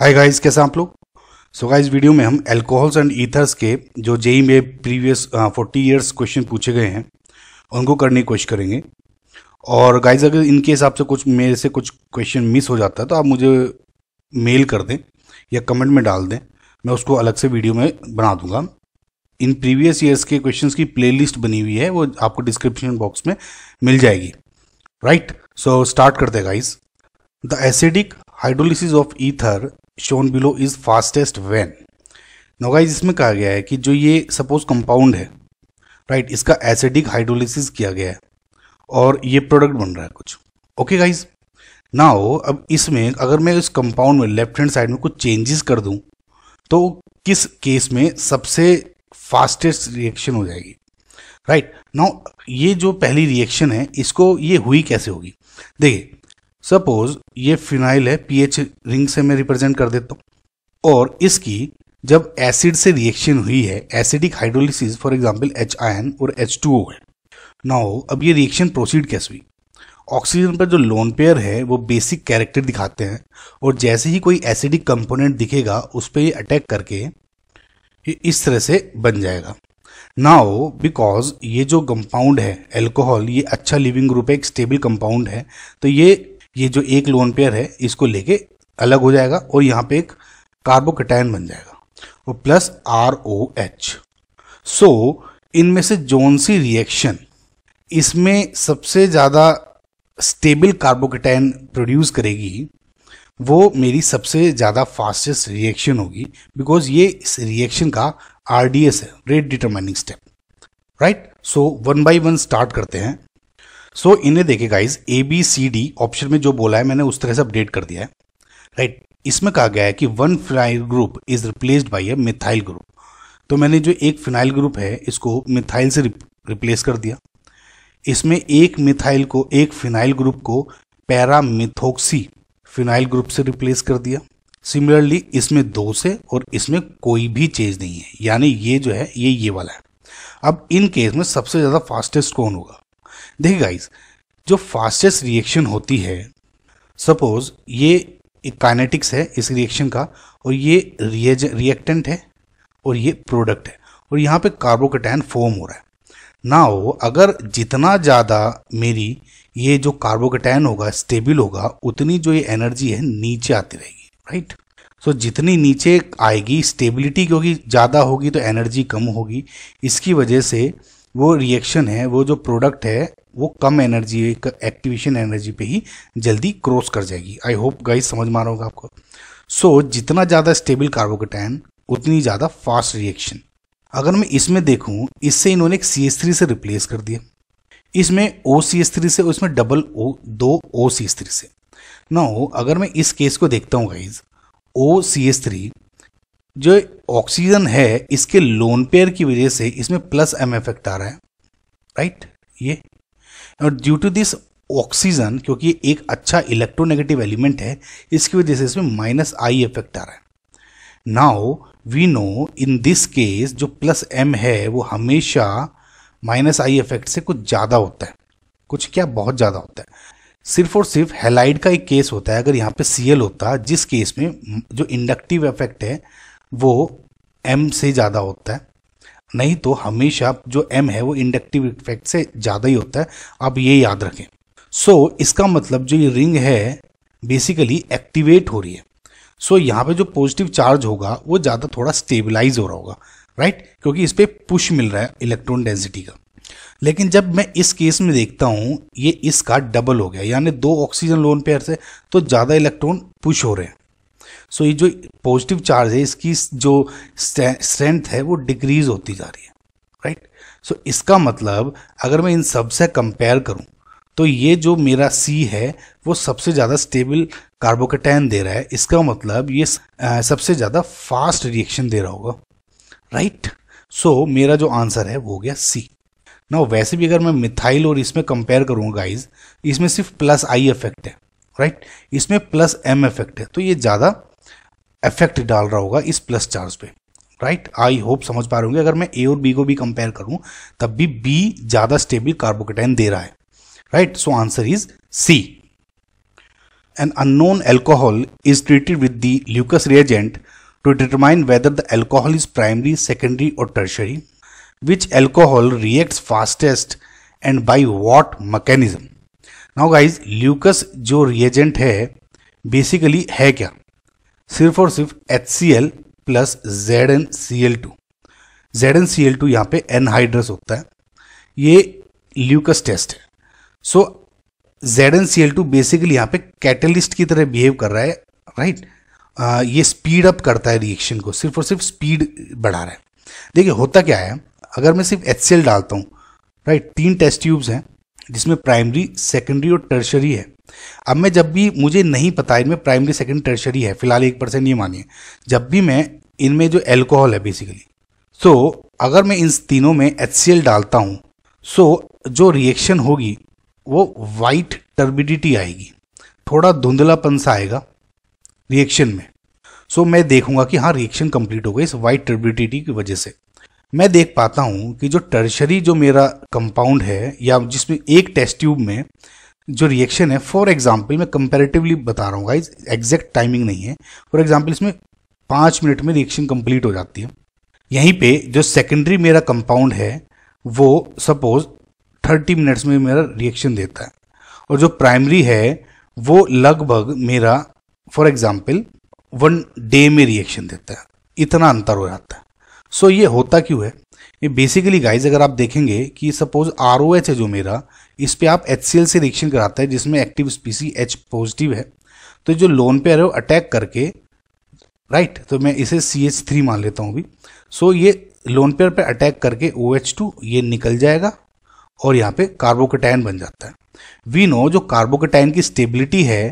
Hi guys कैसे आप लोग सो गाइस वीडियो में हम एल्कोहल्स एंड ईथर्स के जो जेई में प्रीवियस फोर्टी ईयर्स क्वेश्चन पूछे गए हैं उनको करने की कोशिश करेंगे और गाइस अगर इनके हिसाब से कुछ मेरे से कुछ क्वेश्चन मिस हो जाता है तो आप मुझे मेल कर दें या कमेंट में डाल दें मैं उसको अलग से वीडियो में बना दूंगा इन प्रीवियस ईयर्स के क्वेश्चन की प्ले बनी हुई है वो आपको डिस्क्रिप्शन बॉक्स में मिल जाएगी राइट सो स्टार्ट करते हैं the acidic hydrolysis of ether shown below is fastest when now guys इसमें कहा गया है कि जो ये सपोज कंपाउंड है राइट इसका एसिडिक हाइड्रोलिसिस किया गया है और ये प्रोडक्ट बन रहा है कुछ ओके गाइज ना हो अब इसमें अगर मैं इस कंपाउंड में लेफ्ट हैंड साइड में कुछ चेंजेस कर दूं तो किस केस में सबसे फास्टेस्ट रिएक्शन हो जाएगी राइट right? ना ये जो पहली रिएक्शन है इसको ये हुई कैसे होगी देखिए सपोज ये फिनाइल है पीएच रिंग से मैं रिप्रेजेंट कर देता हूँ और इसकी जब एसिड से रिएक्शन हुई है acidic hydrolysis for example H ion और एच टू ओ है ना हो अब ये रिएक्शन प्रोसीड कैसे हुई ऑक्सीजन पर जो लोन पेयर है वो बेसिक कैरेक्टर दिखाते हैं और जैसे ही कोई एसिडिक कंपोनेंट दिखेगा उस पर ये अटैक करके ये इस तरह से बन जाएगा नाउ बिकॉज ये जो कंपाउंड है एल्कोहल ये अच्छा लिविंग ग्रुप है एक स्टेबल कंपाउंड है तो ये ये जो एक लोन पेयर है इसको लेके अलग हो जाएगा और यहाँ पे एक कार्बोकेटाइन बन जाएगा और plus R O H so इनमें से जोन सी रिएक्शन इसमें सबसे ज़्यादा स्टेबल कार्बोकेटाइन प्रोड्यूस करेगी वो मेरी सबसे ज़्यादा फास्टेस्ट रिएक्शन होगी बिकॉज ये इस रिएक्शन का आर है rate determining step right so one by one start करते हैं सो so, इन्हें देखे guys A B C D option में जो बोला है मैंने उस तरह से अपडेट कर दिया है राइट right? इसमें कहा गया है कि one phenyl group is replaced by a methyl group तो मैंने जो एक फिनाइल ग्रुप है इसको मिथाइल से रिप्लेस कर दिया इसमें एक मिथाइल को एक फिनाइल ग्रुप को पैरामिथोक्सी फिनाइल ग्रुप से रिप्लेस कर दिया सिमिलरली इसमें दो से और इसमें कोई भी चेंज नहीं है यानी ये जो है ये ये वाला है अब इन केस में सबसे ज़्यादा फास्टेस्ट कौन होगा देखिए गाइस जो फास्टेस्ट रिएक्शन होती है सपोज ये काइनेटिक्स है इस रिएक्शन का और ये रिएक्टेंट है और ये प्रोडक्ट है और यहाँ पे कार्बोकेटाइन फॉर्म हो रहा है ना हो अगर जितना ज़्यादा मेरी ये जो कार्बोकेटाइन होगा स्टेबल होगा उतनी जो ये एनर्जी है नीचे आती रहेगी राइट सो so, जितनी नीचे आएगी स्टेबिलिटी क्योंकि ज़्यादा होगी तो एनर्जी कम होगी इसकी वजह से वो रिएक्शन है वो जो प्रोडक्ट है वो कम एनर्जी एक्टिवेशन एनर्जी पे ही जल्दी क्रॉस कर जाएगी आई होप गाइस समझ मारा होगा आपको सो so, जितना ज़्यादा स्टेबल कार्बोकेटाइन उतनी ज़्यादा फास्ट रिएक्शन अगर मैं इसमें देखूँ इससे इन्होंने एक सी एस थ्री से रिप्लेस कर दिया इसमें ओ सी एस थ्री से और इसमें डबल ओ दो ओ सी एस थ्री से ना अगर मैं इस केस को देखता हूँ guys O C S three जो ऑक्सीजन है इसके लोन पेयर की वजह से इसमें प्लस एम इफेक्ट आ रहा है राइट ये और ड्यू टू दिस ऑक्सीजन क्योंकि एक अच्छा इलेक्ट्रोनेगेटिव एलिमेंट है इसकी वजह से इसमें माइनस आई इफेक्ट आ रहा है now we know in this case जो प्लस एम है वो हमेशा माइनस आई इफेक्ट से कुछ ज़्यादा होता है कुछ क्या बहुत ज़्यादा होता है सिर्फ और सिर्फ हेलाइड का एक केस होता है अगर यहाँ पे सी एल होता जिस केस में जो इंडक्टिव इफेक्ट है वो एम से ज़्यादा होता है नहीं तो हमेशा जो एम है वो इंडक्टिव इफेक्ट से ज़्यादा ही होता है आप ये याद रखें सो so, इसका मतलब जो ये रिंग है बेसिकली एक्टिवेट हो रही है सो so, यहाँ पे जो पॉजिटिव चार्ज होगा वो ज़्यादा थोड़ा स्टेबलाइज हो रहा होगा राइट क्योंकि इस पर पुश मिल रहा है इलेक्ट्रॉन डेंसिटी का लेकिन जब मैं इस केस में देखता हूँ ये इसका डबल हो गया यानी दो ऑक्सीजन लोन पेयर से तो ज़्यादा इलेक्ट्रॉन पुश हो रहे हैं सो ये जो पॉजिटिव चार्ज है इसकी जो स्ट्रेंथ है वो डिक्रीज होती जा रही है राइट सो इसका मतलब अगर मैं इन सब से कंपेयर करूं तो ये जो मेरा सी है वो सबसे ज़्यादा स्टेबल कार्बोकेटाइन दे रहा है इसका मतलब ये सबसे ज़्यादा फास्ट रिएक्शन दे रहा होगा राइट right? सो so, मेरा जो आंसर है वो हो गया सी ना वैसे भी अगर मैं मिथाइल और इसमें कंपेयर करूँगा गाइज इसमें सिर्फ प्लस आई इफेक्ट है राइट right? इसमें प्लस एम इफेक्ट है तो ये ज़्यादा इफेक्ट डाल रहा होगा इस प्लस चार्ज पे राइट आई होप समझ पा रहे होंगे अगर मैं ए और बी को भी कंपेयर करूं तब भी बी ज्यादा स्टेबल कार्बोकेटाइन दे रहा है right so answer is C an unknown alcohol is treated with the Lucas reagent to determine whether the alcohol is primary secondary और tertiary which alcohol react fastest and by what mechanism now guys Lucas जो reagent है basically है क्या सिर्फ और सिर्फ H C L plus Z N C L two Z N C L two यहाँ पे एनहाइड्रस होता है ये ल्यूकस टेस्ट है so Z N C L two basically यहाँ पे कैटलिस्ट की तरह बिहेव कर रहा है राइट आ, ये स्पीड अप करता है रिएक्शन को सिर्फ और सिर्फ स्पीड बढ़ा रहा है देखिए होता क्या है अगर मैं सिर्फ एच डालता हूँ राइट तीन टेस्ट ट्यूब्स हैं जिसमें प्राइमरी सेकेंडरी और टर्शरी है अब मैं जब भी मुझे नहीं पता इनमें प्राइमरी सेकेंड टर्शरी है फिलहाल एक परसेंट ये मानिए जब भी मैं इनमें जो एल्कोहल है बेसिकली सो so, अगर मैं इन तीनों में एच डालता हूँ सो so, जो रिएक्शन होगी वो वाइट टर्बिडिटी आएगी थोड़ा धुंधलापन सा आएगा रिएक्शन में सो so, मैं देखूंगा कि हाँ रिएक्शन कंप्लीट हो गई इस वाइट टर्बिडिटी की वजह से मैं देख पाता हूँ कि जो टर्शरी जो मेरा कंपाउंड है या जिसमें एक टेस्ट ट्यूब में जो रिएक्शन है फॉर एग्जाम्पल मैं कंपेरेटिवली बता रहा हूँ गाइज एग्जैक्ट टाइमिंग नहीं है फॉर एग्जाम्पल इसमें पाँच मिनट में रिएक्शन कंप्लीट हो जाती है यहीं पे जो सेकेंडरी मेरा कंपाउंड है वो सपोज थर्टी मिनट्स में मेरा रिएक्शन देता है और जो प्राइमरी है वो लगभग मेरा फॉर एग्जाम्पल वन डे में रिएक्शन देता है इतना अंतर हो जाता है सो so, ये होता क्यों है ये बेसिकली गाइज अगर आप देखेंगे कि सपोज आर है जो मेरा इस पर आप एच से रिएक्शन कराता है जिसमें एक्टिव स्पीसी एच पॉजिटिव है तो जो लोन पे वो अटैक करके राइट right, तो मैं इसे सी एच थ्री मान लेता हूँ अभी सो so, ये लोन पेयर पे अटैक करके ओ एच टू ये निकल जाएगा और यहाँ पे कार्बोकेटाइन बन जाता है वी नो जो कार्बोकेटाइन की स्टेबिलिटी है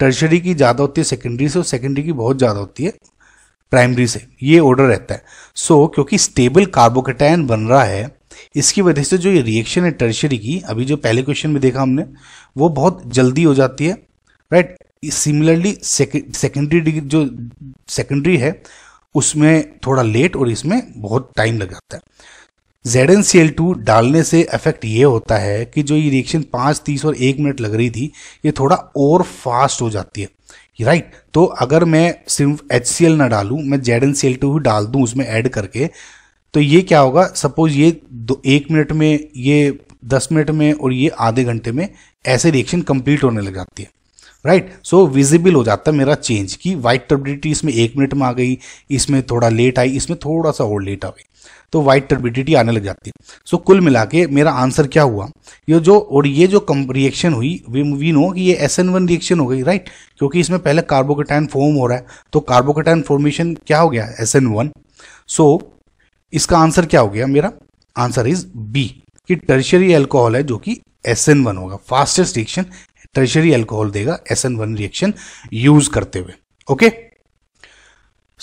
टर्शरी की ज़्यादा होती है सेकेंडरी से और सेकेंडरी की बहुत ज़्यादा होती है प्राइमरी से ये ऑर्डर रहता है सो so, क्योंकि स्टेबल कार्बोकेटाइन बन रहा है इसकी वजह से जो ये रिएक्शन है टर्शरी की अभी जो पहले क्वेश्चन में देखा हमने वो बहुत जल्दी हो जाती है राइट सिमिलरली सेकेंडरी डिग्री जो सेकेंडरी है उसमें थोड़ा लेट और इसमें बहुत टाइम लग जाता है Z N C L two डालने से इफेक्ट ये होता है कि जो ये रिएक्शन पाँच तीस और एक मिनट लग रही थी ये थोड़ा और फास्ट हो जाती है राइट right. तो अगर मैं सिर्फ एच सी एल ना डालू मैं Z N C L two ही डाल दू उसमें ऐड करके तो ये क्या होगा सपोज ये दो एक मिनट में ये दस मिनट में और ये आधे घंटे में ऐसे रिएक्शन कंप्लीट होने लग जाती है राइट सो विजिबल हो जाता है मेरा चेंज कि वाइट टर्बिडिटी इसमें एक मिनट में आ गई इसमें थोड़ा लेट आई इसमें थोड़ा सा और लेट आ गई तो वाइट टर्बिडिटी आने लग जाती है सो कुल मिला के मेरा आंसर क्या हुआ ये जो और ये जो रिएक्शन हुई वी नो कि ये एस एन वन रिएक्शन हो गई राइट क्योंकि इसमें पहले कार्बोकेटाइन फॉर्म हो रहा है तो कार्बोकेटाइन फॉर्मेशन क्या हो गया एस एन वन सो इसका आंसर क्या हो गया मेरा आंसर इज बी कि टर्शरी एल्कोहल है जो कि एस एन वन होगा फास्टेस्ट रिएक्शन टर्शरी एल्कोहल देगा S N one reaction use करते हुए okay okay?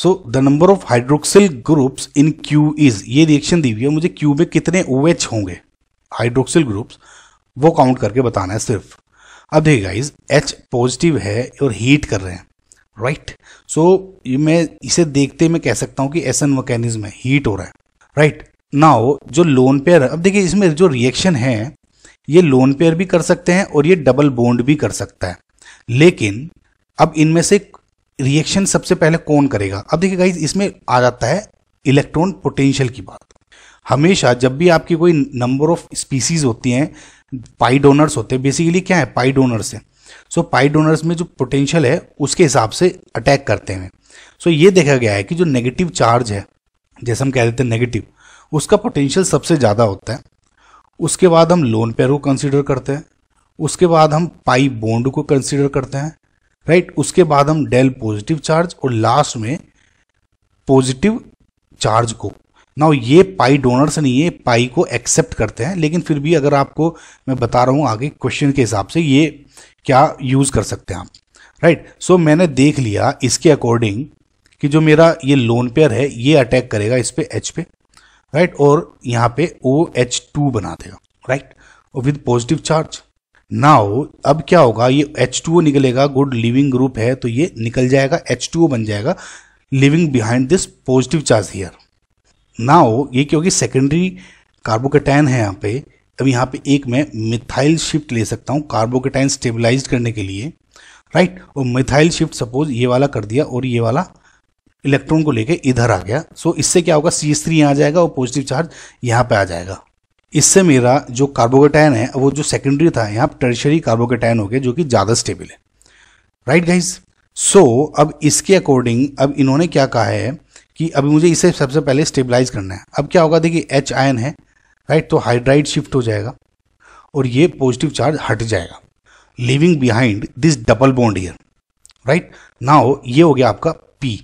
So the number of hydroxyl groups in Q is ये रिएक्शन दी हुई है मुझे क्यू में कितने ओ OH होंगे हाइड्रोक्सिल ग्रुप्स वो काउंट करके बताना है सिर्फ अब देखिए गाइज एच पॉजिटिव है और हीट कर रहे हैं राइट right? सो so, मैं इसे देखते मैं कह सकता हूँ कि एस एन मैकेनिज्म है हीट हो रहा है राइट right? नाउ जो लोन पेयर अब देखिए इसमें जो रिएक्शन है ये लोन पेयर भी कर सकते हैं और ये डबल बोन्ड भी कर सकता है लेकिन अब इनमें से रिएक्शन सबसे पहले कौन करेगा अब देखिए गाइज इसमें आ जाता है इलेक्ट्रॉन पोटेंशियल की बात हमेशा जब भी आपकी कोई नंबर ऑफ स्पीसीज होती हैं पाई डोनर्स होते हैं बेसिकली क्या है पाई डोनर्स हैं सो पाई डोनर्स में जो पोटेंशियल है उसके हिसाब से अटैक करते हैं सो so, ये देखा गया है कि जो नेगेटिव चार्ज है जैसे हम कह देते हैं नेगेटिव उसका पोटेंशियल सबसे ज़्यादा होता है उसके बाद हम लोन पेयर को कंसिडर करते हैं उसके बाद हम पाई बोंड को कंसिडर करते हैं राइट उसके बाद हम डेल पॉजिटिव चार्ज और लास्ट में पॉजिटिव चार्ज को ना ये पाई डोनर्स नहीं है पाई को एक्सेप्ट करते हैं लेकिन फिर भी अगर आपको मैं बता रहा हूँ आगे क्वेश्चन के हिसाब से ये क्या यूज़ कर सकते हैं आप राइट right. सो so, मैंने देख लिया इसके अकॉर्डिंग कि जो मेरा ये लोन पेयर है ये अटैक करेगा इस पे एच पे राइट right? और यहाँ पे ओ एच टू बना देगा right with positive charge now अब क्या होगा ये एच टू ओ निकलेगा गुड लिविंग ग्रुप है तो ये निकल जाएगा एच टू ओ बन जाएगा living behind this positive charge here now ये क्योंकि सेकेंडरी कार्बोकेटाइन है यहाँ पे अब यहाँ पे एक मैं मिथाइल शिफ्ट ले सकता हूँ कार्बोकेटाइन स्टेबलाइज करने के लिए राइट और मिथाइल शिफ्ट सपोज ये वाला कर दिया और ये वाला इलेक्ट्रॉन को लेके इधर आ गया सो so, इससे क्या होगा सी एस यहाँ आ जाएगा और पॉजिटिव चार्ज यहाँ पे आ जाएगा इससे मेरा जो कार्बोकेटाइन है वो जो सेकेंडरी था यहाँ टर्शरी कार्बोकेटाइन हो गया जो कि ज़्यादा स्टेबल है राइट गाइज सो अब इसके अकॉर्डिंग अब इन्होंने क्या कहा है कि अभी मुझे इसे सबसे पहले स्टेबलाइज करना है अब क्या होगा देखिए एच आयन है राइट तो हाइड्राइड शिफ्ट हो जाएगा और ये पॉजिटिव चार्ज हट जाएगा living behind this double bond here right now ये हो गया आपका पी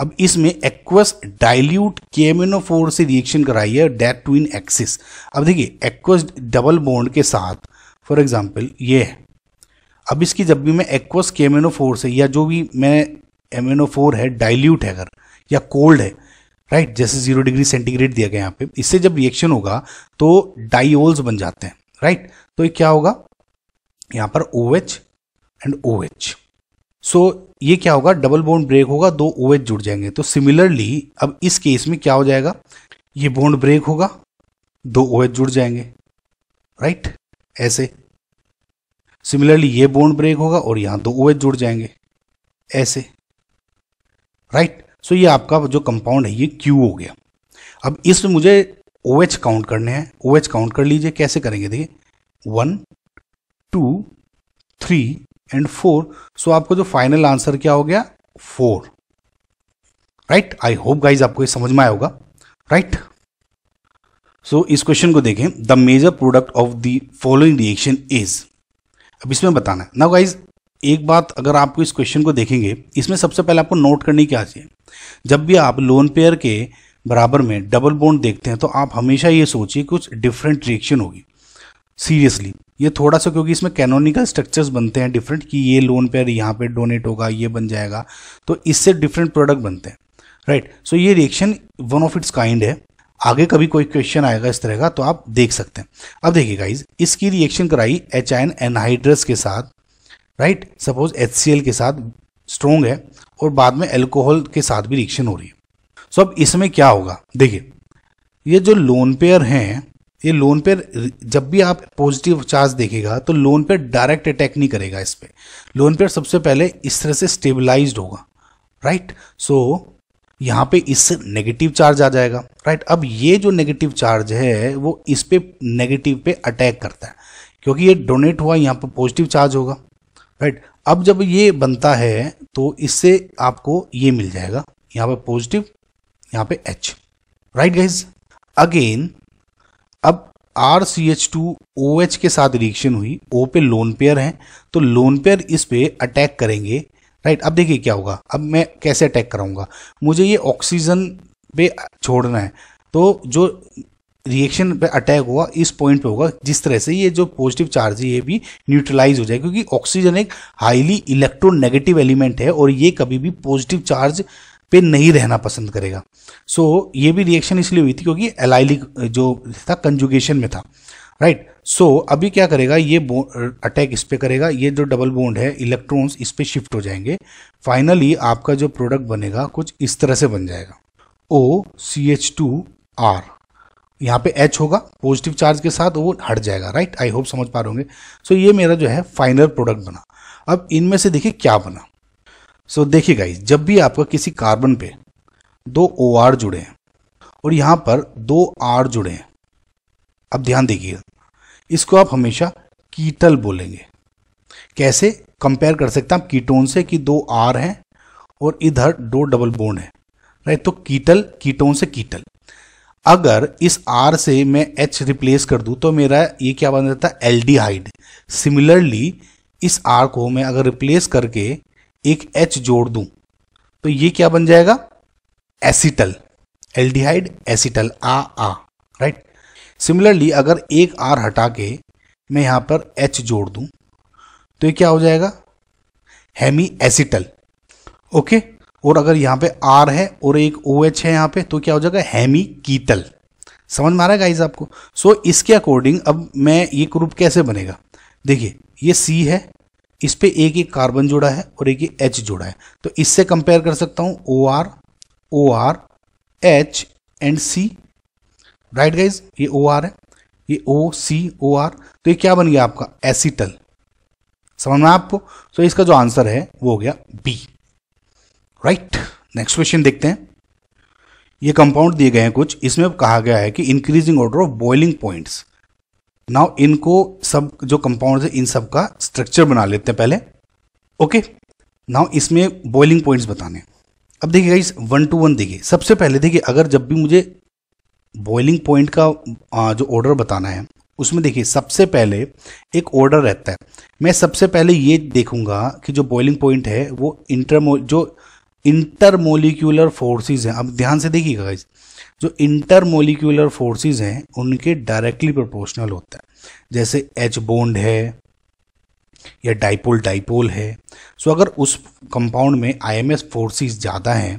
अब इसमें एक्वस डाइल्यूट केमिनोफोर से रिएक्शन कराई है डेट इन एक्सिस अब देखिए एक्वस डबल बॉन्ड के साथ फॉर एग्जाम्पल ये है अब इसकी जब भी मैं एक्वस केमिनोफोर से या जो भी मैं एमिनोफोर है डाइल्यूट है अगर या कोल्ड है राइट right? जैसे जीरो डिग्री सेंटीग्रेड दिया गया यहाँ पे इससे जब रिएक्शन होगा तो डाइओल्स बन जाते हैं राइट right? तो ये क्या होगा यहाँ पर O H and O H so so, ये क्या होगा डबल बोन्ड ब्रेक होगा दो ओएच जुड़ जाएंगे तो सिमिलरली अब इस केस में क्या हो जाएगा ये बोन्ड ब्रेक होगा दो ओएच जुड़ जाएंगे राइट ऐसे सिमिलरली ये बोन्ड ब्रेक होगा और यहां दो ओएच जुड़ जाएंगे ऐसे राइट सो so, ये आपका जो कंपाउंड है ये क्यू हो गया अब इसमें मुझे ओ OH काउंट करने हैं ओ OH काउंट कर लीजिए कैसे करेंगे देखिए one two three and four so आपको जो फाइनल आंसर क्या हो गया four right I hope guys आपको ये समझ में आया होगा राइट सो इस क्वेश्चन को देखें the major product of the following reaction is अब इसमें बताना है ना गाइज एक बात अगर आपको इस क्वेश्चन को देखेंगे इसमें सबसे पहले आपको नोट करनी क्या चाहिए जब भी आप लोन पेयर के बराबर में डबल बोन्ड देखते हैं तो आप हमेशा ये सोचिए कुछ डिफरेंट रिएक्शन होगी सीरियसली ये थोड़ा सा क्योंकि इसमें कैनोनिकल स्ट्रक्चर्स बनते हैं डिफरेंट कि ये लोन पर यहाँ पे डोनेट होगा ये बन जाएगा तो इससे डिफरेंट प्रोडक्ट बनते हैं राइट right. सो so, ये reaction one of its kind है आगे कभी कोई क्वेश्चन आएगा इस तरह का तो आप देख सकते हैं अब देखिए गाइज इसकी रिएक्शन कराई एच आइन एनहाइड्रस के साथ राइट सपोज एच के साथ स्ट्रोंग है और बाद में एल्कोहल के साथ भी रिएक्शन हो रही है सो so, अब इसमें क्या होगा देखिए ये जो लोन पेयर हैं ये लोन पे जब भी आप पॉजिटिव चार्ज देखेगा तो लोन पे डायरेक्ट अटैक नहीं करेगा इस पर लोन पे सबसे पहले इस तरह से स्टेबलाइज होगा राइट सो यहाँ पे इससे नेगेटिव चार्ज आ जाएगा राइट अब ये जो नेगेटिव चार्ज है वो इस पे नेगेटिव पे अटैक करता है क्योंकि ये डोनेट हुआ यहाँ पर पॉजिटिव चार्ज होगा राइट अब जब ये बनता है तो इससे आपको ये मिल जाएगा यहाँ पर पॉजिटिव यहाँ पे एच राइट गाइज अगेन अब R C H two O H के साथ रिएक्शन हुई ओ पे लोन पेयर है तो लोन पेयर इस पे अटैक करेंगे राइट अब देखिए क्या होगा अब मैं कैसे अटैक कराऊंगा मुझे ये ऑक्सीजन पे छोड़ना है तो जो रिएक्शन पे अटैक हुआ इस पॉइंट पे होगा जिस तरह से ये जो पॉजिटिव चार्ज है ये भी न्यूट्रलाइज हो जाए क्योंकि ऑक्सीजन एक हाईली इलेक्ट्रोनेगेटिव एलिमेंट है और ये कभी भी पॉजिटिव चार्ज पे नहीं रहना पसंद करेगा सो so, ये भी रिएक्शन इसलिए हुई थी क्योंकि एलाइलिक जो था कंजुगेशन में था राइट right? सो so, अभी क्या करेगा ये अटैक इस पर करेगा ये जो डबल बोन्ड है इलेक्ट्रॉन्स इस पर शिफ्ट हो जाएंगे फाइनली आपका जो प्रोडक्ट बनेगा कुछ इस तरह से बन जाएगा O C H two R यहाँ पे H होगा पॉजिटिव चार्ज के साथ वो हट जाएगा राइट आई होप समझ पा रहे होंगे सो so, ये मेरा जो है फाइनल प्रोडक्ट बना अब इनमें से देखिए क्या बना सो so, देखिए गाइस जब भी आपका किसी कार्बन पे दो ओ आर जुड़े हैं और यहाँ पर दो आर जुड़े हैं अब ध्यान देखिए इसको आप हमेशा कीटल बोलेंगे कैसे कंपेयर कर सकते हैं आप कीटोन से कि दो आर हैं और इधर दो डबल बोन है राइट तो कीटल कीटोन से कीटल अगर इस आर से मैं एच रिप्लेस कर दूं तो मेरा ये क्या बन जाता है एल्डिहाइड सिमिलरली इस आर को मैं अगर रिप्लेस करके एक एच जोड़ दूं तो ये क्या बन जाएगा एसिटल एल्डिहाइड एसिटल आ आ राइट सिमिलरली अगर एक आर हटा के मैं यहां पर एच जोड़ दूं तो ये क्या हो जाएगा हेमी एसिटल ओके और अगर यहां पे आर है और एक ओ OH है यहां पे तो क्या हो जाएगा हेमी कीटल समझ में आ रहा है गाइज आपको सो so, इसके अकॉर्डिंग अब मैं ये ग्रुप कैसे बनेगा देखिए ये सी है इस पर एक एक कार्बन जुड़ा है और एक ही एच जुड़ा है तो इससे कंपेयर कर सकता हूं O R O R H and C right guys ये ओ आर है ये ओ सी ओ आर तो ये क्या बन गया आपका एसिटल समझ में आपको तो इसका जो आंसर है वो हो गया बी राइट नेक्स्ट क्वेश्चन देखते हैं ये कंपाउंड दिए गए हैं कुछ इसमें कहा गया है कि increasing order of boiling points now इनको सब जो कंपाउंड है इन सब का स्ट्रक्चर बना लेते हैं पहले ओके नाउ इसमें बॉइलिंग पॉइंट्स बताने अब देखिए इस वन टू वन देखिए सबसे पहले देखिए अगर जब भी मुझे बॉइलिंग पॉइंट का जो ऑर्डर बताना है उसमें देखिए सबसे पहले एक ऑर्डर रहता है मैं सबसे पहले ये देखूंगा कि जो बॉइलिंग पॉइंट है वो इंटरमो जो इंटरमोलिकुलर फोर्सेस हैं अब ध्यान से देखिएगा इस जो इंटरमोलिकुलर फोर्सेस हैं उनके डायरेक्टली प्रोपोर्शनल होता है जैसे एच बोन्ड है या डाइपोल डाइपोल है सो अगर उस कंपाउंड में आईएमएस फोर्सेस ज़्यादा हैं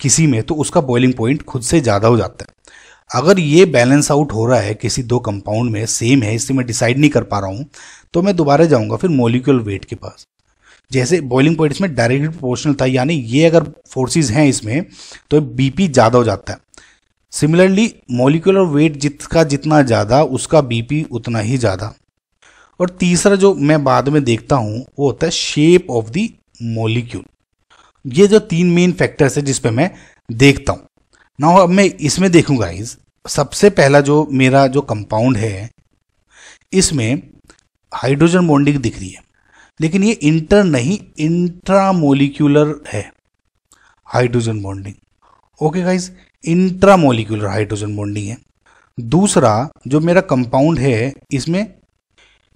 किसी में तो उसका बॉइलिंग पॉइंट खुद से ज़्यादा हो जाता है अगर ये बैलेंस आउट हो रहा है किसी दो कंपाउंड में सेम है इससे मैं डिसाइड नहीं कर पा रहा हूँ तो मैं दोबारा जाऊँगा फिर मोलिकुलर वेट के पास जैसे बॉइलिंग पॉइंट इसमें डायरेक्टली प्रोपोर्शनल था यानी ये अगर फोर्सेज हैं इसमें तो बीपी ज़्यादा हो जाता है सिमिलरली मोलिकुलर वेट जिसका जितना ज़्यादा उसका बीपी उतना ही ज़्यादा और तीसरा जो मैं बाद में देखता हूँ वो होता है शेप ऑफ द मोलिक्यूल ये जो तीन मेन फैक्टर्स है जिसपे मैं देखता हूँ ना अब मैं इसमें देखूंगा इस सबसे पहला जो मेरा जो कंपाउंड है इसमें हाइड्रोजन बॉन्डिंग दिख रही है लेकिन ये इंटर नहीं इंट्रामोलिक्यूलर है hydrogen bonding okay guys intramolecular hydrogen bonding है दूसरा जो मेरा कंपाउंड है इसमें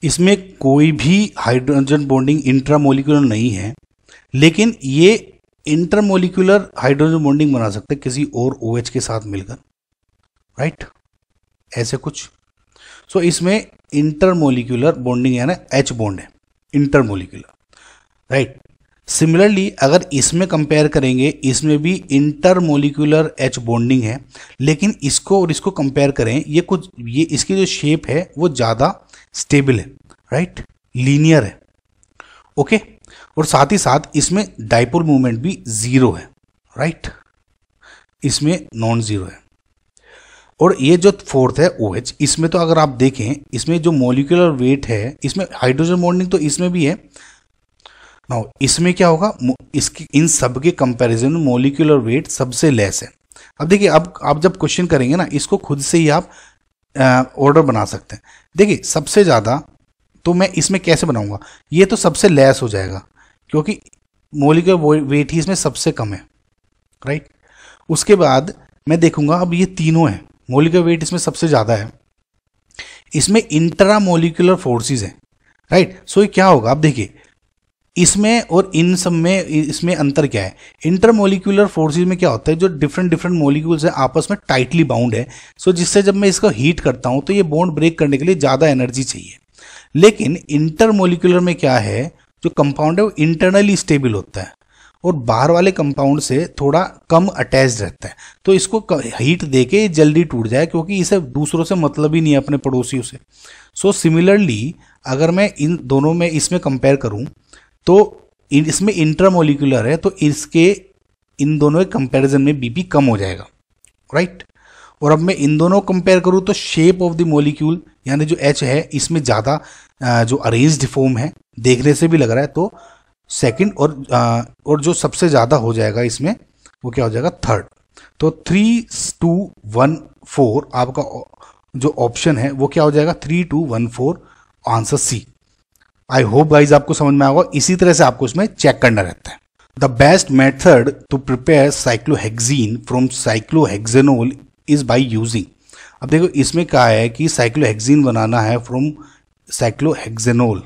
इसमें कोई भी हाइड्रोजन बॉन्डिंग इंट्रामोलिकुलर नहीं है लेकिन ये इंटरमोलिकुलर हाइड्रोजन बॉन्डिंग बना सकते किसी और ओ OH के साथ मिलकर राइट ऐसे कुछ सो so, इसमें इंटरमोलिकुलर बॉन्डिंग यानी एच बॉन्ड है इंटरमोलिकुलर राइट सिमिलरली अगर इसमें कंपेयर करेंगे इसमें भी इंटरमोलिकुलर एच बॉन्डिंग है लेकिन इसको और इसको कंपेयर करें ये कुछ ये इसकी जो शेप है वो ज़्यादा स्टेबल है राइट लीनियर है ओके और साथ ही साथ इसमें डाइपोल मूवमेंट भी ज़ीरो है राइट इसमें नॉन ज़ीरो है और ये जो फोर्थ है ओ OH, एच इसमें तो अगर आप देखें इसमें जो मोलिकुलर वेट है इसमें हाइड्रोजन बॉन्डिंग तो इसमें भी है नाउ इसमें क्या होगा इसकी इन सब के कंपैरिजन मोलिकुलर वेट सबसे लेस है अब देखिए अब आप जब क्वेश्चन करेंगे ना इसको खुद से ही आप ऑर्डर बना सकते हैं देखिए सबसे ज़्यादा तो मैं इसमें कैसे बनाऊंगा ये तो सबसे लेस हो जाएगा क्योंकि मोलिकुलर वेट ही इसमें सबसे कम है राइट उसके बाद मैं देखूंगा अब ये तीनों हैं मोलिकुलर वेट इसमें सबसे ज़्यादा है इसमें इंट्रा मोलिकुलर फोर्सेज हैं राइट सो ये क्या होगा आप देखिए इसमें और इन सब में इसमें अंतर क्या है इंटरमोलिकुलर फोर्सेज में क्या होता है जो डिफरेंट डिफरेंट मोलिक्यूल्स हैं आपस में टाइटली बाउंड है सो so जिससे जब मैं इसको हीट करता हूँ तो ये बॉन्ड ब्रेक करने के लिए ज़्यादा एनर्जी चाहिए लेकिन इंटरमोलिकुलर में क्या है जो कंपाउंड है वो इंटरनली स्टेबल होता है और बाहर वाले कंपाउंड से थोड़ा कम अटैच रहता है तो इसको हीट दे के जल्दी टूट जाए क्योंकि इसे दूसरों से मतलब ही नहीं है अपने पड़ोसियों से सो so, सिमिलरली अगर मैं इन दोनों में इसमें कंपेयर करूँ तो इसमें इंट्रामोलिकुलर है तो इसके इन दोनों के कंपैरिजन में बीपी कम हो जाएगा राइट और अब मैं इन दोनों कंपेयर करूँ तो शेप ऑफ द मोलिक्यूल यानी जो एच है इसमें ज़्यादा जो अरेंज फॉर्म है देखने से भी लग रहा है तो सेकंड और और जो सबसे ज़्यादा हो जाएगा इसमें वो क्या हो जाएगा थर्ड तो थ्री टू वन फोर आपका जो ऑप्शन है वो क्या हो जाएगा three two one four answer C I hope guys आपको समझ में आएगा इसी तरह से आपको इसमें चेक करना रहता है the best method to prepare cyclohexene from cyclohexanol is by using अब देखो इसमें कहा है कि साइक्लोहेक्जीन बनाना है from cyclohexanol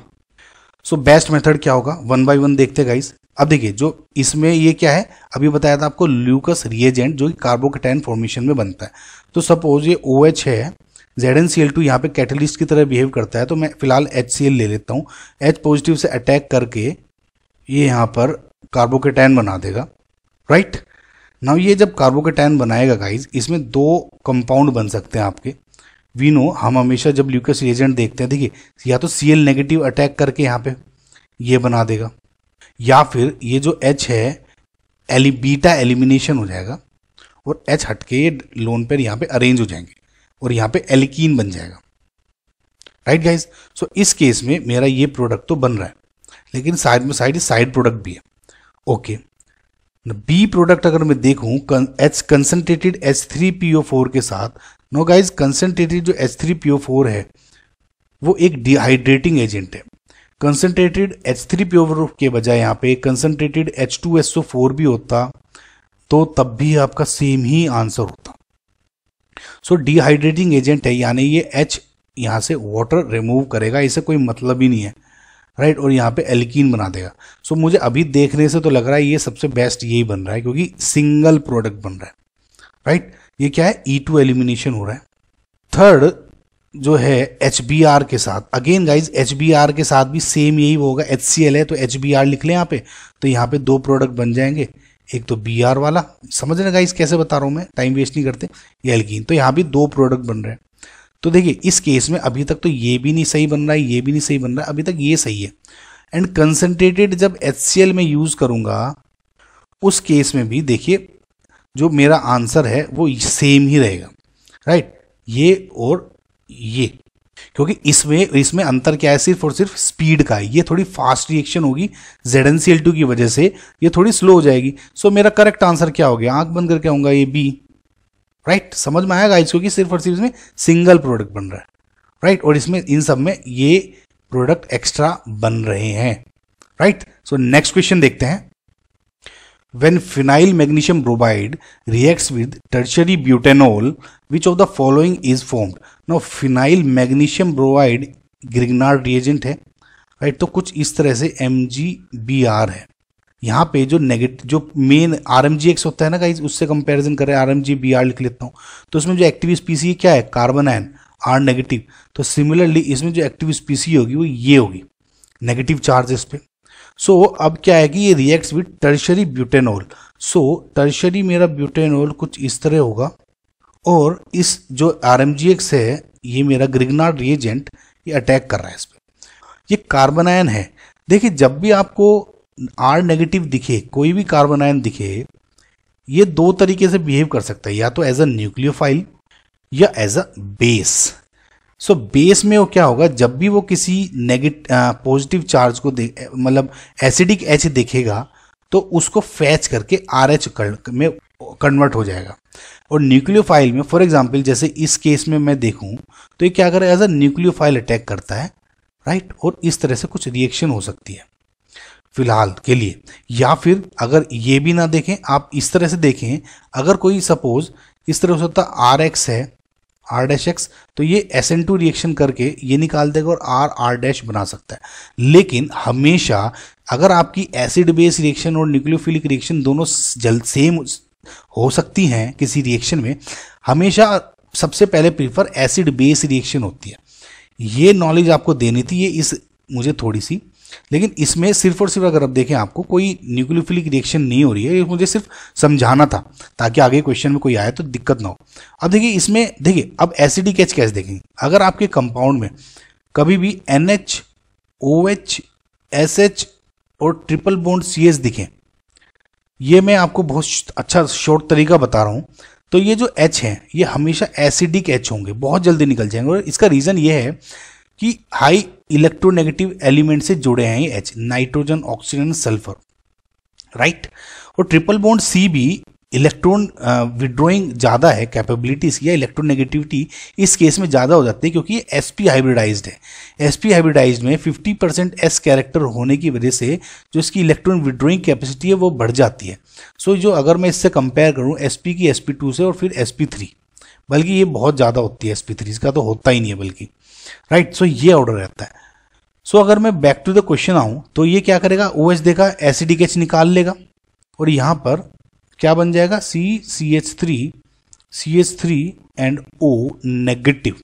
so best method क्या होगा वन बाय वन देखते गाइज अब देखिए जो इसमें ये क्या है अभी बताया था आपको ल्यूकस रिएजेंट जो कार्बोकेटाइन फॉर्मेशन में बनता है तो सपोज ये ओ OH है Z N C L two यहाँ पर कैटलिस्ट की तरह बिहेव करता है तो मैं फिलहाल एच सी एल ले लेता हूँ एच पॉजिटिव से अटैक करके ये यहाँ पर कार्बोकेटैन बना देगा राइट right? नाउ ये जब कार्बोकेटैन बनाएगा गाइज इसमें दो कंपाउंड बन सकते हैं आपके वीनो हम हमेशा जब ल्यूकस एजेंट देखते हैं देखिए या तो सी एल नेगेटिव अटैक करके यहाँ पे ये बना देगा या फिर ये जो एच है एलि बीटा एलिमिनेशन हो जाएगा और एच हटके ये लोन पर यहाँ पे अरेंज हो जाएंगे और यहाँ पे एलिकीन बन जाएगा राइट गाइज सो इस केस में मेरा ये प्रोडक्ट तो बन रहा है लेकिन साइड में साइड साइड प्रोडक्ट भी है ओके बी प्रोडक्ट अगर मैं देखूं H concentrated H three P O four के साथ नो गाइज कंसनट्रेटेड जो H three P O four है वो एक डिहाइड्रेटिंग एजेंट है concentrated H three P O four के बजाय यहाँ पे concentrated H two S O four भी होता तो तब भी आपका सेम ही आंसर होता सो डिहाइड्रेटिंग एजेंट है यानी ये एच यहाँ से वाटर रिमूव करेगा इसे कोई मतलब ही नहीं है राइट right? और यहाँ पे एल्किन बना देगा सो so, मुझे अभी देखने से तो लग रहा है ये सबसे बेस्ट यही बन रहा है क्योंकि सिंगल प्रोडक्ट बन रहा है राइट right? ये क्या है ई टू एलिमिनेशन हो रहा है थर्ड जो है एच बी आर के साथ again guys H B R के साथ भी सेम यही होगा एच सी एल है तो एच बी आर लिख लें यहाँ पे तो यहाँ पे दो प्रोडक्ट बन जाएंगे एक तो बी आर वाला समझ रहे गाइस कैसे बता रहा हूँ मैं टाइम वेस्ट नहीं करते ये एल्गीन तो यहाँ भी दो प्रोडक्ट बन रहे हैं तो देखिए इस केस में अभी तक तो ये भी नहीं सही बन रहा है ये भी नहीं सही बन रहा है अभी तक ये सही है एंड कंसनट्रेटेड जब एच में यूज़ करूँगा उस केस में भी देखिए जो मेरा आंसर है वो सेम ही रहेगा राइट ये और ये क्योंकि इसमें इसमें अंतर क्या है सिर्फ और सिर्फ स्पीड का है ये थोड़ी फास्ट रिएक्शन होगी Z N C L two की वजह से ये थोड़ी स्लो हो जाएगी सो so, मेरा करेक्ट आंसर क्या हो गया आंख बंद करके आऊंगा ये बी राइट right? समझ में आएगा इसको क्योंकि सिर्फ और सिर्फ इसमें सिंगल प्रोडक्ट बन रहा है राइट right? और इसमें इन सब में ये प्रोडक्ट एक्स्ट्रा बन रहे हैं राइट सो नेक्स्ट क्वेश्चन देखते हैं when phenyl magnesium bromide reacts with tertiary butanol which of the following is formed no phenyl magnesium bromide Grignard reagent है राइट तो कुछ इस तरह से एम है यहाँ पे जो नेगेटिव जो main R M G X होता है ना गाइज उससे कंपैरिजन करें R M G B R लिख लेता हूँ तो, तो इसमें जो एक्टिव स्पीसी क्या है कार्बन आयन आर नेगेटिव तो सिमिलरली इसमें जो एक्टिव स्पीसी होगी वो ये होगी नेगेटिव चार्ज इस पर सो so, अब क्या है कि ये reacts with tertiary butanol so tertiary मेरा ब्यूटेनॉल कुछ इस तरह होगा और इस जो आर है ये मेरा ग्रिगनाड रिएजेंट ये अटैक कर रहा है इस पर ये कार्बन आयन है देखिए जब भी आपको आर नेगेटिव दिखे कोई भी कार्बन आयन दिखे ये दो तरीके से बिहेव कर सकता है या तो एज अ न्यूक्लियोफाइल या as a base so base में वो क्या होगा जब भी वो किसी नेगेटिव पॉजिटिव चार्ज को मतलब एसिडिक एच देखेगा तो उसको फैच करके आर एच में कन्वर्ट हो जाएगा और न्यूक्लियोफाइल में फॉर एग्जाम्पल जैसे इस केस में मैं देखूँ तो ये क्या कर एज अ न्यूक्लियोफाइल अटैक करता है राइट और इस तरह से कुछ रिएक्शन हो सकती है फिलहाल के लिए या फिर अगर ये भी ना देखें आप इस तरह से देखें अगर कोई सपोज इस तरह हो सकता आर एक्स है आर डैश एक्स तो ये एस एन टू रिएक्शन करके ये निकाल देगा और आर आर डैश बना सकता है लेकिन हमेशा अगर आपकी एसिड बेस रिएक्शन और न्यूक्लियोफिलिक रिएक्शन दोनों जल्द सेम हो सकती हैं किसी रिएक्शन में हमेशा सबसे पहले प्रीफर एसिड बेस रिएक्शन होती है ये नॉलेज आपको देनी थी ये इस मुझे थोड़ी सी लेकिन इसमें सिर्फ और सिर्फ अगर आप देखें आपको कोई न्यूक्लियोफिलिक रिएक्शन नहीं हो रही है ये मुझे सिर्फ समझाना था ताकि आगे क्वेश्चन में कोई आए तो दिक्कत ना हो अब देखिए इसमें देखिए अब एसिडिक एच कैसे देखेंगे अगर आपके कंपाउंड में कभी भी N H O H S H और ट्रिपल बोन्ड सी एच दिखें ये मैं आपको बहुत अच्छा शॉर्ट तरीका बता रहा हूँ तो ये जो एच हैं ये हमेशा एसिडिक एच होंगे बहुत जल्दी निकल जाएंगे और इसका रीज़न ये है कि हाई इलेक्ट्रोनेगेटिव एलिमेंट से जुड़े हैं ये H nitrogen oxygen sulphur right और ट्रिपल बॉन्ड सी भी इलेक्ट्रॉन विड्रॉइंग ज़्यादा है कैपेबिलिटीज या इलेक्ट्रोनेगेटिविटी इस केस में ज़्यादा हो जाती है क्योंकि ये एस पी हाइब्रिडाइज्ड है एस पी हाइब्रिडाइज्ड में 50 परसेंट एस कैरेक्टर होने की वजह से जो इसकी इलेक्ट्रॉन विड्रॉइंग कैपेसिटी है वो बढ़ जाती है सो so, जो अगर मैं इससे कंपेयर करूँ एस पी की एस पी टू से और फिर एस पी थ्री बल्कि ये बहुत ज़्यादा होती है एस पी थ्री इसका तो होता ही नहीं है बल्कि राइट सो ये ऑर्डर रहता है सो so, अगर मैं बैक टू द क्वेश्चन आऊँ तो ये क्या करेगा ओ एच देगा एसिडिक एच निकाल लेगा और यहाँ पर क्या बन जाएगा C C H three C H three and O negative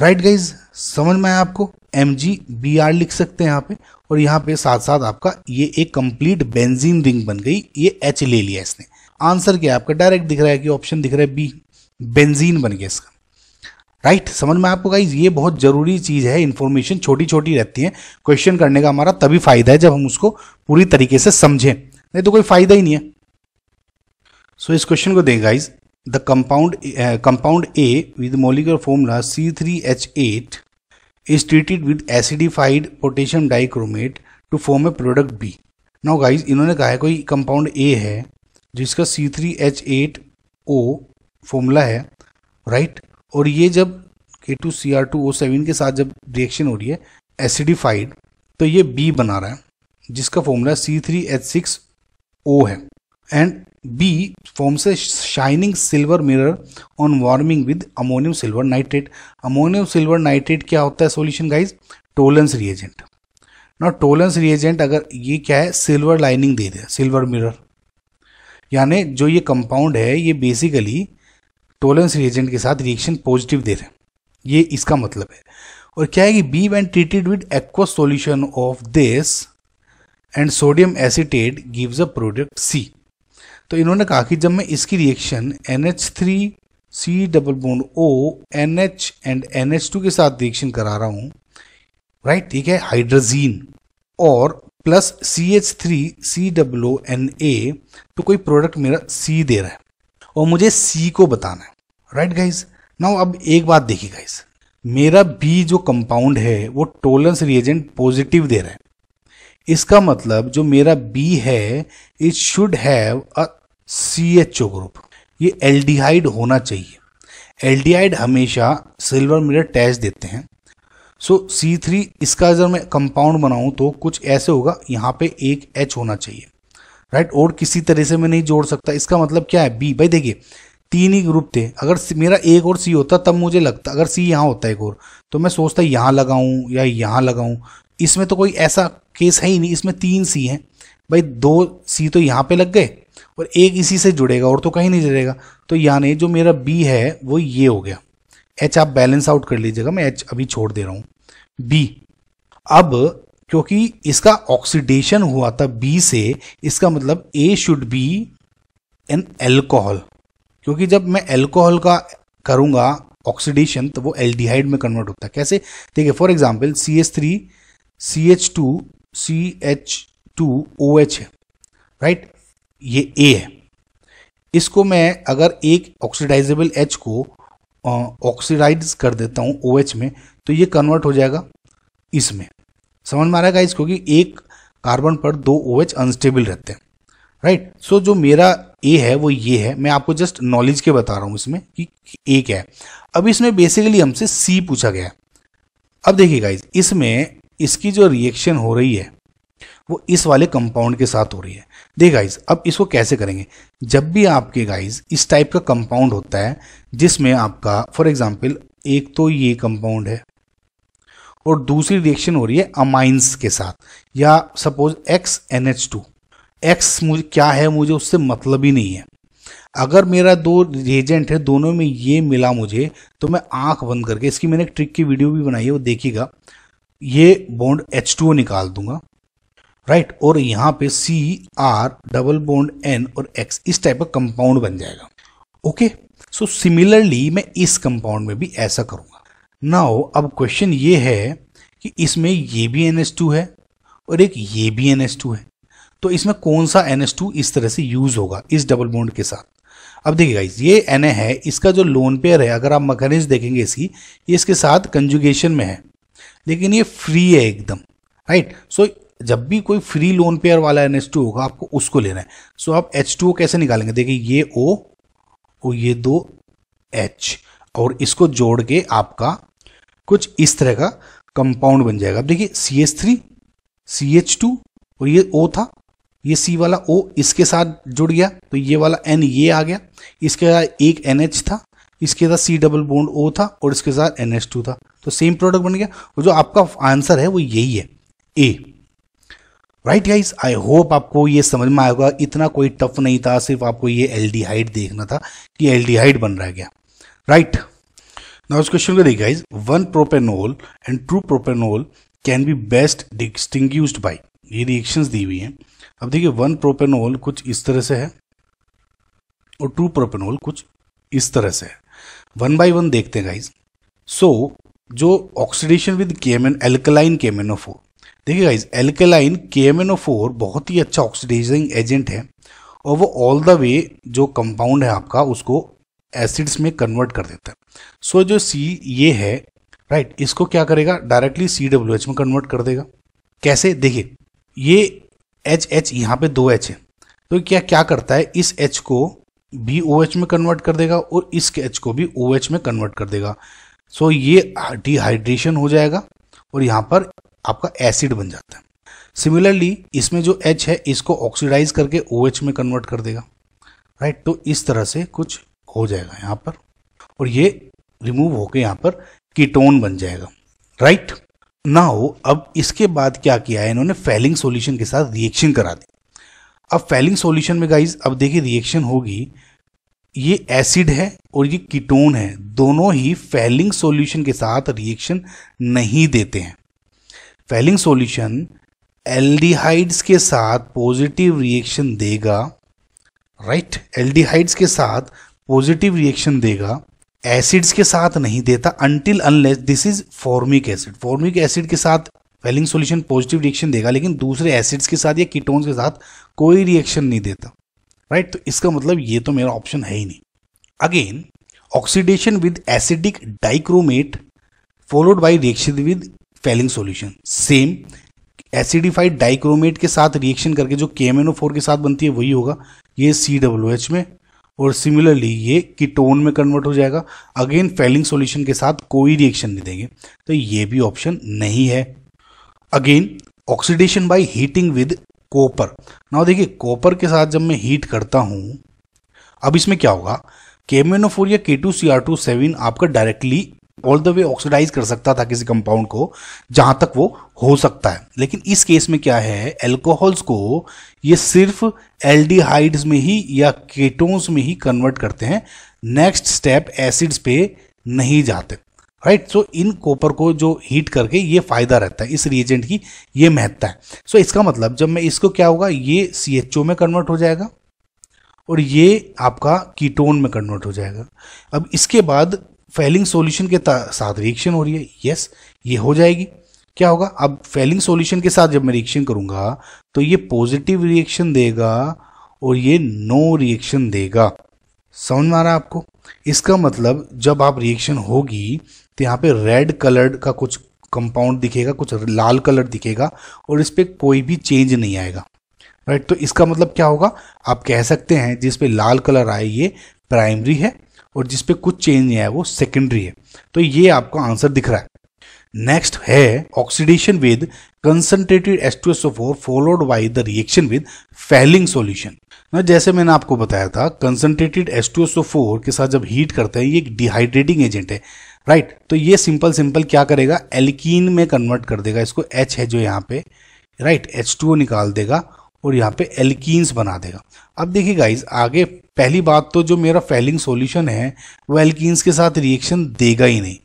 right guys समझ में आया आपको एम जी बी आर लिख सकते हैं यहाँ पे और यहाँ पे साथ साथ आपका ये एक कंप्लीट बेंजीन रिंग बन गई ये एच ले लिया इसने आंसर क्या है आपका डायरेक्ट दिख रहा है कि ऑप्शन दिख रहा है बी बेंजीन बन गया इसका राइट right, समझ में आपको गाइज ये बहुत जरूरी चीज़ है इन्फॉर्मेशन छोटी छोटी रहती है क्वेश्चन करने का हमारा तभी फायदा है जब हम उसको पूरी तरीके से समझें नहीं तो कोई फायदा ही नहीं है सो इस क्वेश्चन को देख guys the compound compound A with molecular formula C three H eight is treated with acidified potassium dichromate to form a product B now guys इन्होंने कहा है कोई कंपाउंड ए है जिसका C three H eight O formula है right right? और ये जब K two two C R O seven के साथ जब रिएक्शन हो रही है एसिडिफाइड तो ये बी बना रहा है जिसका formula C three H six O है एंड बी forms से shining silver mirror on warming with ammonium silver nitrate ammonium silver nitrate क्या होता है सोल्यूशन गाइज टोलेंस रिएजेंट ना टोलेंस रिएजेंट अगर ये क्या है सिल्वर लाइनिंग दे दे सिल्वर मिरर यानी जो ये कंपाउंड है ये बेसिकली टोलेंस रिएजेंट के साथ रिएक्शन पॉजिटिव दे रहे हैं ये इसका मतलब है और क्या है कि B when treated with aqua solution of this and sodium acetate gives a product C तो इन्होंने कहा कि जब मैं इसकी reaction N H three C double bond O N H and N H two के साथ रिएक्शन करा रहा हूं राइट ठीक है हाइड्रोजीन और plus C H three C double N A तो कोई प्रोडक्ट मेरा सी दे रहा है और मुझे सी को बताना है राइट गाइज नाउ अब एक बात देखिए गाइज मेरा बी जो कंपाउंड है वो टोलेंस रिएजेंट पॉजिटिव दे रहा है इसका मतलब जो मेरा बी है it should have a C H O group ये एल्डिहाइड होना चाहिए एल्डिहाइड हमेशा सिल्वर मिरर टैच देते हैं सो सी थ्री इसका अगर मैं कंपाउंड बनाऊं तो कुछ ऐसे होगा यहाँ पे एक एच होना चाहिए राइट right? और किसी तरह से मैं नहीं जोड़ सकता इसका मतलब क्या है बी भाई देखिए तीन ही ग्रुप थे अगर मेरा एक और सी होता तब मुझे लगता अगर सी यहाँ होता है एक और तो मैं सोचता यहाँ लगाऊं या यहाँ लगाऊं इसमें तो कोई ऐसा केस है ही नहीं इसमें तीन सी हैं भाई दो सी तो यहाँ पे लग गए और एक इसी से जुड़ेगा और तो कहीं नहीं जुड़ेगा तो यानी जो मेरा बी है वो ये हो गया एच आप बैलेंस आउट कर लीजिएगा मैं एच अभी छोड़ दे रहा हूँ बी अब क्योंकि इसका ऑक्सीडेशन हुआ था बी से इसका मतलब A should be an alcohol क्योंकि जब मैं एल्कोहल का करूँगा ऑक्सीडेशन तो वो एल्डिहाइड में कन्वर्ट होता है कैसे देखिए for example C S three C H two C H two O H है राइट ये ए है इसको मैं अगर एक ऑक्सीडाइजेबल एच को ऑक्सीडाइज कर देता हूँ ओ OH में तो ये कन्वर्ट हो जाएगा इसमें समझ में आ रहा है इसको कि एक कार्बन पर दो ओ OH अनस्टेबल रहते हैं राइट right? सो so, जो मेरा ए है वो ये है मैं आपको जस्ट नॉलेज के बता रहा हूँ इसमें कि ए क्या है अब इसमें बेसिकली हमसे सी पूछा गया है अब देखिए गाइज इसमें इसकी जो रिएक्शन हो रही है वो इस वाले कंपाउंड के साथ हो रही है देख गाइज अब इसको कैसे करेंगे जब भी आपके गाइज इस टाइप का कंपाउंड होता है जिसमें आपका फॉर एग्जाम्पल एक तो ये कंपाउंड है और दूसरी रिएक्शन हो रही है अमाइंस के साथ या suppose X N H two X मुझे क्या है मुझे उससे मतलब ही नहीं है अगर मेरा दो रेजेंट है दोनों में ये मिला मुझे तो मैं आंख बंद करके इसकी मैंने एक ट्रिक की वीडियो भी बनाई है वो देखिएगा ये बॉन्ड एच टू निकाल दूंगा राइट और यहां पे C R double bond N और एक्स इस टाइप का कंपाउंड बन जाएगा ओके सो सिमिलरली मैं इस कंपाउंड में भी ऐसा करूंगा नाउ अब क्वेश्चन ये है कि इसमें ये भी एन एस टू है और एक ये भी एन एस टू है तो इसमें कौन सा एन एस टू इस तरह से यूज होगा इस डबल बॉन्ड के साथ अब देखिए गाइज ये एन है इसका जो लोन पेयर है अगर आप मकानिज देखेंगे इसकी ये इसके साथ कंजुगेशन में है लेकिन ये फ्री है एकदम राइट सो जब भी कोई फ्री लोन पेयर वाला एन एच टू होगा आपको उसको लेना है सो so, आप एच टू कैसे निकालेंगे देखिए ये ओ और ये दो एच और इसको जोड़ के आपका कुछ इस तरह का कंपाउंड बन जाएगा अब देखिए C H three C H two और ये ओ था ये सी वाला ओ इसके साथ जुड़ गया तो ये वाला एन ये आ गया इसके साथ एक एन एच था इसके साथ सी डबल बोन्ड ओ था और इसके साथ एन एस टू था तो सेम प्रोडक्ट बन गया और जो आपका आंसर है वो यही है A right guys I hope आपको ये समझ में आएगा इतना कोई टफ नहीं था सिर्फ आपको ये एल हाइट देखना था कि एल हाइट बन रहा है क्या राइट नाउ इस क्वेश्चन को देखिए one propanol and two propanol can be best distinguished by ये रिएक्शन दी हुई है अब देखिए वन प्रोपेनोल कुछ इस तरह से है और टू प्रोपेनोल कुछ इस तरह से है वन बाय वन देखते हैं गाइज सो so, जो oxidation with K M N alkaline K M N O four देखिए guys alkaline K M N O four बहुत ही अच्छा ऑक्सीडाइजिंग एजेंट है और वो ऑल द वे जो कंपाउंड है आपका उसको एसिड्स में कन्वर्ट कर देता है सो so, जो सी ये है राइट right, इसको क्या करेगा डायरेक्टली सी डब्ल्यू एच में कन्वर्ट कर देगा कैसे देखिए ये एच एच यहाँ पे दो एच है तो क्या क्या करता है इस एच को भी ओ OH में कन्वर्ट कर देगा और इस कैच को भी ओ OH में कन्वर्ट कर देगा सो so, ये डिहाइड्रेशन हो जाएगा और यहाँ पर आपका एसिड बन जाता है सिमिलरली इसमें जो एच है इसको ऑक्सीडाइज करके ओ OH में कन्वर्ट कर देगा राइट तो इस तरह से कुछ हो जाएगा यहाँ पर और ये रिमूव होकर यहाँ पर कीटोन बन जाएगा राइट ना हो अब इसके बाद क्या किया है इन्होंने फेलिंग सॉल्यूशन के साथ रिएक्शन करा दी अब फेलिंग सॉल्यूशन में गाइज अब देखिए रिएक्शन होगी ये एसिड है और ये कीटोन है दोनों ही फैलिंग सॉल्यूशन के साथ रिएक्शन नहीं देते हैं फैलिंग सॉल्यूशन एल्डिहाइड्स के साथ पॉजिटिव रिएक्शन देगा राइट एल्डिहाइड्स के साथ पॉजिटिव रिएक्शन देगा एसिड्स के साथ नहीं देता until unless this is formic acid formic acid के साथ फेलिंग सॉल्यूशन पॉजिटिव रिएक्शन देगा लेकिन दूसरे एसिड्स के साथ या कीटोन्स के साथ कोई रिएक्शन नहीं देता राइट तो इसका मतलब ये तो मेरा ऑप्शन है ही नहीं again oxidation with acidic dichromate followed by reaction with Fehling solution same acidified dichromate के साथ रिएक्शन करके जो के के साथ बनती है वही होगा ये सी में और सिमिलरली ये कीटोन में कन्वर्ट हो जाएगा अगेन फेलिंग सॉल्यूशन के साथ कोई रिएक्शन नहीं देंगे तो ये भी ऑप्शन नहीं है again oxidation by heating with copper now देखिए कॉपर के साथ जब मैं हीट करता हूँ अब इसमें क्या होगा केमेनोफोर या K two C R two seven आपका directly all the way oxidise कर सकता था किसी कंपाउंड को जहां तक वो हो सकता है लेकिन इस केस में क्या है एल्कोहल्स को ये सिर्फ एल्डिहाइड्स में ही या केटोन्स में ही कन्वर्ट करते हैं नेक्स्ट स्टेप एसिड्स पे नहीं जाते राइट सो इन कॉपर को जो हीट करके ये फायदा रहता है इस रिएजेंट की ये महत्ता है सो so, इसका मतलब जब मैं इसको क्या होगा ये सी एच ओ में कन्वर्ट हो जाएगा और ये आपका कीटोन में कन्वर्ट हो जाएगा अब इसके बाद फेलिंग सॉल्यूशन के साथ रिएक्शन हो रही है यस ये हो जाएगी क्या होगा अब फेलिंग सॉल्यूशन के साथ जब मैं रिएक्शन करूंगा तो ये पॉजिटिव रिएक्शन देगा और ये नो रिएक्शन देगा समझ में आ रहा है आपको इसका मतलब जब आप रिएक्शन होगी तो यहाँ पे रेड कलर का कुछ कंपाउंड दिखेगा कुछ लाल कलर दिखेगा और इस पर कोई भी चेंज नहीं आएगा राइट तो इसका मतलब क्या होगा आप कह सकते हैं जिस पे लाल कलर आए ये प्राइमरी है और जिस पे कुछ चेंज नहीं आया वो सेकेंडरी है तो ये आपका आंसर दिख रहा है नेक्स्ट है oxidation with concentrated four followed by the reaction with Fehling solution ना जैसे मैंने आपको बताया था कंसनट्रेटेड फोर के साथ जब हीट करते हैं ये एक डिहाइड्रेटिंग एजेंट है राइट right, तो ये सिंपल सिंपल क्या करेगा एल्किन में कन्वर्ट कर देगा इसको एच है जो यहाँ पे राइट एच टू निकाल देगा और यहाँ पे एल्किन्स बना देगा अब देखिए गाइज आगे पहली बात तो जो मेरा फेलिंग सॉल्यूशन है वो एल्किन्स के साथ रिएक्शन देगा ही नहीं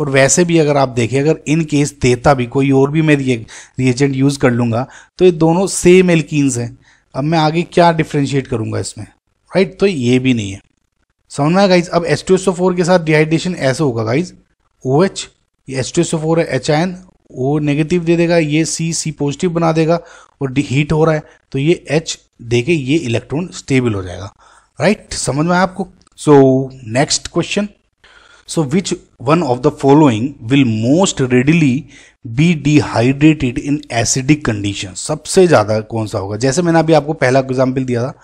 और वैसे भी अगर आप देखें अगर इन केस देता भी कोई और भी मैं रिएजेंट यूज़ कर लूँगा तो ये दोनों सेम एल्किन्स हैं अब मैं आगे क्या डिफ्रेंशिएट करूँगा इसमें राइट right? तो ये भी नहीं है समझ में गाइज अब एच के साथ डिहाइड्रेशन ऐसे होगा गाइज ओ एच ये फोर है H I N O negative दे देगा ये सी सी पॉजिटिव बना देगा और डी हीट हो रहा है तो ये एच दे के ये इलेक्ट्रॉन स्टेबल हो जाएगा राइट right? समझ में आपको so next question so which one of the following will most readily be dehydrated in acidic condition सबसे ज़्यादा कौन सा होगा जैसे मैंने अभी आपको पहला एग्जाम्पल दिया था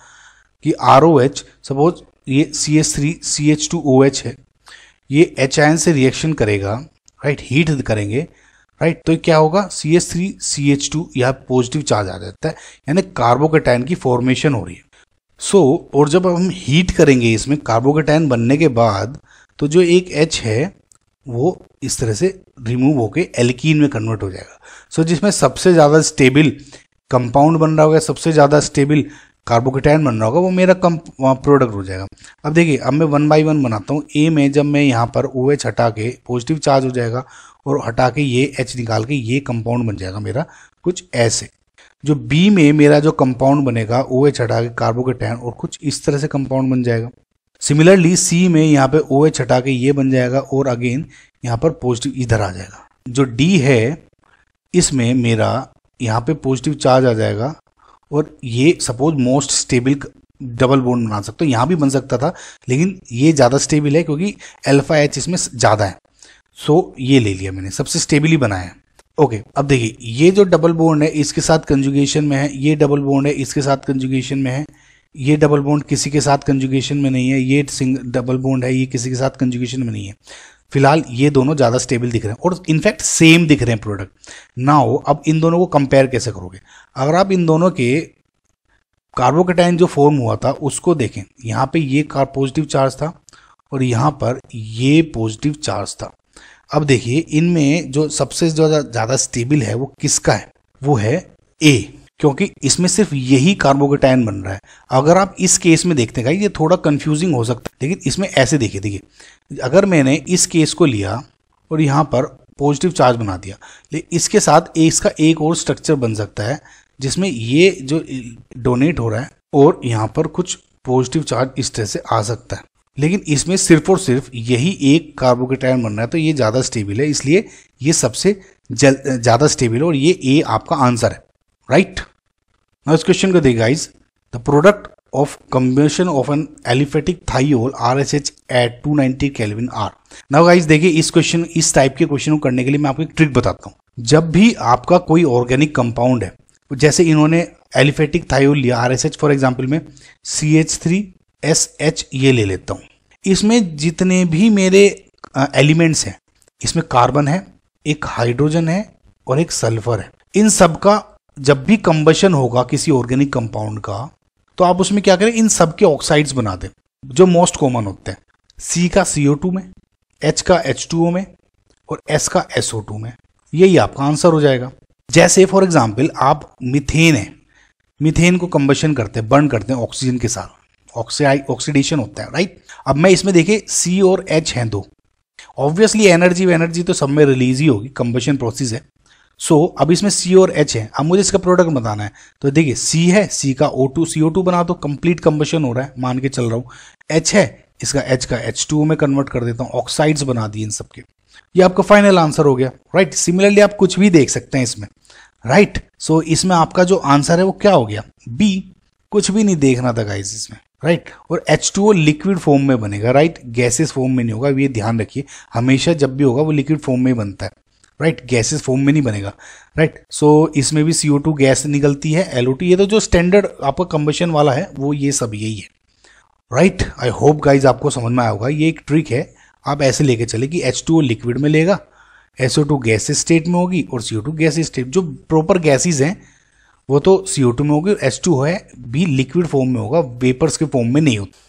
कि आर ओ एच सपोज ये C H three C H two O H है ये एच आयन से रिएक्शन करेगा राइट हीट करेंगे राइट तो क्या होगा C H three C H two यह पॉजिटिव चार्ज आ जाता है यानी कार्बोकेटाइन की फॉर्मेशन हो रही है सो so, और जब हम हीट करेंगे इसमें कार्बोकेटाइन बनने के बाद तो जो एक एच है वो इस तरह से रिमूव होके एल्कीन में कन्वर्ट हो जाएगा सो so, जिसमें सबसे ज़्यादा स्टेबल कंपाउंड बन रहा होगा सबसे ज़्यादा स्टेबल कार्बोकेटाइन बन रहा होगा वो मेरा कम प्रोडक्ट हो जाएगा अब देखिए अब मैं वन बाई वन बनाता हूँ ए में जब मैं यहाँ पर ओ एच हटा के पॉजिटिव चार्ज हो जाएगा और हटा के ये एच निकाल के ये कंपाउंड बन जाएगा मेरा कुछ ऐसे जो बी में मेरा जो कंपाउंड बनेगा ओ एच हटा के कार्बोकेटाइन और कुछ इस तरह से कंपाउंड बन जाएगा सिमिलरली सी में यहाँ पर ओ एच हटा के ये बन जाएगा और अगेन यहाँ पर पॉजिटिव इधर आ जाएगा जो डी है इसमें मेरा यहाँ पे पॉजिटिव चार्ज आ जाएगा और ये suppose most stable double bond बना सकते हो यहाँ भी बन सकता था लेकिन ये ज़्यादा स्टेबल है क्योंकि अल्फा एच इसमें ज़्यादा है सो ये ले लिया मैंने सबसे स्टेबल ही बनाया ओके okay, अब देखिए ये जो डबल बोन्ड है इसके साथ कंजुगेशन में है ये डबल बोन्ड है इसके साथ कंजुगेशन में है ये डबल बोन्ड किसी के साथ कंजुगेशन में नहीं है ये डबल बोन्ड है ये किसी के साथ कंजुगेशन में नहीं है फिलहाल ये दोनों ज़्यादा स्टेबल दिख रहे हैं और इनफैक्ट सेम दिख रहे हैं प्रोडक्ट नाउ अब इन दोनों को कंपेयर कैसे करोगे अगर आप इन दोनों के कार्बोकेटाइन जो फॉर्म हुआ था उसको देखें यहाँ पे ये कार पॉजिटिव चार्ज था और यहाँ पर ये पॉजिटिव चार्ज था अब देखिए इनमें जो सबसे ज़्यादा ज़्यादा स्टेबल है वो किसका है वो है ए क्योंकि इसमें सिर्फ यही कार्बोकेटाइन बन रहा है अगर आप इस केस में देखते हैं ये थोड़ा कन्फ्यूजिंग हो सकता है लेकिन इसमें ऐसे देखिए देखिए अगर मैंने इस केस को लिया और यहाँ पर पॉजिटिव चार्ज बना दिया लेकिन इसके साथ इसका एक और स्ट्रक्चर बन सकता है जिसमें ये जो डोनेट हो रहा है और यहाँ पर कुछ पॉजिटिव चार्ज इस तरह से आ सकता है लेकिन इसमें सिर्फ और सिर्फ यही एक कार्बोकेटाइन बन रहा है तो ये ज़्यादा स्टेबल है इसलिए ये सबसे ज़्यादा स्टेबल है और ये ए आपका आंसर है right now this question ka dekh guys the product of combustion of an aliphatic thiol RSH at 290 Kelvin R. Now guys देखिए इस क्वेश्चन इस टाइप के क्वेश्चन को करने के लिए मैं आपको एक ट्रिक बताता हूँ जब भी आपका कोई ऑर्गेनिक कंपाउंड है तो जैसे इन्होंने एलिफेटिक थायोल लिया R S H for example में C H three S H ये ले लेता हूँ इसमें जितने भी मेरे एलिमेंट्स हैं इसमें कार्बन है एक हाइड्रोजन है और एक सल्फर है इन सब का जब भी कंबशन होगा किसी ऑर्गेनिक कंपाउंड का तो आप उसमें क्या करें इन सब के ऑक्साइड्स बना दें जो मोस्ट कॉमन होते हैं सी का सीओ टू में एच का एच टू ओ में और एस का एस टू में यही आपका आंसर हो जाएगा जैसे फॉर एग्जाम्पल आप मिथेन है मिथेन को कंबशन करते हैं बर्न करते हैं ऑक्सीजन के साथ ऑक्सीडेशन होता है राइट अब मैं इसमें देखे सी और एच हैं दो ऑब्वियसली एनर्जी एनर्जी तो सब में रिलीज ही होगी कंबशन प्रोसेस है सो so, अब इसमें सी और एच है अब मुझे इसका प्रोडक्ट बताना है तो देखिए सी है सी का O two C O two बना दो कंप्लीट कंबेशन हो रहा है मान के चल रहा हूं एच है इसका एच का एच टू में कन्वर्ट कर देता हूं ऑक्साइड्स बना दिए इन सबके ये आपका फाइनल आंसर हो गया राइट right? सिमिलरली आप कुछ भी देख सकते हैं इसमें राइट right? सो so, इसमें आपका जो आंसर है वो क्या हो गया बी कुछ भी नहीं देखना था गाइज इसमें राइट right? और एच टू लिक्विड फॉर्म में बनेगा राइट right? गैसेस फॉर्म में नहीं होगा ये ध्यान रखिए हमेशा जब भी होगा वो लिक्विड फॉर्म में बनता है राइट गैसेस फॉर्म में नहीं बनेगा राइट right? सो so, इसमें भी ओ टू गैस निकलती है टी ये तो जो स्टैंडर्ड आपका कम्बेशन वाला है वो ये सब यही है राइट आई होप गाइज आपको समझ में आया होगा ये एक ट्रिक है आप ऐसे लेके चले कि एच टू लिक्विड में लेगा ओ टू गैस स्टेट में होगी और ओ टू गैस स्टेट जो प्रॉपर गैसेज हैं वो तो ओ टू में होगी एच टू है भी लिक्विड फॉर्म में होगा वेपर्स के फॉर्म में नहीं होती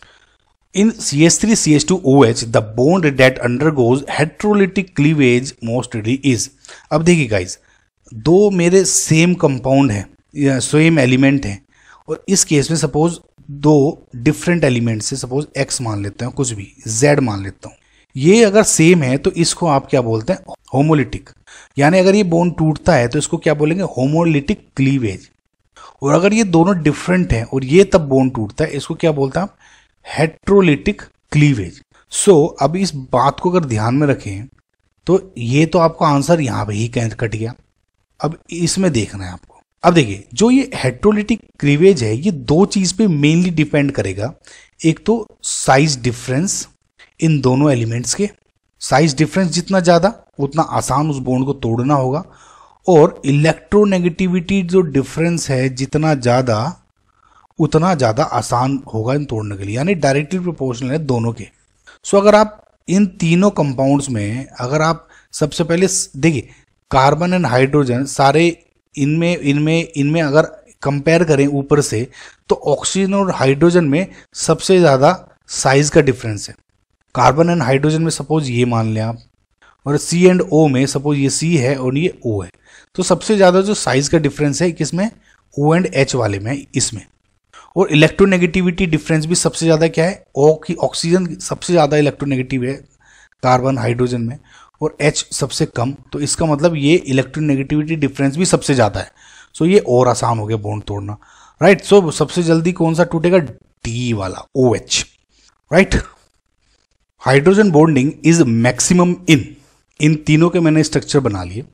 In CH3CH2OH, the bond that undergoes heterolytic cleavage mostly is. अब देखिए गाइज दो मेरे सेम कंपाउंड हैं सेम एलिमेंट हैं और इस केस में सपोज दो डिफरेंट एलिमेंट से सपोज एक्स मान लेते हैं कुछ भी जेड मान लेता हूँ ये अगर सेम है तो इसको आप क्या बोलते हैं होमोलिटिक यानी अगर ये बोन टूटता है तो इसको क्या बोलेंगे होमोलिटिक क्लीवेज और अगर ये दोनों डिफरेंट हैं और ये तब बोन टूटता है इसको क्या बोलते हैं हेट्रोलिटिक क्लीवेज सो अब इस बात को अगर ध्यान में रखें तो ये तो आपका आंसर यहां पे ही कट गया अब इसमें देखना है आपको अब देखिए जो ये हेट्रोलिटिक क्लीवेज है ये दो चीज पे मेनली डिपेंड करेगा एक तो साइज डिफरेंस इन दोनों एलिमेंट्स के साइज डिफरेंस जितना ज़्यादा उतना आसान उस बोन को तोड़ना होगा और इलेक्ट्रोनेगेटिविटी जो डिफरेंस है जितना ज़्यादा उतना ज़्यादा आसान होगा इन तोड़ने के लिए यानी डायरेक्टली प्रोपोर्शनल है दोनों के सो अगर आप इन तीनों कंपाउंड्स में अगर आप सबसे पहले देखिए कार्बन एंड हाइड्रोजन सारे इनमें इनमें इनमें अगर कंपेयर करें ऊपर से तो ऑक्सीजन और हाइड्रोजन में सबसे ज़्यादा साइज का डिफरेंस है कार्बन एंड हाइड्रोजन में सपोज ये मान लें आप और सी एंड ओ में सपोज ये सी है और ये ओ है तो सबसे ज़्यादा जो साइज का डिफरेंस है किसमें ओ एंड एच वाले में इसमें और इलेक्ट्रोनेगेटिविटी डिफरेंस भी सबसे ज़्यादा क्या है ओ की ऑक्सीजन सबसे ज़्यादा इलेक्ट्रोनेगेटिव है कार्बन हाइड्रोजन में और एच सबसे कम तो इसका मतलब ये इलेक्ट्रोनेगेटिविटी डिफरेंस भी सबसे ज़्यादा है सो ये और आसान हो गया बॉन्ड तोड़ना राइट सो सबसे जल्दी कौन सा टूटेगा डी वाला O H right hydrogen bonding is maximum in in तीनों के मैंने स्ट्रक्चर बना लिए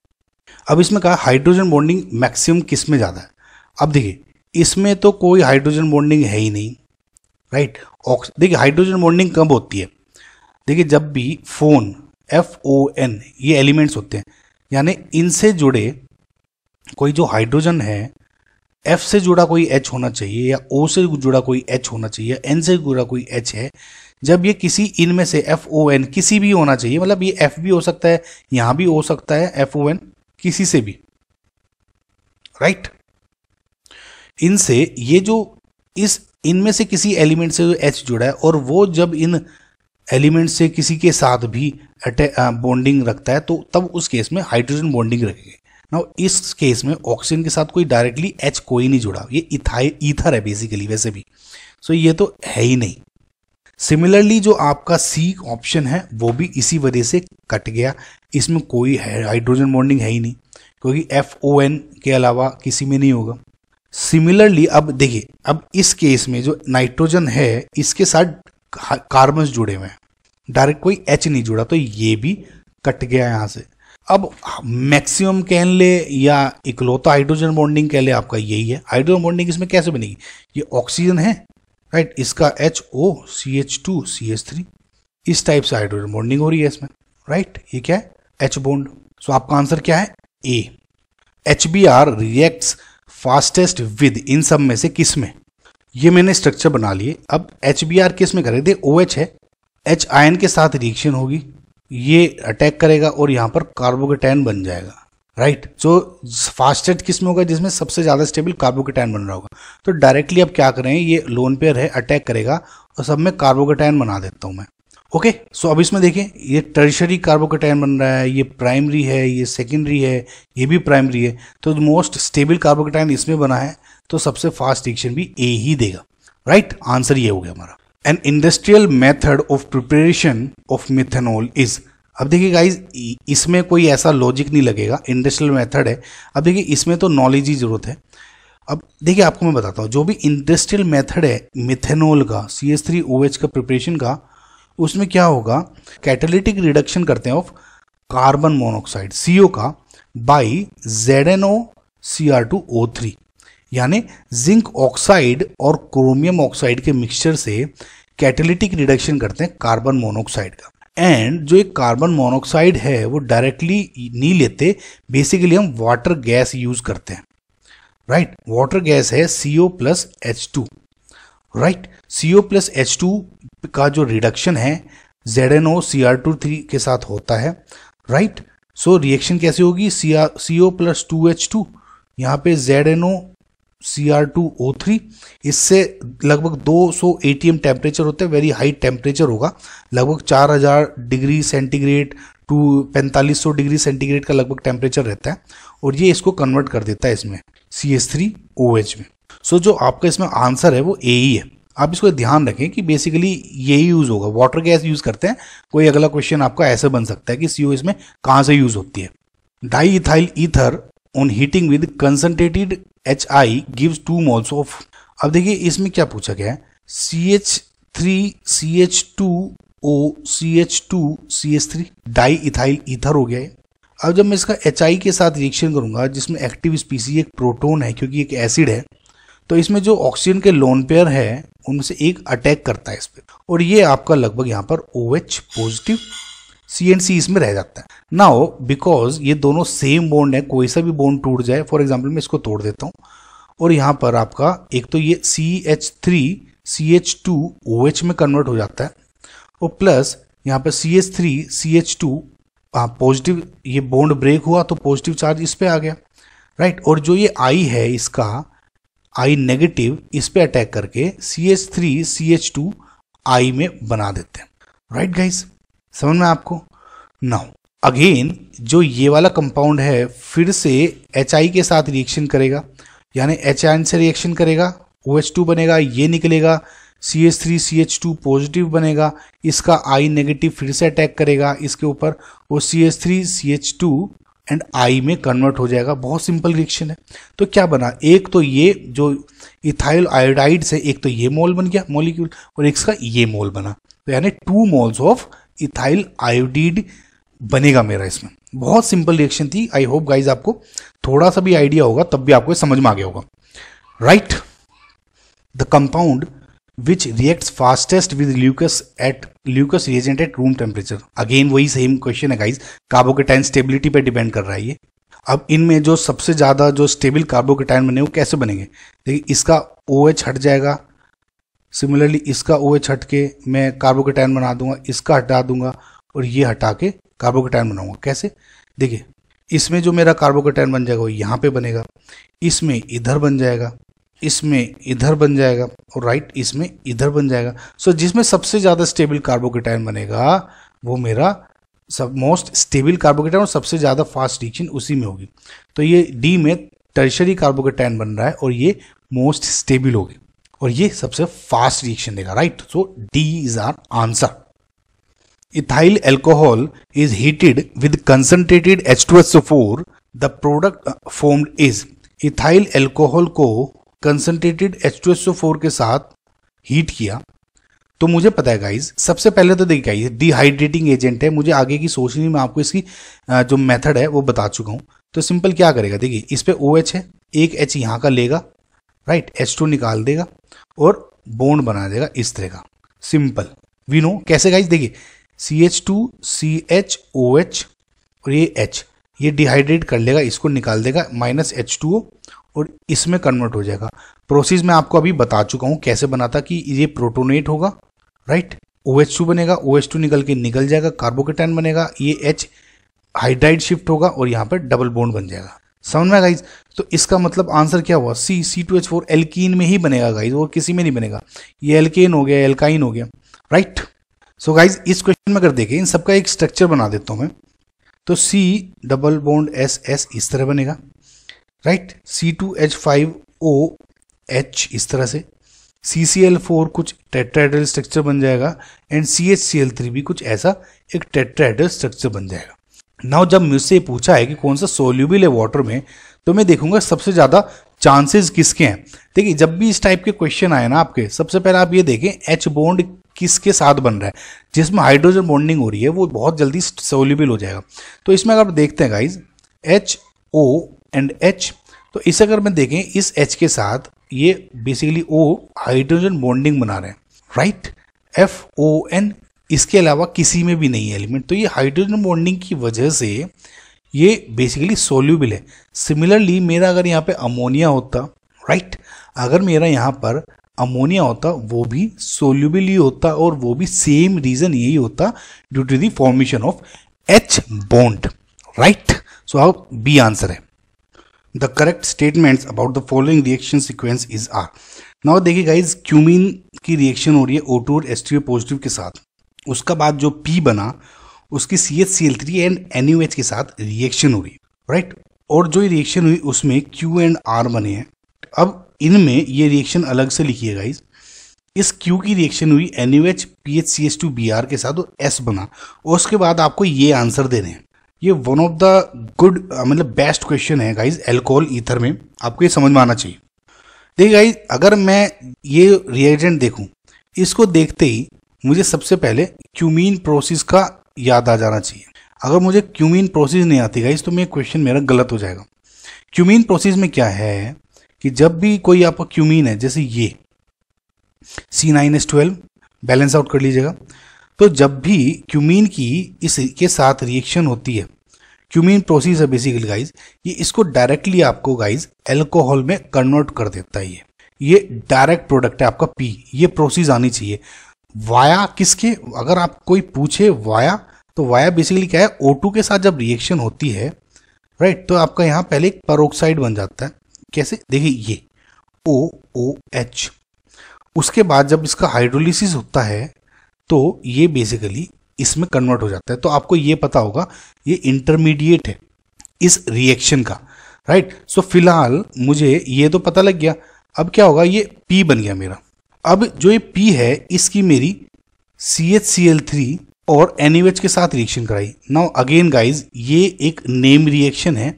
अब इसमें कहा हाइड्रोजन बॉन्डिंग मैक्सिमम किस में ज़्यादा है अब देखिए इसमें तो कोई हाइड्रोजन बॉन्डिंग है ही नहीं राइट देखिए हाइड्रोजन बॉन्डिंग कब होती है देखिए जब भी फोन एफ ओ एन ये एलिमेंट्स होते हैं यानी इनसे जुड़े कोई जो हाइड्रोजन है एफ से जुड़ा कोई एच होना चाहिए या ओ से जुड़ा कोई एच होना चाहिए या एन से जुड़ा कोई एच है जब ये किसी इनमें से एफ ओ एन किसी भी होना चाहिए मतलब ये एफ भी हो सकता है यहाँ भी हो सकता है एफ ओ एन किसी से भी राइट इनसे ये जो इस इनमें से किसी एलिमेंट से जो एच जुड़ा है और वो जब इन एलिमेंट से किसी के साथ भी बॉन्डिंग रखता है तो तब उस केस में हाइड्रोजन बॉन्डिंग रखेंगे ना इस केस में ऑक्सीजन के साथ कोई डायरेक्टली एच कोई नहीं जुड़ा ये इथाई ईथर है बेसिकली वैसे भी सो so ये तो है ही नहीं सिमिलरली जो आपका सी ऑप्शन है वो भी इसी वजह से कट गया इसमें कोई हाइड्रोजन बॉन्डिंग है ही नहीं क्योंकि एफ ओ एन के अलावा किसी में नहीं होगा सिमिलरली अब देखिए अब इस केस में जो नाइट्रोजन है इसके साथ कार्बन जुड़े हुए हैं डायरेक्ट कोई एच नहीं जुड़ा तो ये भी कट गया यहां से अब मैक्सिमम कह ले या इकलौता हाइड्रोजन बॉन्डिंग कह ले आपका यही है हाइड्रोजन बॉन्डिंग इसमें कैसे बनेगी ये ऑक्सीजन है राइट इसका H O C H two C H three इस टाइप से हाइड्रोजन बॉन्डिंग हो रही है इसमें राइट ये क्या है एच बॉन्ड सो आपका आंसर क्या है A H B R reacts fastest with इन सब में से किस में ये मैंने स्ट्रक्चर बना लिए अब एच बी आर किस में करेंगे ओ एच है एच आयन के साथ रिएक्शन होगी ये अटैक करेगा और यहाँ पर कार्बोकेटाइन बन जाएगा राइट सो फास्टेस्ट किस में होगा जिसमें सबसे ज़्यादा स्टेबल कार्बोकेटाइन बन रहा होगा तो डायरेक्टली अब क्या करें ये लोन पेयर है अटैक करेगा और सब में कार्बोकेटाइन बना देता हूँ मैं ओके सो अब इसमें देखें ये टर्शरी कार्बोकेटाइन बन रहा है ये प्राइमरी है ये सेकेंडरी है ये भी प्राइमरी है तो मोस्ट स्टेबल कार्बोकेटाइन इसमें बना है तो सबसे फास्ट रिएक्शन भी ए ही देगा राइट right? आंसर ये हो गया हमारा an industrial method of preparation of methanol is अब देखिए गाइज इसमें कोई ऐसा लॉजिक नहीं लगेगा इंडस्ट्रियल मेथड है अब देखिए इसमें तो नॉलेज ही जरूरत है अब देखिए आपको मैं बताता हूँ जो भी इंडस्ट्रियल मेथड है मिथेनॉल का C S three O H का प्रिपरेशन का उसमें क्या होगा कैटलिटिक रिडक्शन करते हैं ऑफ कार्बन मोनोक्साइड सीओ का by Z N O C R two O three यानी जिंक ऑक्साइड और क्रोमियम ऑक्साइड के मिक्सचर से कैटेलिटिक रिडक्शन करते हैं कार्बन मोनोक्साइड का एंड जो एक कार्बन मोनोक्साइड है वो डायरेक्टली नहीं लेते बेसिकली हम वाटर गैस यूज करते हैं राइट वाटर गैस है C O plus H two right C O plus H two का जो रिडक्शन है Z N O C R two three के साथ होता है राइट सो रिएक्शन कैसे होगी C R C O plus two H two यहाँ पे Z N O C R two O three इससे लगभग 200 सौ ए टी एम टेम्परेचर होता है वेरी हाई टेम्परेचर होगा लगभग 4000 डिग्री सेंटीग्रेड टू पैंतालीस सौ डिग्री सेंटीग्रेड का लगभग टेम्परेचर रहता है और ये इसको कन्वर्ट कर देता है इसमें C S three O H में सो so, जो आपका इसमें आंसर है वो ए ही e है आप इसको ध्यान रखें कि बेसिकली यही यूज होगा वाटर गैस यूज करते हैं कोई अगला क्वेश्चन आपका ऐसे बन सकता है कि सीओ इसमें कहाँ से यूज होती है diethyl ether on heating with concentrated H I give two moles of अब देखिए इसमें क्या पूछा गया है C H three C H two O C H two C H three diethyl ether हो गया है अब जब मैं इसका एच आई के साथ रिएक्शन करूंगा जिसमें एक्टिव स्पीसी एक प्रोटोन है क्योंकि एक एसिड है तो इसमें जो ऑक्सीजन के लोन पेयर है उनमें से एक अटैक करता है इस पर और ये आपका लगभग यहाँ पर O H positive C and C इसमें रह जाता है नाउ बिकॉज ये दोनों सेम बोन्ड है कोई सा भी बोन्ड टूट जाए फॉर एग्जाम्पल मैं इसको तोड़ देता हूँ और यहाँ पर आपका एक तो ये C H three C H two O H में कन्वर्ट हो जाता है और प्लस यहाँ पर C H three C H two positive ये बोन्ड ब्रेक हुआ तो पॉजिटिव चार्ज इस पर आ गया राइट right? और जो ये आई है इसका आई नेगेटिव इस पे अटैक करके C H three C H two I में बना देते हैं राइट गाइस समझ में आपको नाउ अगेन जो ये वाला कंपाउंड है फिर से एच आई के साथ रिएक्शन करेगा यानी एच आई से रिएक्शन करेगा ओ एच टू बनेगा ये निकलेगा C H three C H two positive बनेगा इसका आई नेगेटिव फिर से अटैक करेगा इसके ऊपर और C H three C H two and I में कन्वर्ट हो जाएगा बहुत सिंपल रिएक्शन है तो क्या बना एक तो ये जो इथाइल आयोडाइड से एक तो ये मोल बन गया मोलिक्यूल और एक इसका ये मोल बना तो यानी two moles of ethyl iodide बनेगा मेरा इसमें बहुत सिंपल रिएक्शन थी आई होप गाइज आपको थोड़ा सा भी आइडिया होगा तब भी आपको समझ में आ गया होगा right the compound which reacts fastest with leucus at leucus reagent at room temperature again वही सेम क्वेश्चन है गाइज कार्बोकेटाइन स्टेबिलिटी पे डिपेंड कर रहा है ये अब इनमें जो सबसे ज़्यादा जो स्टेबल कार्बोकेटाइन बने वो कैसे बनेंगे देखिए इसका ओ OH हट जाएगा सिमिलरली इसका ओ OH हट के मैं कार्बोकेटाइन बना दूंगा इसका हटा दूंगा और ये हटा के कार्बोकेटाइन बनाऊंगा कैसे देखिए इसमें जो मेरा कार्बोकेटाइन बन जाएगा वो यहाँ पे बनेगा इसमें इधर बन जाएगा इसमें इधर बन जाएगा और राइट इसमें इधर बन जाएगा सो so, जिसमें सबसे ज़्यादा स्टेबल कार्बोकेटाइन बनेगा वो मेरा सब मोस्ट स्टेबल कार्बोकेटाइन और सबसे ज़्यादा फास्ट रिएक्शन उसी में होगी तो ये डी में टर्शरी कार्बोकेटाइन बन रहा है और ये मोस्ट स्टेबल होगी और ये सबसे फास्ट रिएक्शन देगा right so D is our answer ethyl alcohol is heated with concentrated H two concentrated four the product formed is ethyl alcohol को कंसनट्रेटेड एच टू फोर के साथ हीट किया तो मुझे पता है गाइज सबसे पहले तो देखिए गाइज डिहाइड्रेटिंग एजेंट है मुझे आगे की सोचनी नहीं मैं आपको इसकी जो मेथड है वो बता चुका हूँ तो सिंपल क्या करेगा देखिए इस पर ओ OH है एक एच यहाँ का लेगा राइट एच टू निकाल देगा और बोन्ड बना देगा इस तरह का सिंपल वी नो कैसे गाइज देखिए C H two C H O H और ये एच ये डिहाइड्रेट कर लेगा इसको निकाल देगा माइनस एच टू ओ और इसमें कन्वर्ट हो जाएगा प्रोसेस मैं आपको अभी बता चुका हूं कैसे बनाता कि ये प्रोटोनेट होगा राइट ओ एच टू बनेगा ओ एच टू निकल के निकल जाएगा कार्बोकेटाइन बनेगा ये एच हाइड्राइड शिफ्ट होगा और यहां पर डबल बोन्ड बन जाएगा समझ में गाइज तो इसका मतलब आंसर क्या हुआ C C two H four alkene में ही बनेगा गाइज और किसी में नहीं बनेगा ये एल्केन हो गया एल्काइन हो गया राइट सो गाइज इस क्वेश्चन में अगर देखें इन सबका एक स्ट्रक्चर बना देता हूँ मैं तो C double bond S S इस तरह बनेगा right C two H five O H इस तरह से सी सी एल फोर कुछ टेट्राइडल स्ट्रक्चर बन जाएगा and C H C L three भी कुछ ऐसा एक टेट्राइडल स्ट्रक्चर बन जाएगा नाउ जब मुझसे पूछा है कि कौन सा सोल्यूबल है वाटर में तो मैं देखूंगा सबसे ज़्यादा चांसेस किसके हैं देखिए जब भी इस टाइप के क्वेश्चन आए ना आपके सबसे पहले आप ये देखें एच बॉन्ड किसके साथ बन रहा है जिसमें हाइड्रोजन बॉन्डिंग हो रही है वो बहुत जल्दी सोल्यूबल हो जाएगा तो इसमें अगर आप देखते हैं guys H O and H तो इस अगर मैं देखें इस एच के साथ ये बेसिकली ओ हाइड्रोजन बॉन्डिंग बना रहे हैं राइट एफ ओ एन इसके अलावा किसी में भी नहीं है एलिमेंट तो ये हाइड्रोजन बॉन्डिंग की वजह से ये बेसिकली सोल्यूबल है सिमिलरली मेरा अगर यहाँ पे अमोनिया होता राइट right? अगर मेरा यहाँ पर अमोनिया होता वो भी सोल्यूबल ही होता और वो भी सेम रीज़न यही होता due to the formation of H bond right so आप बी आंसर है the correct statements about the following reaction sequence is are now देखिए गाइज क्यूमिन की रिएक्शन हो रही है ओ टू और एस पॉजिटिव के साथ उसका बाद जो पी बना उसकी C H C L three and N U H के साथ रिएक्शन हो रही है राइट right? और जो रिएक्शन हुई उसमें क्यू एंड आर बने हैं अब इनमें ये रिएक्शन अलग से लिखी है गाइज इस क्यू की रिएक्शन हुई N U H P H C S two B R के साथ और एस बना और उसके बाद आपको ये आंसर देने हैं ये वन ऑफ द गुड मतलब बेस्ट क्वेश्चन है गाइज एल्कोहल ईथर में आपको ये समझ में आना चाहिए देखिए गाइज अगर मैं ये रिएजेंट देखूं इसको देखते ही मुझे सबसे पहले क्यूमीन प्रोसेस का याद आ जाना चाहिए अगर मुझे क्यूमीन प्रोसेस नहीं आती गाइज तो मैं क्वेश्चन मेरा गलत हो जाएगा क्यूमीन प्रोसेस में क्या है कि जब भी कोई आपका क्यूमीन है जैसे ये C nine S twelve balance out कर लीजिएगा तो जब भी क्यूमीन की इसके साथ रिएक्शन होती है क्यूमीन प्रोसेस है बेसिकली गाइज ये इसको डायरेक्टली आपको गाइज एल्कोहल में कन्वर्ट कर देता है ये ये डायरेक्ट प्रोडक्ट है आपका पी ये प्रोसेस आनी चाहिए वाया किसके अगर आप कोई पूछे वाया तो वाया बेसिकली क्या है ओ के साथ जब रिएक्शन होती है राइट तो आपका यहाँ पहले एक परोक्साइड बन जाता है कैसे देखिए ये ओ ओ एच उसके बाद जब इसका हाइड्रोलिसिस होता है तो ये बेसिकली इसमें कन्वर्ट हो जाता है तो आपको ये पता होगा ये इंटरमीडिएट है इस रिएक्शन का राइट सो फिलहाल मुझे ये तो पता लग गया अब क्या होगा ये पी बन गया मेरा अब जो ये पी है इसकी मेरी C H C L three और एन के साथ रिएक्शन कराई नाउ अगेन गाइज ये एक नेम रिएक्शन है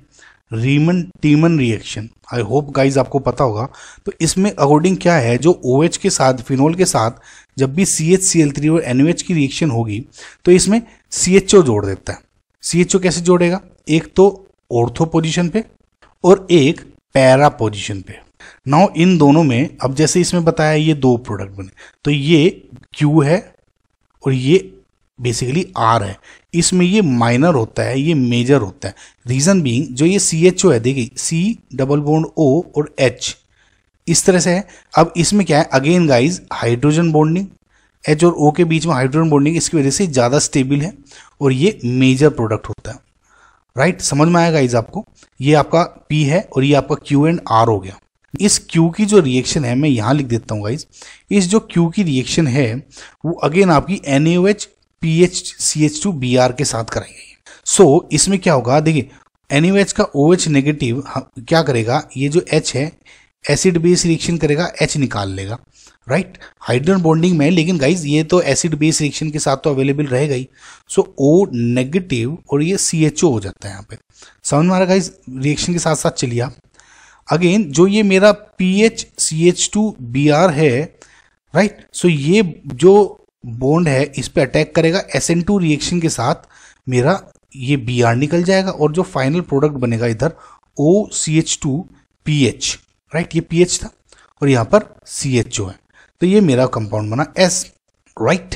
Reimer Tiemann reaction I hope guys आपको पता होगा तो इसमें अकॉर्डिंग क्या है जो ओ OH के साथ फिनोल के साथ जब भी C H C L three और एन की रिएक्शन होगी तो इसमें सी एच ओ जोड़ देता है सी एच ओ कैसे जोड़ेगा एक तो ऑर्थो पोजिशन पे और एक पैरा पोजिशन पे नाउ इन दोनों में अब जैसे इसमें बताया ये दो प्रोडक्ट बने तो ये क्यू है और ये बेसिकली आर है इसमें ये माइनर होता है ये मेजर होता है रीजन बीइंग जो ये सी एच ओ है देखिए सी डबल बोन्ड ओ और एच इस तरह से है अब इसमें क्या है again guys hydrogen bonding H और ओ के बीच में हाइड्रोजन बॉन्डिंग इसकी वजह से ज़्यादा स्टेबल है और ये मेजर प्रोडक्ट होता है राइट right? समझ में आया गाइज आपको ये आपका पी है और ये आपका क्यू एंड आर हो गया इस क्यू की जो रिएक्शन है मैं यहाँ लिख देता हूँ गाइज इस जो क्यू की रिएक्शन है वो अगेन आपकी N A H P H C H two B R के साथ कराई गई है सो इसमें क्या होगा देखिए एन एच का ओ OH एच नेगेटिव क्या करेगा ये जो एच है एसिड बेस रिएक्शन करेगा एच निकाल लेगा राइट हाइड्रोजन बॉन्डिंग में लेकिन गाइज ये तो एसिड बेस रिएक्शन के साथ तो अवेलेबल रहेगा ही सो ओ नेगेटिव और ये सी एच ओ हो जाता है यहाँ पे समझ में आ रहा गाइज रिएक्शन के साथ साथ चलिए आप अगेन जो ये मेरा P H C H two B R है राइट right? सो so ये जो बॉन्ड है इस पर अटैक करेगा एस एन टू रिएक्शन के साथ मेरा ये बी आर निकल जाएगा और जो फाइनल प्रोडक्ट बनेगा इधर O C H two P H right ये पी था और यहाँ पर सी एच ओ है तो ये मेरा कंपाउंड बना एस राइट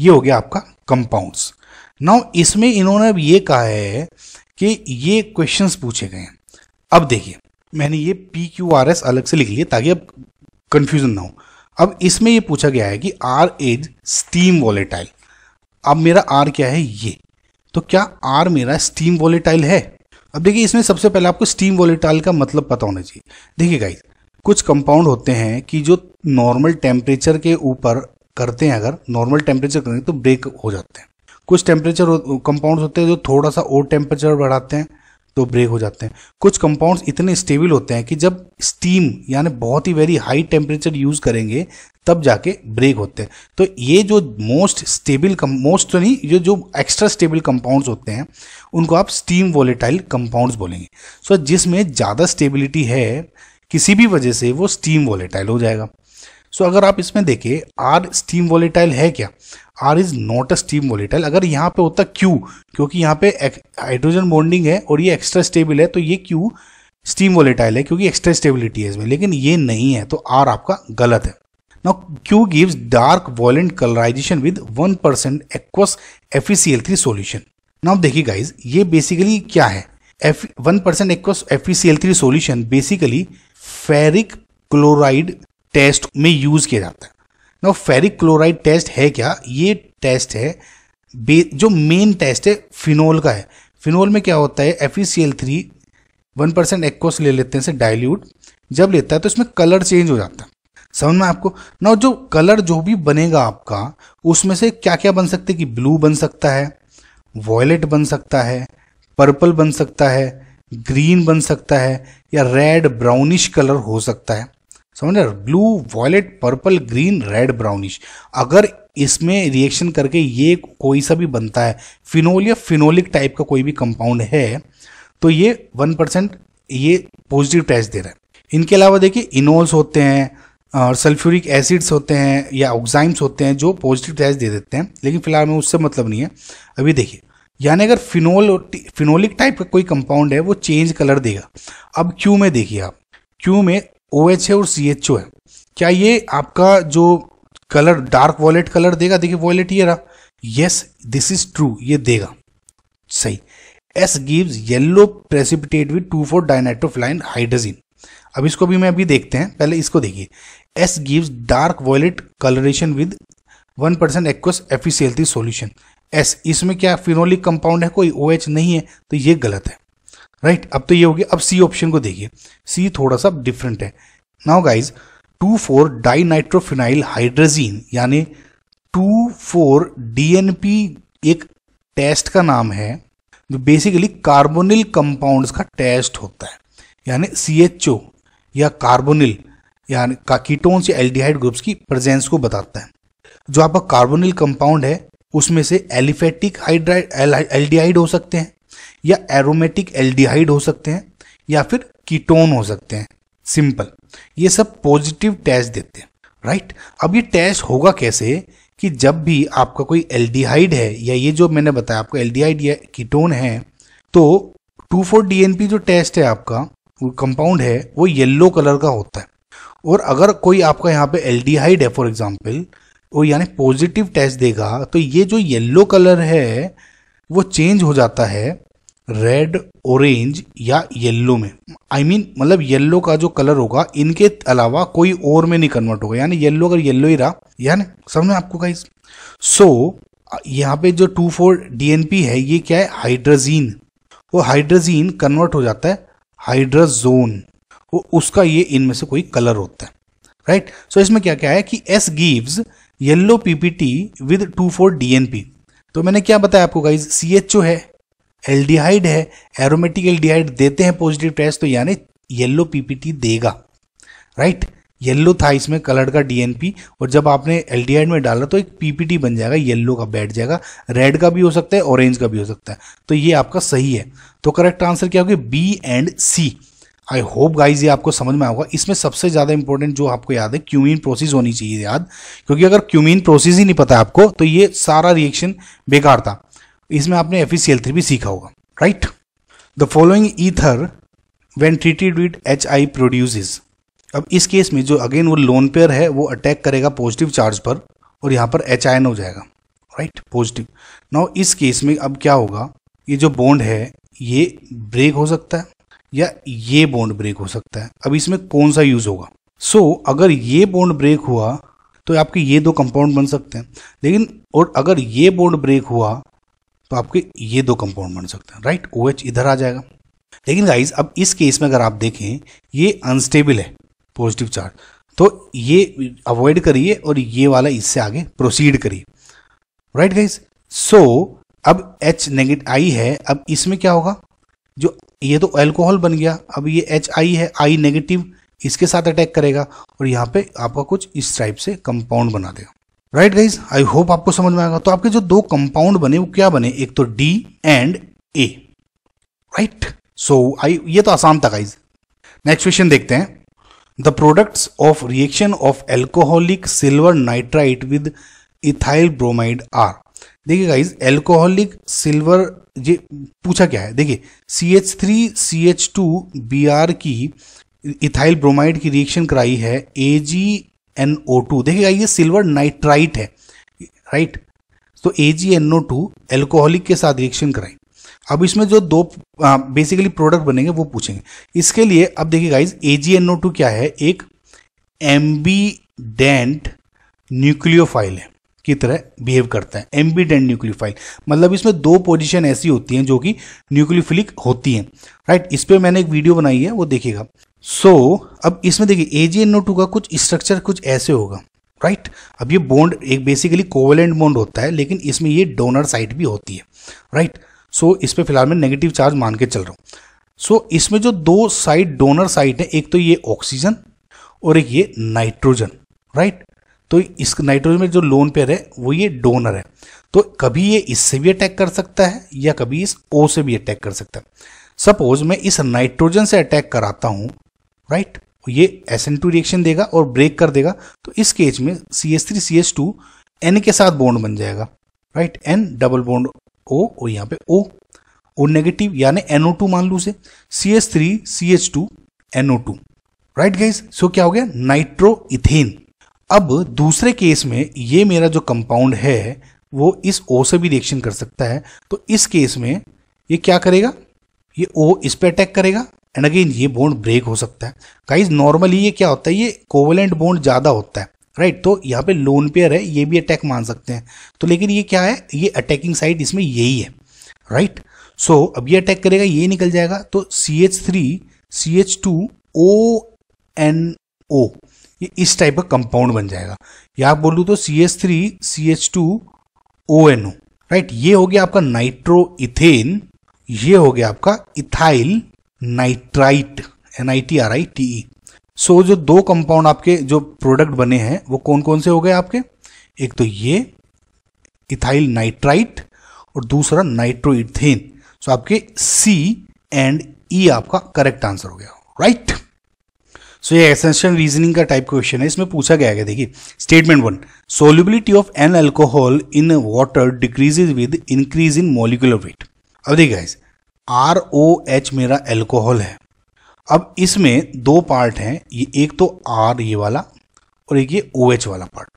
ये हो गया आपका कंपाउंड्स नाउ इसमें इन्होंने अब ये कहा है कि ये क्वेश्चंस पूछे गए हैं अब देखिए मैंने ये पी क्यू आर एस अलग से लिख लिए ताकि अब कन्फ्यूजन ना हो अब इसमें ये पूछा गया है कि आर इज स्टीम वॉलेटाइल अब मेरा आर क्या है ये तो क्या आर मेरा स्टीम वॉलेटाइल है अब देखिए इसमें सबसे पहले आपको स्टीम वोलेटाइल का मतलब पता होना चाहिए देखिए गाइस कुछ कंपाउंड होते हैं कि जो नॉर्मल टेम्परेचर के ऊपर करते हैं अगर नॉर्मल टेम्परेचर करेंगे तो ब्रेक हो जाते हैं कुछ टेम्परेचर कंपाउंड होते हैं जो थोड़ा सा और टेम्परेचर बढ़ाते हैं जो तो ब्रेक हो जाते हैं कुछ कंपाउंड्स इतने स्टेबल होते हैं कि जब स्टीम यानी बहुत ही वेरी हाई टेम्परेचर यूज़ करेंगे तब जाके ब्रेक होते हैं तो ये जो मोस्ट स्टेबल मोस्ट तो नहीं ये जो एक्स्ट्रा स्टेबल कंपाउंड्स होते हैं उनको आप स्टीम वोलेटाइल कंपाउंड्स बोलेंगे सो so, जिसमें ज़्यादा स्टेबिलिटी है किसी भी वजह से वो स्टीम वोलेटाइल हो जाएगा सो so, अगर आप इसमें देखें आर स्टीम वोलेटाइल है क्या R is not a steam volatile अगर यहाँ पे होता क्यू क्योंकि यहाँ पे हाइड्रोजन बॉन्डिंग है और ये एक्स्ट्रा स्टेबल है तो ये क्यू स्टीम वोलेटाइल है क्योंकि एक्स्ट्रा स्टेबिलिटी है इसमें लेकिन ये नहीं है तो आर आपका गलत है now Q Now Q gives dark violent colorization with 1% aqueous three solution now देखिए गाइज ये बेसिकली क्या है one F, 1% aqueous three solution basically ferric chloride test में यूज किया जाता है नो फेरिक क्लोराइड टेस्ट है क्या ये टेस्ट है जो मेन टेस्ट है फिनोल का है फिनोल में क्या होता है F three one percent aqueous ले लेते हैं इसे डायल्यूट जब लेता है तो इसमें कलर चेंज हो जाता है समझ में आपको ना जो कलर जो भी बनेगा आपका उसमें से क्या क्या बन सकते कि ब्लू बन सकता है वॉयलेट बन सकता है पर्पल बन सकता है ग्रीन बन सकता है या रेड ब्राउनिश कलर हो सकता है समझ रहे blue violet purple green red brownish अगर इसमें रिएक्शन करके ये कोई सा भी बनता है फिनोल या फिनोलिक टाइप का कोई भी कंपाउंड है तो ये वन परसेंट ये पॉजिटिव टैच दे रहा है इनके अलावा देखिए इनोल्स होते हैं और सल्फ्यूरिक एसिड्स होते हैं या ऑक्साइम्स होते हैं जो पॉजिटिव टैच दे देते हैं लेकिन फिलहाल में उससे मतलब नहीं है अभी देखिए यानी अगर फिनोल फिनोलिक टाइप का कोई कंपाउंड है वो चेंज कलर देगा अब क्यू में देखिए आप क्यू में ओ है और सी एच ओ है क्या ये आपका जो कलर डार्क वॉलेट कलर देगा देखिए वॉलेट ये रहा यस दिस इज ट्रू ये देगा सही S gives yellow precipitate with two four dinitrophenyl hydrazine अब इसको भी मैं अभी देखते हैं पहले इसको देखिए S gives dark violet colouration with one percent aqueous एफिशियल्टी सोल्यूशन एस इसमें क्या फिनोलिक कंपाउंड है कोई ओ OH नहीं है तो ये गलत है राइट अब तो ये हो गया अब सी ऑप्शन को देखिए सी थोड़ा सा डिफरेंट है now guys two four nitrophenyl hydrazine यानी टू फोर डीएनपी एक टेस्ट का नाम है जो बेसिकली कार्बोनिल कंपाउंड्स का टेस्ट होता है यानी सी एच ओ या कार्बोनिल यानी का कीटोन्स या एल्डिहाइड ग्रुप्स की प्रेजेंस को बताता है जो आपका कार्बोनिल कंपाउंड है उसमें से एलिफेटिक हाइड्राइड एल्डिहाइड हो सकते हैं या एरोमेटिक एल्डिहाइड हो सकते हैं या फिर कीटोन हो सकते हैं सिंपल ये सब पॉजिटिव टेस्ट देते हैं राइट अब ये टेस्ट होगा कैसे कि जब भी आपका कोई एल्डिहाइड है या ये जो मैंने बताया आपको एल्डिहाइड या कीटोन है तो टू फोर डीएनपी जो टेस्ट है आपका कंपाउंड है वो येल्लो कलर का होता है और अगर कोई आपका यहाँ पे एल्डिहाइड है फॉर एग्जाम्पल वो यानी पॉजिटिव टेस्ट देगा तो ये जो येल्लो कलर है वो चेंज हो जाता है रेड ऑरेंज या येल्लो में आई I मीन mean, मतलब येल्लो का जो कलर होगा इनके अलावा कोई और में नहीं कन्वर्ट होगा यानी येल्लो अगर येल्लो ही रहा यानी समझ में आपको गाइस सो so, यहाँ पे जो टू फोर डीएनपी है ये क्या है हाइड्रोजीन वो हाइड्रोजीन कन्वर्ट हो जाता है हाइड्रोजोन वो उसका ये इनमें से कोई कलर होता है राइट right? सो so, इसमें क्या क्या है कि S gives yellow PPT with two four DNP तो मैंने क्या बताया आपको गाइज सी एच ओ है एल्डिहाइड है एरोमेटिक एल्डिहाइड देते हैं पॉजिटिव टेस्ट तो यानी येल्लो पीपीटी देगा राइट येल्लो था इसमें कलर का डीएनपी और जब आपने एल्डिहाइड में डाला तो एक पीपीटी बन जाएगा येल्लो का बैठ जाएगा रेड का भी हो सकता है ऑरेंज का भी हो सकता है तो ये आपका सही है तो करेक्ट आंसर क्या होगा B and C I hope guys ये आपको समझ में आएगा इसमें सबसे ज़्यादा इंपॉर्टेंट जो आपको याद है क्यूमिन प्रोसेस होनी चाहिए याद क्योंकि अगर क्यूमिन प्रोसेस ही नहीं पता आपको तो ये सारा रिएक्शन बेकार था इसमें आपने एफ e भी सीखा होगा right the following ether when treated with H I produce अब इस केस में जो अगेन वो लोन पेयर है वो अटैक करेगा पॉजिटिव चार्ज पर और यहाँ पर एच हो जाएगा राइट पॉजिटिव नाउ इस केस में अब क्या होगा ये जो बॉन्ड है ये ब्रेक हो सकता है या ये बॉन्ड ब्रेक हो सकता है अब इसमें कौन सा यूज होगा सो so, अगर ये बॉन्ड ब्रेक हुआ तो आपके ये दो कंपाउंड बन सकते हैं लेकिन और अगर ये बॉन्ड ब्रेक हुआ तो आपके ये दो कंपाउंड बन सकते हैं राइट ओ OH इधर आ जाएगा लेकिन गाइज अब इस केस में अगर आप देखें ये अनस्टेबल है पॉजिटिव चार्ज तो ये अवॉइड करिए और ये वाला इससे आगे प्रोसीड करिए राइट गाइज सो अब एच नेगेटिव आई है अब इसमें क्या होगा जो ये तो एल्कोहल बन गया अब ये एच आई है आई नेगेटिव इसके साथ अटैक करेगा और यहाँ पे आपका कुछ इस टाइप से कंपाउंड बना देगा राइट गाइज आई होप आपको समझ में आएगा तो आपके जो दो कंपाउंड बने वो क्या बने एक तो D and A right so I ये तो आसान था गाइज नेक्स्ट क्वेश्चन देखते हैं the products of reaction of alcoholic silver nitrite with ethyl bromide are देखिए गाइज एल्कोहलिक सिल्वर ये पूछा क्या है देखिए C H three C H two B R की इथाइल ब्रोमाइड की रिएक्शन कराई है ए जी एन ओ टू देखिएगा ये सिल्वर नाइट्राइट है राइट तो A G N O two alcoholic के साथ रिएक्शन कराई अब इसमें जो दो आ, बेसिकली प्रोडक्ट बनेंगे वो पूछेंगे इसके लिए अब देखिए guys A G N O two क्या है एक एम्बीडेंट न्यूक्लियोफाइल है की तरह बिहेव करता है एम्बिडेंट न्यूक्लियोफाइल मतलब इसमें दो पोजीशन ऐसी होती हैं जो कि न्यूक्लियोफिलिक होती हैं राइट इस पर मैंने एक वीडियो बनाई है वो देखिएगा सो so, अब इसमें देखिए एजीएनओ का कुछ स्ट्रक्चर कुछ ऐसे होगा राइट right? अब ये बॉन्ड एक बेसिकली कोवेलेंट बॉन्ड होता है लेकिन इसमें ये डोनर साइट भी होती है राइट सो so, इस पर फिलहाल मैं नेगेटिव चार्ज मान के चल रहा हूँ सो so, इसमें जो दो साइट डोनर साइट है एक तो ये ऑक्सीजन और एक ये नाइट्रोजन राइट तो इस नाइट्रोजन में जो लोन पेयर है वो ये डोनर है तो कभी ये इससे भी अटैक कर सकता है या कभी इस ओ से भी अटैक कर सकता है सपोज मैं इस नाइट्रोजन से अटैक कराता हूँ राइट ये एस एन टू रिएक्शन देगा और ब्रेक कर देगा तो इस केज में C S three C S two N के साथ बॉन्ड बन जाएगा right N double bond O और यहाँ पे ओ ओ नेगेटिव यानी एनओ टू मान लू से C S three C H two NO two right guys so क्या हो गया नाइट्रो इथेन अब दूसरे केस में ये मेरा जो कंपाउंड है वो इस ओ से भी रिएक्शन कर सकता है तो इस केस में ये क्या करेगा ये ओ इस पे अटैक करेगा एंड अगेन ये बोन्ड ब्रेक हो सकता है गाइज नॉर्मली ये क्या होता है ये कोवलेंट बोन्ड ज़्यादा होता है राइट right, तो यहाँ पे लोन पेयर है ये भी अटैक मान सकते हैं तो लेकिन ये क्या है ये अटैकिंग साइड इसमें यही है राइट right? सो so, अब ये अटैक करेगा ये निकल जाएगा तो C H three C H two O N O ये इस टाइप का कंपाउंड बन जाएगा या आप बोलूँ तो C H three C H two O N O right ये हो गया आपका नाइट्रो इथेन ये हो गया आपका ethyl nitrite N I T R I T E so जो दो कंपाउंड आपके जो प्रोडक्ट बने हैं वो कौन कौन से हो गए आपके एक तो ये इथाइल नाइट्राइट और दूसरा नाइट्रो इथेन सो आपके सी एंड ई आपका करेक्ट आंसर हो गया राइट right? सो ये एसेंशियल रीजनिंग का टाइप क्वेश्चन है इसमें पूछा गया है देखिए statement one solubility of N alcohol in water decreases with increase in molecular weight अब देखिए आर ओ एच मेरा एल्कोहल है अब इसमें दो पार्ट हैं ये एक तो आर ये वाला और एक ये ओ OH वाला पार्ट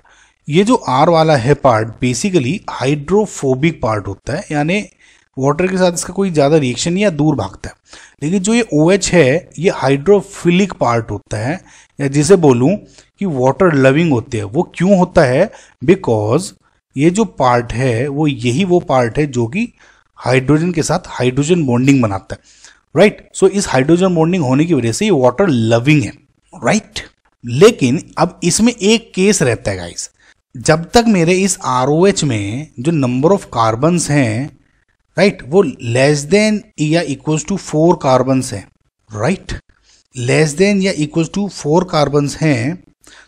ये जो आर वाला है पार्ट बेसिकली हाइड्रोफोबिक पार्ट होता है यानी वाटर के साथ इसका कोई ज़्यादा रिएक्शन या दूर भागता है लेकिन जो ये ओ OH है ये हाइड्रोफिलिक पार्ट होता है या जिसे बोलूँ कि वाटर लविंग होते हैं वो क्यों होता है बिकॉज ये जो पार्ट है वो यही वो पार्ट है जो कि हाइड्रोजन के साथ हाइड्रोजन बॉन्डिंग बनाता है राइट right? सो so, इस हाइड्रोजन बॉन्डिंग होने की वजह से ये वाटर लविंग है राइट right? लेकिन अब इसमें एक केस रहता है गाइस जब तक मेरे इस आर में जो नंबर ऑफ कार्बन्स हैं राइट right? वो लेस देन या इक्वल्स टू फोर कार्बन्स हैं राइट लेस देन या इक्वल्स टू फोर कार्बन्स हैं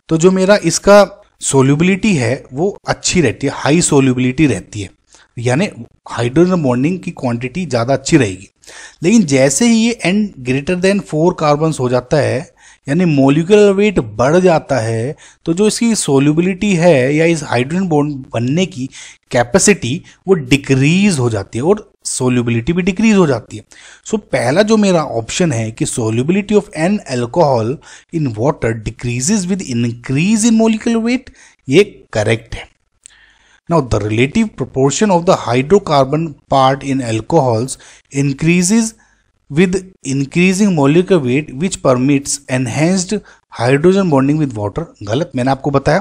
तो जो मेरा इसका सोल्यूबिलिटी है वो अच्छी रहती है हाई सोल्यूबिलिटी रहती है यानी हाइड्रोजन बॉन्डिंग की क्वांटिटी ज़्यादा अच्छी रहेगी लेकिन जैसे ही ये and greater than four carbons हो जाता है यानी मोलिकुलर वेट बढ़ जाता है तो जो इसकी सोल्यूबिलिटी है या इस हाइड्रोजन बॉन्ड बनने की कैपेसिटी वो डिक्रीज हो जाती है और सोल्यूबिलिटी भी डिक्रीज हो जाती है सो so, पहला जो मेरा ऑप्शन है कि solubility of N alcohol in water decreases with increase in molecular weight ये करेक्ट है now the relative proportion of the hydrocarbon part in alcohols increases with increasing molecular weight which permits enhanced hydrogen bonding with water गलत मैंने आपको बताया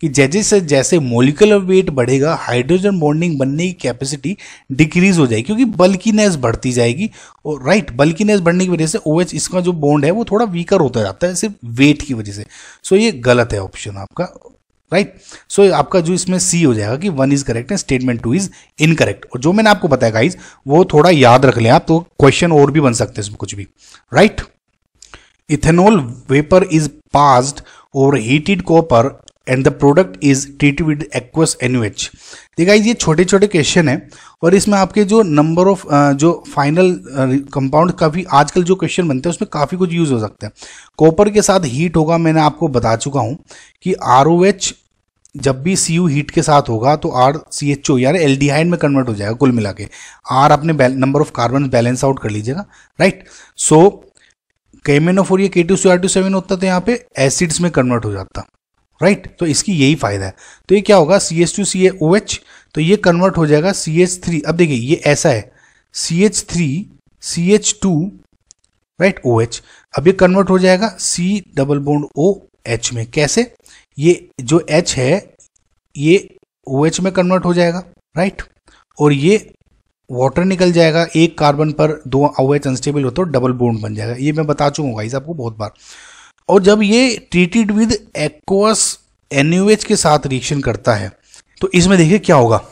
कि जैसे से जैसे मोलिकुलर वेट बढ़ेगा हाइड्रोजन बॉन्डिंग बनने की कैपेसिटी डिक्रीज हो जाएगी क्योंकि बल्किनेस बढ़ती जाएगी और राइट बल्किनेस बढ़ने की वजह से ओ इसका जो बॉन्ड है वो थोड़ा वीकर होता जाता है सिर्फ वेट की वजह से सो so, ये गलत है ऑप्शन आपका राइट सो so, आपका जो इसमें सी हो जाएगा कि one is correct and statement two is incorrect और जो मैंने आपको बताया गाइज वो थोड़ा याद रख लें आप तो क्वेश्चन और भी बन सकते हैं इसमें कुछ भी right ethanol vapour is pass और heated copper and the product is treated with aqueous NUH देखा ये छोटे छोटे क्वेश्चन है और इसमें आपके जो नंबर ऑफ जो फाइनल कंपाउंड काफ़ी आजकल जो क्वेश्चन बनते हैं उसमें काफ़ी कुछ यूज़ हो सकता है कॉपर के साथ हीट होगा मैंने आपको बता चुका हूँ कि आर ओ एच जब भी सी यू हीट के साथ होगा तो आर सी एच ओ यार एल्डिहाइड में कन्वर्ट हो जाएगा कुल मिला के आर अपने number of carbon balance out कर लीजिएगा राइट सो ओ फोर केमेनोफोरिया K two C R two seven होता तो यहाँ पे एसिड्स में कन्वर्ट हो जाता राइट right? तो इसकी यही फायदा है तो ये क्या होगा C H two C A O H तो ये कन्वर्ट हो जाएगा सी एच थ्री अब देखिए ये ऐसा है C H three C H two right O H अब ये कन्वर्ट हो जाएगा C double bond O H में कैसे ये जो एच है ये ओ OH में कन्वर्ट हो जाएगा राइट और ये वाटर निकल जाएगा एक कार्बन पर दो ओ एच अनस्टेबल हो तो डबल बोन्ड बन जाएगा ये मैं बता चुका हूँ आपको बहुत बार और जब ये ट्रीटेड विद एक्वस एन के साथ रिएक्शन करता है तो इसमें देखिए क्या होगा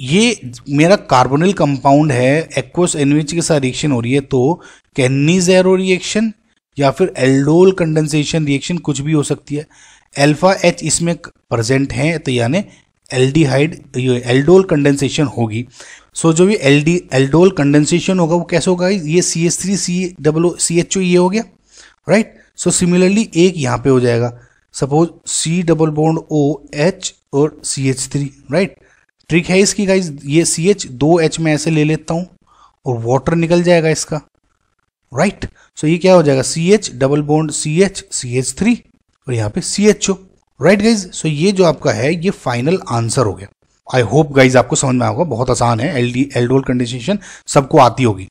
ये मेरा कार्बोनिल कंपाउंड है एक्वस एन के साथ रिएक्शन हो रही है तो कैनिजेरो रिएक्शन या फिर एल्डोल कंडेंसेशन रिएक्शन कुछ भी हो सकती है अल्फा एच इसमें प्रेजेंट हैं तो यानी एल्डिहाइड हाइड एल्डोल कंडेंसेशन होगी सो so, जो भी डी एल्डोल कंडेंसेशन होगा वो कैसे होगा ये C H three C double C H O ये हो गया राइट सो सिमिलरली एक यहाँ पे हो जाएगा suppose C double bond O H और C H three right trick है इसकी गाइज ये सी एच दो एच में ऐसे ले लेता हूँ और वाटर निकल जाएगा इसका राइट right? सो so, ये क्या हो जाएगा C H double bond C H C H three और यहाँ पे C H O right guys so ये जो आपका है ये फाइनल आंसर हो गया आई होप गाइज आपको समझ में आएगा बहुत आसान है एल डी एलडोल कंडीशन सबको आती होगी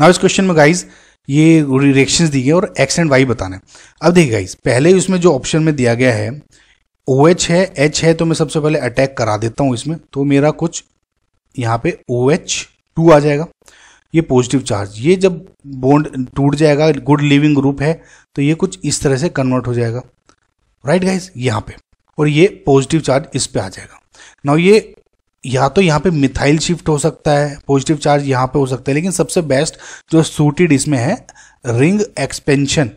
नाउ इस क्वेश्चन में गाइज ये रिएक्शन दी गई और एक्स एंड वाई बताना है अब देखिए गाइज पहले उसमें जो ऑप्शन में दिया गया है ओ OH है एच है तो मैं सबसे पहले अटैक करा देता हूँ इसमें तो मेरा कुछ यहाँ पे ओ एच टू आ जाएगा ये पॉजिटिव चार्ज ये जब बॉन्ड टूट जाएगा गुड लिविंग ग्रुप है तो ये कुछ इस तरह से कन्वर्ट हो जाएगा राइट गाइज यहाँ पे और ये पॉजिटिव चार्ज इस पे आ जाएगा नाउ ये या तो यहाँ पे मिथाइल शिफ्ट हो सकता है पॉजिटिव चार्ज यहाँ पे हो सकता है लेकिन सबसे बेस्ट जो सूटेड इसमें है रिंग एक्सपेंशन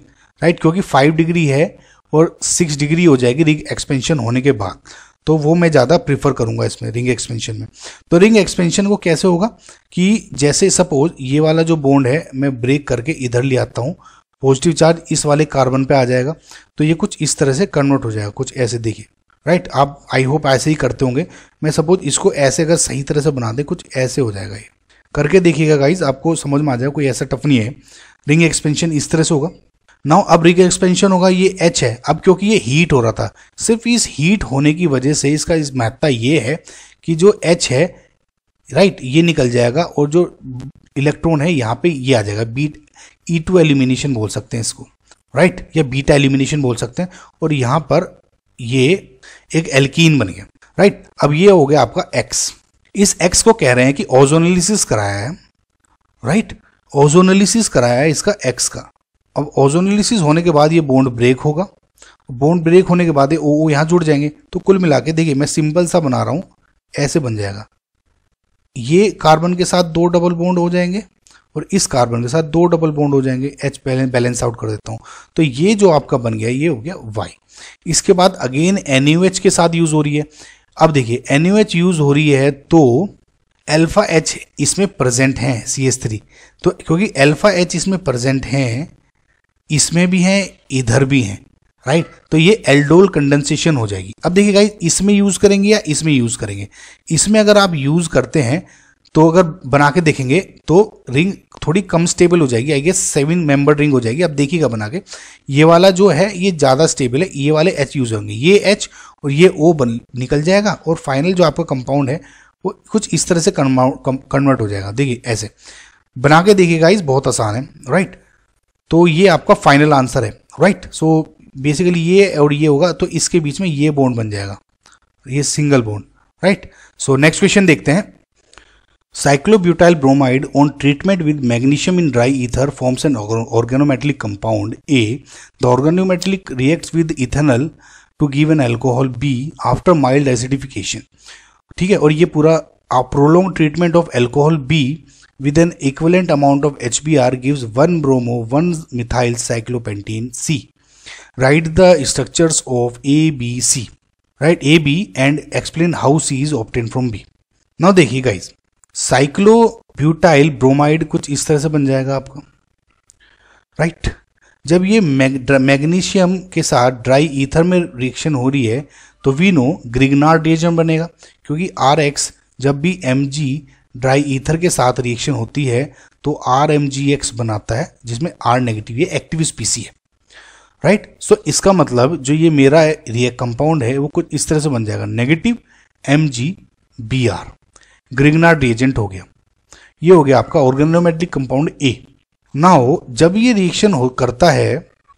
राइट क्योंकि फाइव डिग्री है और सिक्स डिग्री हो जाएगी रिंग एक्सपेंशन होने के बाद तो वो मैं ज़्यादा प्रीफर करूँगा इसमें रिंग एक्सपेंशन में तो रिंग एक्सपेंशन को कैसे होगा कि जैसे सपोज ये वाला जो बॉन्ड है मैं ब्रेक करके इधर ले आता हूँ पॉजिटिव चार्ज इस वाले कार्बन पे आ जाएगा तो ये कुछ इस तरह से कन्वर्ट हो जाएगा कुछ ऐसे देखिए राइट आप आई होप ऐसे ही करते होंगे मैं सपोज इसको ऐसे अगर सही तरह से बना दें कुछ ऐसे हो जाएगा ये करके देखिएगा गाइज आपको समझ में आ जाएगा कोई ऐसा टफ नहीं है रिंग एक्सपेंशन इस तरह से होगा नाउ अब रिंग एक्सपेंशन होगा ये एच है अब क्योंकि ये हीट हो रहा था सिर्फ इस हीट होने की वजह से इसका इस महत्ता ये है कि जो एच है राइट ये निकल जाएगा और जो इलेक्ट्रॉन है यहाँ पे ये आ जाएगा बीट ई टू एलिमिनेशन बोल सकते हैं इसको राइट right? या बीटा एलिमिनेशन बोल सकते हैं और यहां पर ये एक एल्कीन बन गया राइट right? अब ये हो गया आपका एक्स इस एक्स को कह रहे हैं कि ओजोनलिसिस कराया है राइट right? ओजोनलिसिस कराया है इसका एक्स का अब ओजोनलिसिस होने के बाद ये बोन्ड ब्रेक होगा बोन्ड ब्रेक होने के बाद ये ओ ओ यहां जुड़ जाएंगे तो कुल मिला के देखिए मैं सिंपल सा बना रहा हूं ऐसे बन जाएगा ये कार्बन के साथ दो डबल बोन्ड हो जाएंगे और इस कार्बन के साथ दो डबल बॉन्ड हो जाएंगे एच बैलेंस आउट कर देता हूँ तो ये जो आपका बन गया ये हो गया वाई इसके बाद अगेन एन के साथ यूज हो रही है अब देखिए एन यूज हो रही है तो एल्फा एच इसमें प्रेजेंट हैं सी एस थ्री तो क्योंकि एल्फा एच इसमें प्रेजेंट हैं इसमें भी हैं इधर भी हैं राइट तो ये एल्डोल कंडेंसेशन हो जाएगी अब देखिए गाइस इसमें यूज करेंगे या इसमें यूज करेंगे इसमें अगर आप यूज करते हैं तो अगर बना के देखेंगे तो रिंग थोड़ी कम स्टेबल हो जाएगी I guess seven member ring हो जाएगी आप देखिएगा बना के ये वाला जो है ये ज़्यादा स्टेबल है ये वाले एच यूज होंगे ये एच और ये ओ बन निकल जाएगा और फाइनल जो आपका कंपाउंड है वो कुछ इस तरह से कन्वर्ट हो जाएगा देखिए ऐसे बना के देखिएगा इस बहुत आसान है राइट तो ये आपका फाइनल आंसर है राइट सो बेसिकली ये और ये होगा तो इसके बीच में ये बोन्ड बन जाएगा ये single bond right so next question देखते हैं Cyclobutyl bromide on treatment with magnesium in dry ether forms an organometallic compound. A. The organometallic reacts with ethanol to give an alcohol. B. After mild acidification. ठीक है और ये पूरा prolong treatment of alcohol B with an equivalent amount of HBr gives 1 bromo 1 methyl cyclopentene C. Write the structures of A, B, C. Write A, B and explain how C is obtained from B. Now देखिए guys, cyclobutyl bromide कुछ इस तरह से बन जाएगा आपका right right? जब ये मैग्नीशियम के साथ ड्राई ईथर में रिएक्शन हो रही है तो वी नो ग्रिगनार्डेजम बनेगा क्योंकि आर एक्स जब भी एम जी ड्राई ईथर के साथ रिएक्शन होती है तो आर एम जी एक्स बनाता है जिसमें आर नेगेटिव ये एक्टिव स्पीसी है राइट right? सो so, इसका मतलब जो ये मेरा कंपाउंड है वो कुछ इस तरह से बन जाएगा negative M G B R Grignard reagent हो गया ये हो गया आपका ऑर्गेनोमेटिक कंपाउंड ए नाउ जब ये रिएक्शन हो करता है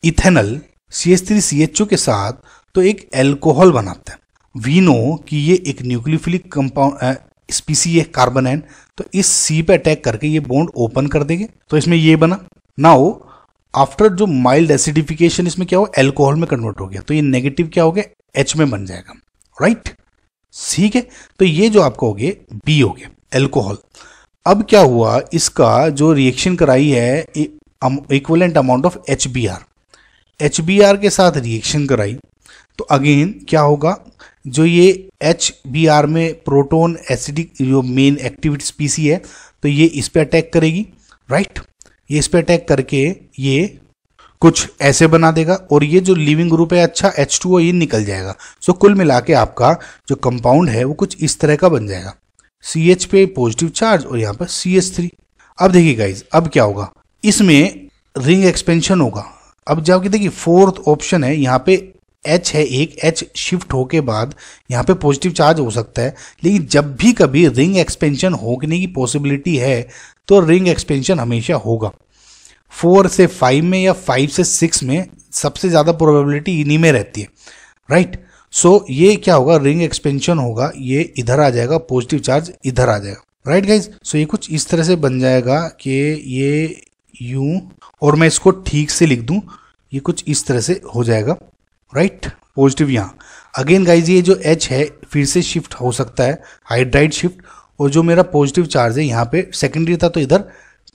ethanal C H three C H O के साथ तो एक एल्कोहल बनाता है वीनो कि ये एक न्यूक्लियोफिलिक कंपाउंड स्पीसी है कार्बन एन तो इस सी पे अटैक करके ये बॉन्ड ओपन कर देंगे तो इसमें ये बना नाउ आफ्टर जो माइल्ड एसिडिफिकेशन इसमें क्या हो एल्कोहल में कन्वर्ट हो गया तो ये नेगेटिव क्या हो गया एच में बन जाएगा राइट right? ठीक है तो ये जो आपका हो गया बी हो गया एल्कोहल अब क्या हुआ इसका जो रिएक्शन कराई है equivalent amount of H B R H B R के साथ रिएक्शन कराई तो अगेन क्या होगा जो ये एच बी आर में प्रोटोन एसिडिक जो मेन एक्टिविटी स्पीसी है तो ये इस पर अटैक करेगी राइट ये इस पर अटैक करके ये कुछ ऐसे बना देगा और ये जो लिविंग ग्रुप है अच्छा एच टू ये निकल जाएगा सो कुल मिला के आपका जो कंपाउंड है वो कुछ इस तरह का बन जाएगा सी एच पे पॉजिटिव चार्ज और यहाँ पर सी एच थ्री अब देखिए गाइज अब क्या होगा इसमें रिंग एक्सपेंशन होगा अब जाओ देखिए फोर्थ ऑप्शन है यहाँ पे एच है एक एच शिफ्ट होके बाद यहाँ पे पॉजिटिव चार्ज हो सकता है लेकिन जब भी कभी रिंग एक्सपेंशन होने की पॉसिबिलिटी है तो रिंग एक्सपेंशन हमेशा होगा फोर से फाइव में या फाइव से सिक्स में सबसे ज़्यादा प्रोबेबिलिटी इन्हीं में रहती है राइट सो so, ये क्या होगा रिंग एक्सपेंशन होगा ये इधर आ जाएगा पॉजिटिव चार्ज इधर आ जाएगा राइट गाइज सो ये कुछ इस तरह से बन जाएगा कि ये यू और मैं इसको ठीक से लिख दूं ये कुछ इस तरह से हो जाएगा राइट पॉजिटिव यहाँ अगेन गाइज ये जो एच है फिर से शिफ्ट हो सकता है हाइड्राइड शिफ्ट और जो मेरा पॉजिटिव चार्ज है यहाँ पे सेकेंडरी था तो इधर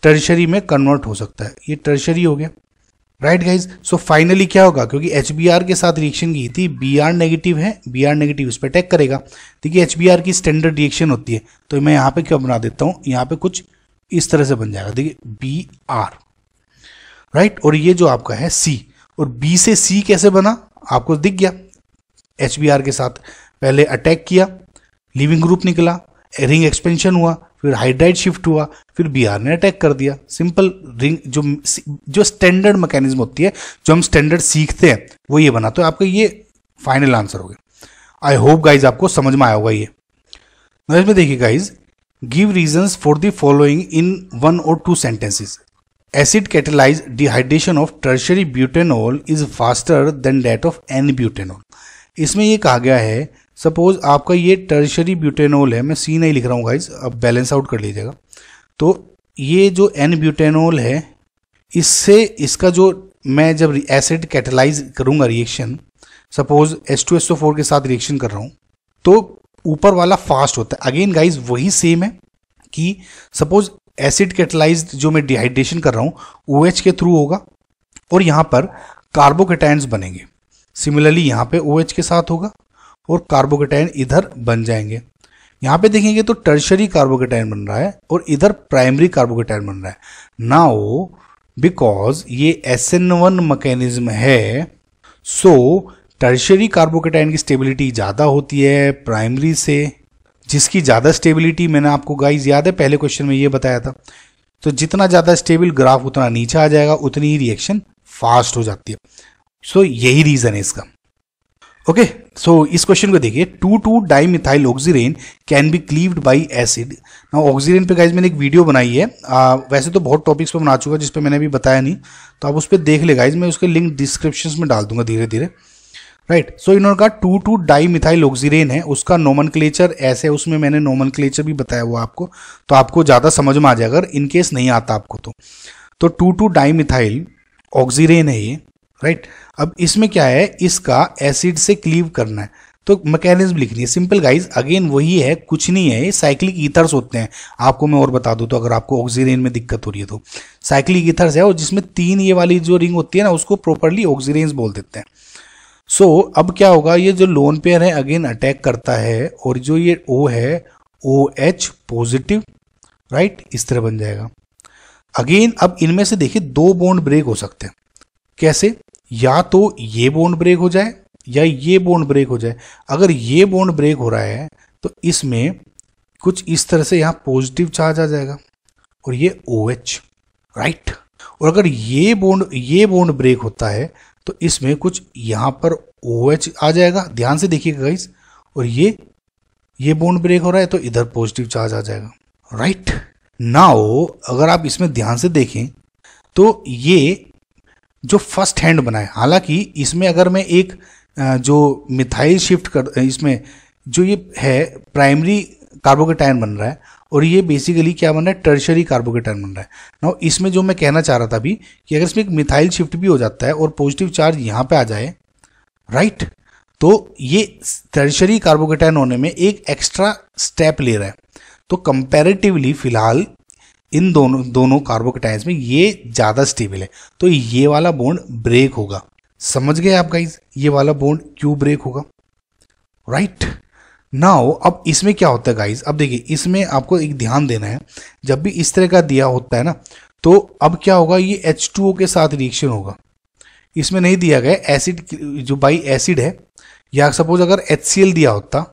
टर्शरी में कन्वर्ट हो सकता है ये टर्शरी हो गया राइट गाइज सो फाइनली क्या होगा क्योंकि एच के साथ रिएक्शन की थी बी आर नेगेटिव है बी आर नेगेटिव इस पर अटैक करेगा देखिए एच की स्टैंडर्ड रिएक्शन होती है तो मैं यहाँ पे क्यों बना देता हूँ यहाँ पे कुछ इस तरह से बन जाएगा देखिए बी आर राइट और ये जो आपका है सी और बी से सी कैसे बना आपको दिख गया एच के साथ पहले अटैक किया लिविंग ग्रुप निकला रिंग एक्सपेंशन हुआ फिर हाइड्राइड शिफ्ट हुआ फिर बिहार ने अटैक कर दिया सिंपल रिंग जो जो स्टैंडर्ड मैकेनिज्म होती है जो हम स्टैंडर्ड सीखते हैं वो ये बना तो आपका ये फाइनल आंसर हो गया आई होप गाइज आपको समझ में आया होगा ये नेक्स्ट में देखिए guys give reason for the following in one और two sentences acid catalyse dehydration of tertiary butanol is faster than that of N butanol इसमें ये कहा गया है सपोज आपका ये टर्शरी ब्यूटेनोल है मैं सी नहीं लिख रहा हूँ गाइज आप बैलेंस आउट कर लीजिएगा तो ये जो एन ब्यूटेनोल है इससे इसका जो मैं जब एसिड कैटलाइज करूँगा reaction suppose S two S O four के साथ रिएक्शन कर रहा हूँ तो ऊपर वाला फास्ट होता है अगेन गाइज वही सेम है कि सपोज एसिड कैटलाइज जो मैं डिहाइड्रेशन कर रहा हूँ ओ OH के थ्रू होगा और यहाँ पर कार्बोकेटाइन्स बनेंगे सिमिलरली यहाँ पे ओ OH के साथ होगा और कार्बोकेटाइन इधर बन जाएंगे यहाँ पे देखेंगे तो टर्शरी कार्बोकेटाइन बन रहा है और इधर प्राइमरी कार्बोकेटाइन बन रहा है नाउ बिकॉज ये एस एन वन मकैनिज्म है सो टर्शरी कार्बोकेटाइन की स्टेबिलिटी ज़्यादा होती है प्राइमरी से जिसकी ज़्यादा स्टेबिलिटी मैंने आपको गाइज याद है पहले क्वेश्चन में ये बताया था तो जितना ज़्यादा स्टेबल ग्राफ उतना नीचे आ जाएगा उतनी ही रिएक्शन फास्ट हो जाती है सो so, यही रीज़न है इसका ओके सो इस क्वेश्चन को देखिए two two methyl oxirane can be cleaved by acid ना ऑक्सीरेन पे गाइज मैंने एक वीडियो बनाई है आ, वैसे तो बहुत टॉपिक्स पे बना चुका जिस पे मैंने अभी बताया नहीं तो आप उस पर देख ले गाइज मैं उसके लिंक डिस्क्रिप्शन में डाल दूंगा धीरे धीरे राइट सो इन्होंने कहा two two di methyl oxirane है उसका नोमन ऐसे है उसमें मैंने नोमन भी बताया हुआ आपको तो आपको ज़्यादा समझ में आ जाएगा अगर इनकेस नहीं आता आपको तो two two di methyl oxirane है ये राइट right? अब इसमें क्या है इसका एसिड से क्लीव करना है तो मैकेनिज्म लिखनी है सिंपल गाइज अगेन वही है कुछ नहीं है ये साइक्लिक ईथर्स होते हैं आपको मैं और बता दूं तो अगर आपको ऑक्सीजन में दिक्कत हो रही है तो साइक्लिक ईथर्स है और जिसमें तीन ये वाली जो रिंग होती है ना उसको प्रॉपरली ऑक्सीजन बोल देते हैं सो so, अब क्या होगा ये जो लोन पेयर है अगेन अटैक करता है और जो ये ओ है ओ एच पॉजिटिव राइट इस तरह बन जाएगा अगेन अब इनमें से देखिए दो बॉन्ड ब्रेक हो सकते हैं कैसे या तो ये बोन ब्रेक हो जाए या ये बोन ब्रेक हो जाए अगर ये बोन ब्रेक हो रहा है तो इसमें कुछ इस तरह से यहाँ पॉजिटिव चार्ज आ जाएगा और ये ओ एच राइट और अगर ये बोन ये बोन ब्रेक होता है तो इसमें कुछ यहाँ पर ओ एच आ जाएगा ध्यान से देखिएगा गाइस और ये ये बोन ब्रेक हो रहा है तो इधर पॉजिटिव चार्ज आ जाएगा राइट नाउ अगर आप इसमें ध्यान से देखें तो ये जो फर्स्ट हैंड बनाए हालांकि इसमें अगर मैं एक जो मिथाइल शिफ्ट कर इसमें जो ये है प्राइमरी कार्बोकेटाइन बन रहा है और ये बेसिकली क्या बन रहा है टर्शरी कार्बोकेटाइन बन रहा है ना इसमें जो मैं कहना चाह रहा था अभी कि अगर इसमें एक मिथाइल शिफ्ट भी हो जाता है और पॉजिटिव चार्ज यहाँ पे आ जाए राइट तो ये टर्शरी कार्बोकेटाइन होने में एक एक्स्ट्रा स्टेप ले रहा है तो कंपेरेटिवली फिलहाल इन दोनों दोनों कार्बोकेटाइन्स में ये ज़्यादा स्टेबल है तो ये वाला बोन्ड ब्रेक होगा समझ गए आप गाइज ये वाला बोन्ड क्यों ब्रेक होगा राइट right? नाउ अब इसमें क्या होता है गाइज अब देखिए इसमें आपको एक ध्यान देना है जब भी इस तरह का दिया होता है ना तो अब क्या होगा ये एच के साथ रिएक्शन होगा इसमें नहीं दिया गया एसिड जो बाई एसिड है या सपोज अगर एच दिया होता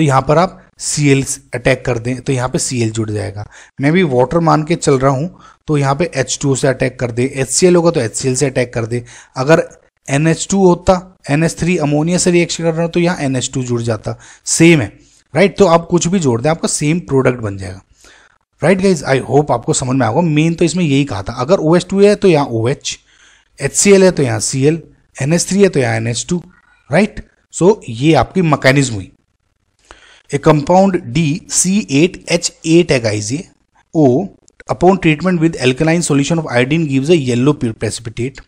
तो यहाँ पर आप सी एल अटैक कर दें तो यहाँ पे सी एल जुड़ जाएगा मैं भी वाटर मान के चल रहा हूँ तो यहाँ पे एच टू से अटैक कर दे एच सी एल होगा तो एच सी एल से अटैक कर दे अगर एन एच टू होता एन एच थ्री अमोनिया से रिएक्शन कर रहा हूँ तो यहाँ एन एच टू जुड़ जाता सेम है राइट तो आप कुछ भी जोड़ दें आपका सेम प्रोडक्ट बन जाएगा राइट गाइज आई होप आपको समझ में आएगा मेन तो इसमें यही कहा था अगर ओ एच टू है तो यहाँ O H H C L है तो यहाँ C L N H three है तो यहाँ N H two right so ये आपकी मकैनिज्म हुई A compound D C eight H eight एगाइज O upon treatment with alkaline solution of iodine gives a yellow precipitate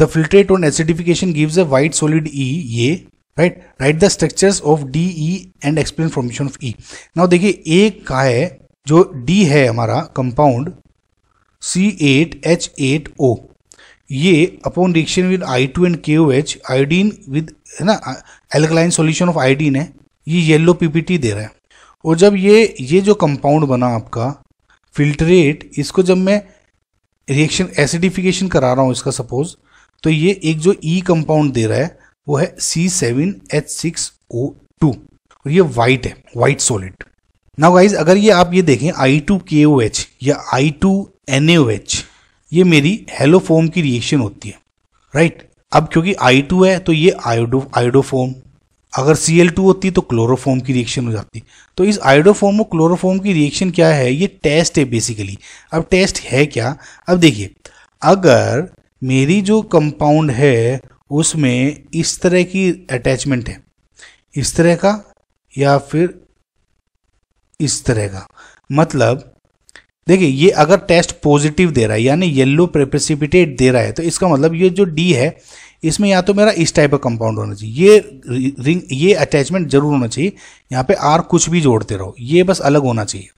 the filtrate on acidification gives a white solid E ये right right the structures of D E and explain formation of E now देखिए एक का है जो D है हमारा compound C eight H eight O ये upon reaction with I two and K O H iodine with है ना एल्कलाइन सोल्यूशन ऑफ आयोडीन है ये येलो पीपीटी दे रहा है और जब ये ये जो कंपाउंड बना आपका फिल्ट्रेट इसको जब मैं रिएक्शन एसिडिफिकेशन करा रहा हूँ इसका सपोज तो ये एक जो ई e कंपाउंड दे रहा है वो है C seven H six O two और ये वाइट है वाइट सॉलिड नाउ गाइज अगर ये आप ये देखें आई टू के ओ एच या I two N O H ये मेरी हेलोफोम की रिएक्शन होती है राइट right? अब क्योंकि आई टू है तो ये आयोडो आयोडोफोम अगर सी एल टू होती तो क्लोरोफॉर्म की रिएक्शन हो जाती तो इस आइडोफॉर्म और क्लोरोफॉर्म की रिएक्शन क्या है ये टेस्ट है बेसिकली अब टेस्ट है क्या अब देखिए अगर मेरी जो कंपाउंड है उसमें इस तरह की अटैचमेंट है इस तरह का या फिर इस तरह का मतलब देखिए ये अगर टेस्ट पॉजिटिव दे रहा है यानी येल्लो प्रेपेसिपिटेट दे रहा है तो इसका मतलब ये जो डी है इसमें या तो मेरा इस टाइप का कंपाउंड होना चाहिए ये रिंग ये अटैचमेंट जरूर होना चाहिए यहाँ पे आर कुछ भी जोड़ते रहो ये बस अलग होना चाहिए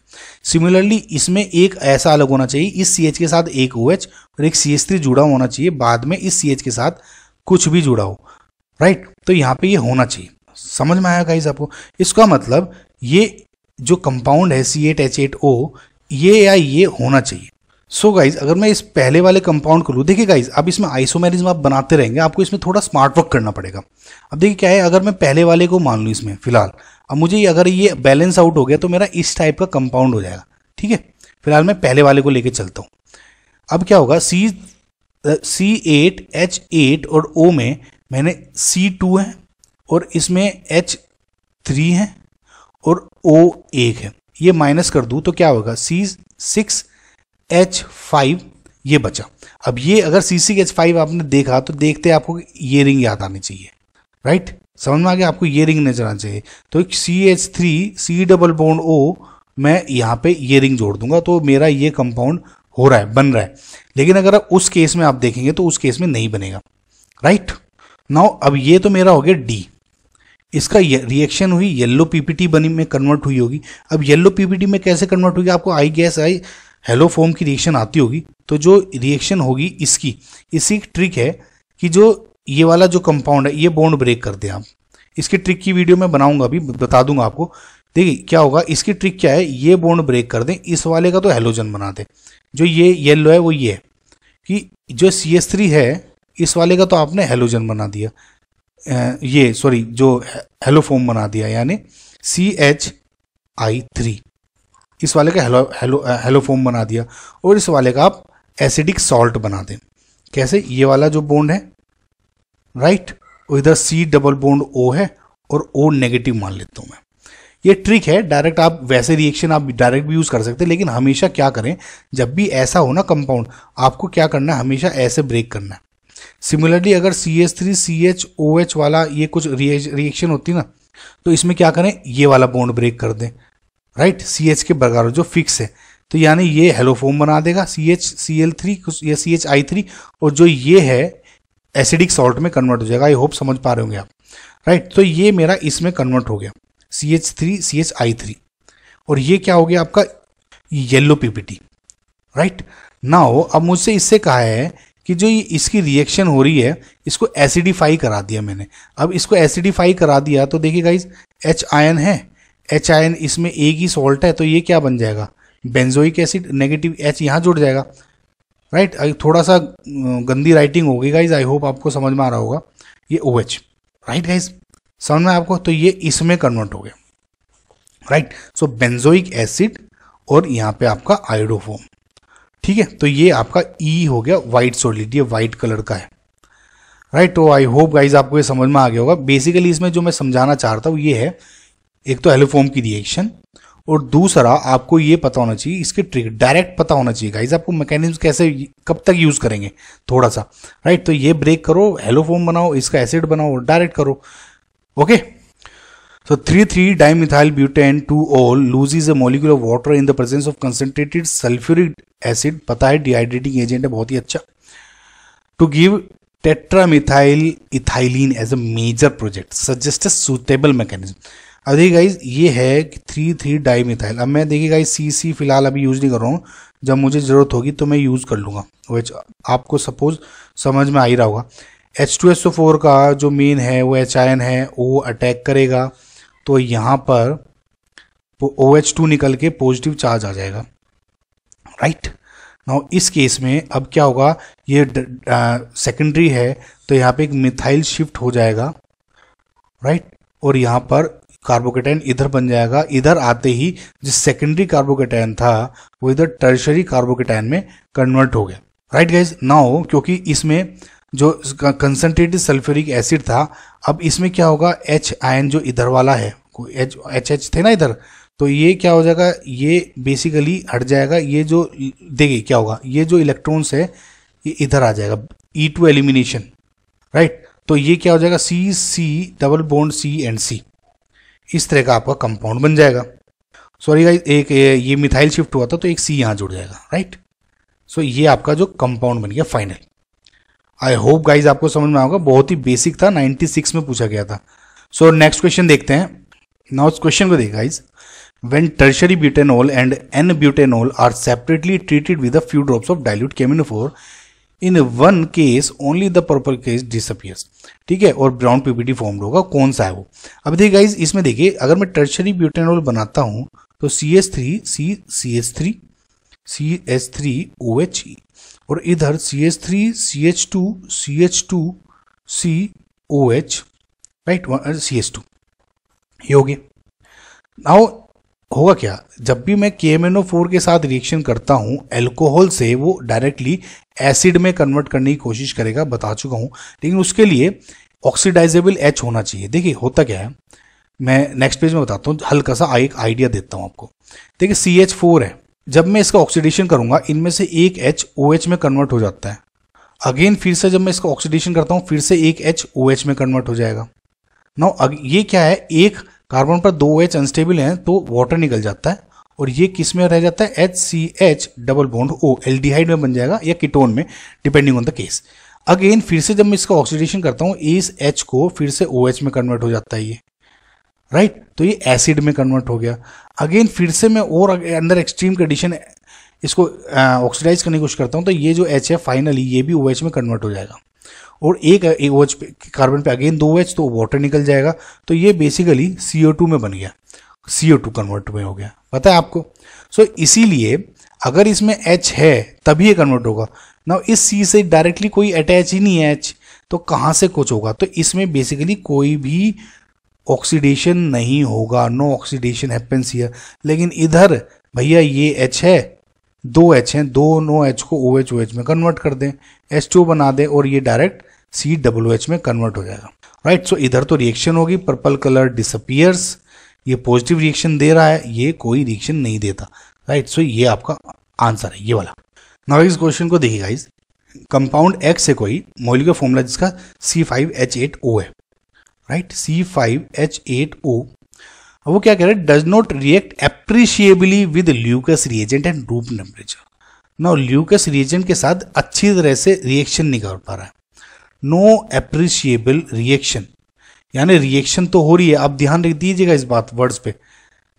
सिमिलरली इसमें एक ऐसा अलग होना चाहिए इस सी के साथ एक ओ OH और एक सी एच जुड़ा होना चाहिए बाद में इस सी के साथ कुछ भी जुड़ा हो राइट तो यहाँ पे ये होना चाहिए समझ में आया गाइज आपको इसका मतलब ये जो कंपाउंड है C eight H eight O ये या ये होना चाहिए सो so गाइज अगर मैं इस पहले वाले कंपाउंड को लूँ देखिए गाइज अब इसमें आइसोमेरिज्म आप बनाते रहेंगे आपको इसमें थोड़ा स्मार्ट वर्क करना पड़ेगा अब देखिए क्या है अगर मैं पहले वाले को मान लूँ इसमें फिलहाल अब मुझे अगर ये बैलेंस आउट हो गया तो मेरा इस टाइप का कंपाउंड हो जाएगा ठीक है फिलहाल मैं पहले वाले को लेकर चलता हूँ अब क्या होगा C C eight H eight और ओ में मैंने सी टू है और इसमें एच थ्री है और ओ एक है ये माइनस कर दूँ तो क्या होगा सी सिक्स एच फाइव ये बचा अब ये अगर सी सी एच फाइव आपने देखा तो देखते आपको ये रिंग याद आनी चाहिए राइट समझ में आ गया आपको ये रिंग नजर आना चाहिए तो एक C H three C double bond O मैं यहाँ पे ये रिंग जोड़ दूंगा तो मेरा ये कंपाउंड हो रहा है बन रहा है लेकिन अगर आप उस केस में आप देखेंगे तो उस केस में नहीं बनेगा राइट नाउ अब ये तो मेरा हो गया डी इसका रिएक्शन हुई येल्लो पीपीटी बनी में कन्वर्ट हुई होगी अब येल्लो पीपीटी में कैसे कन्वर्ट हुई आपको I guess I haloform की रिएक्शन आती होगी तो जो रिएक्शन होगी इसकी इसी ट्रिक है कि जो ये वाला जो कंपाउंड है ये बॉन्ड ब्रेक कर दें आप इसकी ट्रिक की वीडियो मैं बनाऊंगा अभी बता दूंगा आपको देखिए क्या होगा इसकी ट्रिक क्या है ये बॉन्ड ब्रेक कर दें इस वाले का तो हेलोजन बना दें जो ये येल्लो है वो ये है कि जो सी एस थ्री है इस वाले का तो आपने हेलोजन बना दिया ये सॉरी जो हेलोफोम बना दिया यानी सी एच आई थ्री इस वाले का हेलो हेलो हेलो फोम बना दिया और इस वाले का आप एसिडिक सॉल्ट बना दें कैसे ये वाला जो बोंड है राइट और इधर सी डबल बोंड ओ है और ओ नेगेटिव मान लेता हूँ मैं ये ट्रिक है डायरेक्ट आप वैसे रिएक्शन आप डायरेक्ट भी यूज़ कर सकते हैं लेकिन हमेशा क्या करें जब भी ऐसा हो ना कंपाउंड आपको क्या करना है हमेशा ऐसे ब्रेक करना है सिमिलरली अगर C H three C H O H वाला ये कुछ रिएक्शन होती ना तो इसमें क्या करें ये वाला बोंड ब्रेक कर दें राइट सी एच के बरगारो जो फिक्स है तो यानी ये हेलोफोम बना देगा C H C L three या सी एच आई थ्री और जो ये है एसिडिक सॉल्ट में कन्वर्ट हो जाएगा आई होप समझ पा रहे होंगे आप राइट तो ये मेरा इसमें कन्वर्ट हो गया C H three C H I three और ये क्या हो गया आपका पी पीपीटी राइट नाउ अब मुझसे इससे कहा है कि जो इसकी रिएक्शन हो रही है इसको एसिडिफाई करा दिया मैंने अब इसको एसिडिफाई करा दिया तो देखिए गाइज एच आयन है एच आयन इसमें एक ही सॉल्ट है तो ये क्या बन जाएगा बेंजोइक एसिड नेगेटिव एच यहाँ जुड़ जाएगा राइट right? थोड़ा सा गंदी राइटिंग होगी गाइज आई होप आपको समझ में आ रहा होगा ये ओ एच राइट गाइज समझ में आपको तो ये इसमें कन्वर्ट हो गया राइट सो बेंजोइक एसिड और यहाँ पे आपका आयोडोफोम ठीक है तो ये आपका ई e हो गया वाइट सॉलिड ये वाइट कलर का है राइट तो आई होप गाइज आपको ये समझ में आ गया होगा बेसिकली इसमें जो मैं समझाना चाह रहा ये है एक तो एलोफोम की रिएक्शन और दूसरा आपको ये पता होना चाहिए इसके ट्रिक डायरेक्ट पता होना चाहिए गाइज आपको मैकेनिज्म कैसे कब तक यूज करेंगे थोड़ा सा राइट तो ये ब्रेक करो हेलोफोम बनाओ इसका एसिड बनाओ डायरेक्ट करो okay three 3,3 dimethyl butane 2 all loses a molecule of water in the presence of concentrated sulphuric acid पता है डिहाइड्रेटिंग एजेंट है बहुत ही अच्छा to give tetramethyl ethylene as a major project suggest suitable mechanism अब देखिए guys ये है कि थ्री थ्री डाई मिथाइल अब मैं देखिए गाइज सी सी फिलहाल अभी यूज़ नहीं कर रहा हूँ जब मुझे ज़रूरत होगी तो मैं यूज़ कर लूँगा वैच आपको सपोज समझ में आ ही रहा होगा H two S O four का जो मेन है वो एच आई एन है वो अटैक करेगा तो यहाँ पर ओ एच टू निकल के पॉजिटिव चार्ज आ जाएगा राइट right? नाउ इस केस में अब क्या होगा ये सेकेंडरी है तो यहाँ पे एक मिथाइल शिफ्ट हो जाएगा राइट right? और यहाँ पर कार्बोकेटाइन इधर बन जाएगा इधर आते ही जो सेकेंडरी कार्बोकेटाइन था वो इधर टर्शरी कार्बोकेटाइन में कन्वर्ट हो गया राइट गाइज नाउ क्योंकि इसमें जो कंसनट्रेटेड सल्फ्यूरिक एसिड था अब इसमें क्या होगा एच आयन जो इधर वाला है एच एच थे ना इधर तो ये क्या हो जाएगा ये बेसिकली हट जाएगा ये जो देखिए क्या होगा ये जो इलेक्ट्रॉन्स है ये इधर आ जाएगा ई टू एलिमिनेशन राइट तो ये क्या हो जाएगा C C double bond C and C इस तरह का आपका कंपाउंड बन जाएगा सॉरी गाइज एक ये मिथाइल शिफ्ट हुआ था तो एक सी यहाँ जुड़ जाएगा राइट सो ये आपका जो कंपाउंड बन गया फाइनल आई होप गाइज आपको समझ में आएगा बहुत ही बेसिक था 96 में पूछा गया था सो नेक्स्ट क्वेश्चन देखते हैं नाउ क्वेश्चन को देख guys when tertiary butanol and N butanol are separately treated with few a drops of dilute केमिनोफोर in one case only the proper case disappears ठीक है और ब्राउन पीपीटी फॉर्म होगा कौन सा है वो अब देखिए गाइज इसमें देखिए अगर मैं टर्शरी ब्यूटेनॉल बनाता हूँ तो C S three C C S three C S three O H E और इधर C S three C H two C H two C O H right C S two ये हो गया now होगा क्या जब भी मैं के एम फोर के साथ रिएक्शन करता हूँ एल्कोहल से वो डायरेक्टली एसिड में कन्वर्ट करने की कोशिश करेगा बता चुका हूँ लेकिन उसके लिए ऑक्सीडाइजेबल एच होना चाहिए देखिए होता क्या है मैं नेक्स्ट पेज में बताता हूँ हल्का सा एक आइडिया देता हूँ आपको देखिए सी एच फोर है जब मैं इसका ऑक्सीडेशन करूंगा इनमें से एक एच ओ एच में कन्वर्ट हो जाता है अगेन फिर से जब मैं इसका ऑक्सीडेशन करता हूँ फिर से एक एच ओ एच में कन्वर्ट हो जाएगा नौ ये क्या है एक कार्बन पर दो एच अनस्टेबल हैं तो वाटर निकल जाता है और ये किस में रह जाता है H C H double bond O एल में बन जाएगा या किटोन में depending on the case again फिर से जब मैं इसका ऑक्सीडेशन करता हूँ इस एच को फिर से ओ OH में कन्वर्ट हो जाता है ये राइट right? तो ये एसिड में कन्वर्ट हो गया अगेन फिर से मैं और अंदर एक्सट्रीम कंडीशन इसको ऑक्सीडाइज करने की कोशिश करता हूँ तो ये जो एच है फाइनली ये भी ओ OH में कन्वर्ट हो जाएगा और एक एच ओएच कार्बन पे अगेन दो एच तो वाटर निकल जाएगा तो ये बेसिकली सी में बन गया सी कन्वर्ट में हो गया पता है आपको सो so, इसीलिए अगर इसमें एच है तभी ये कन्वर्ट होगा ना इस सी से डायरेक्टली कोई अटैच ही नहीं है एच तो कहाँ से कुछ होगा तो इसमें बेसिकली कोई भी ऑक्सीडेशन नहीं होगा नो ऑक्सीडेशन हैपन्स हियर लेकिन इधर भैया ये एच है दो एच हैं दो नो एच को ओ एच ओ एच में कन्वर्ट कर दें एच टू बना दें और ये डायरेक्ट सी डब्ल्यू एच में कन्वर्ट हो जाएगा राइट right, सो so इधर तो रिएक्शन होगी पर्पल कलर डिसअपियर्स ये पॉजिटिव रिएक्शन दे रहा है ये कोई रिएक्शन नहीं देता राइट right, सो so ये आपका आंसर है ये वाला नाउ इस क्वेश्चन को देखिए गाइस कंपाउंड एक्स है कोई मोलिक का फॉर्मूला जिसका C five H eight O है right C five H eight O अब वो क्या कह रहे हैं does not react appreciably with Lucas reagent and room temperature now Lucas reagent के साथ अच्छी तरह से रिएक्शन नहीं कर पा रहा है नो एप्रिशिएबल रिएक्शन यानी रिएक्शन तो हो रही है आप ध्यान रख दीजिएगा इस बात वर्ड्स पे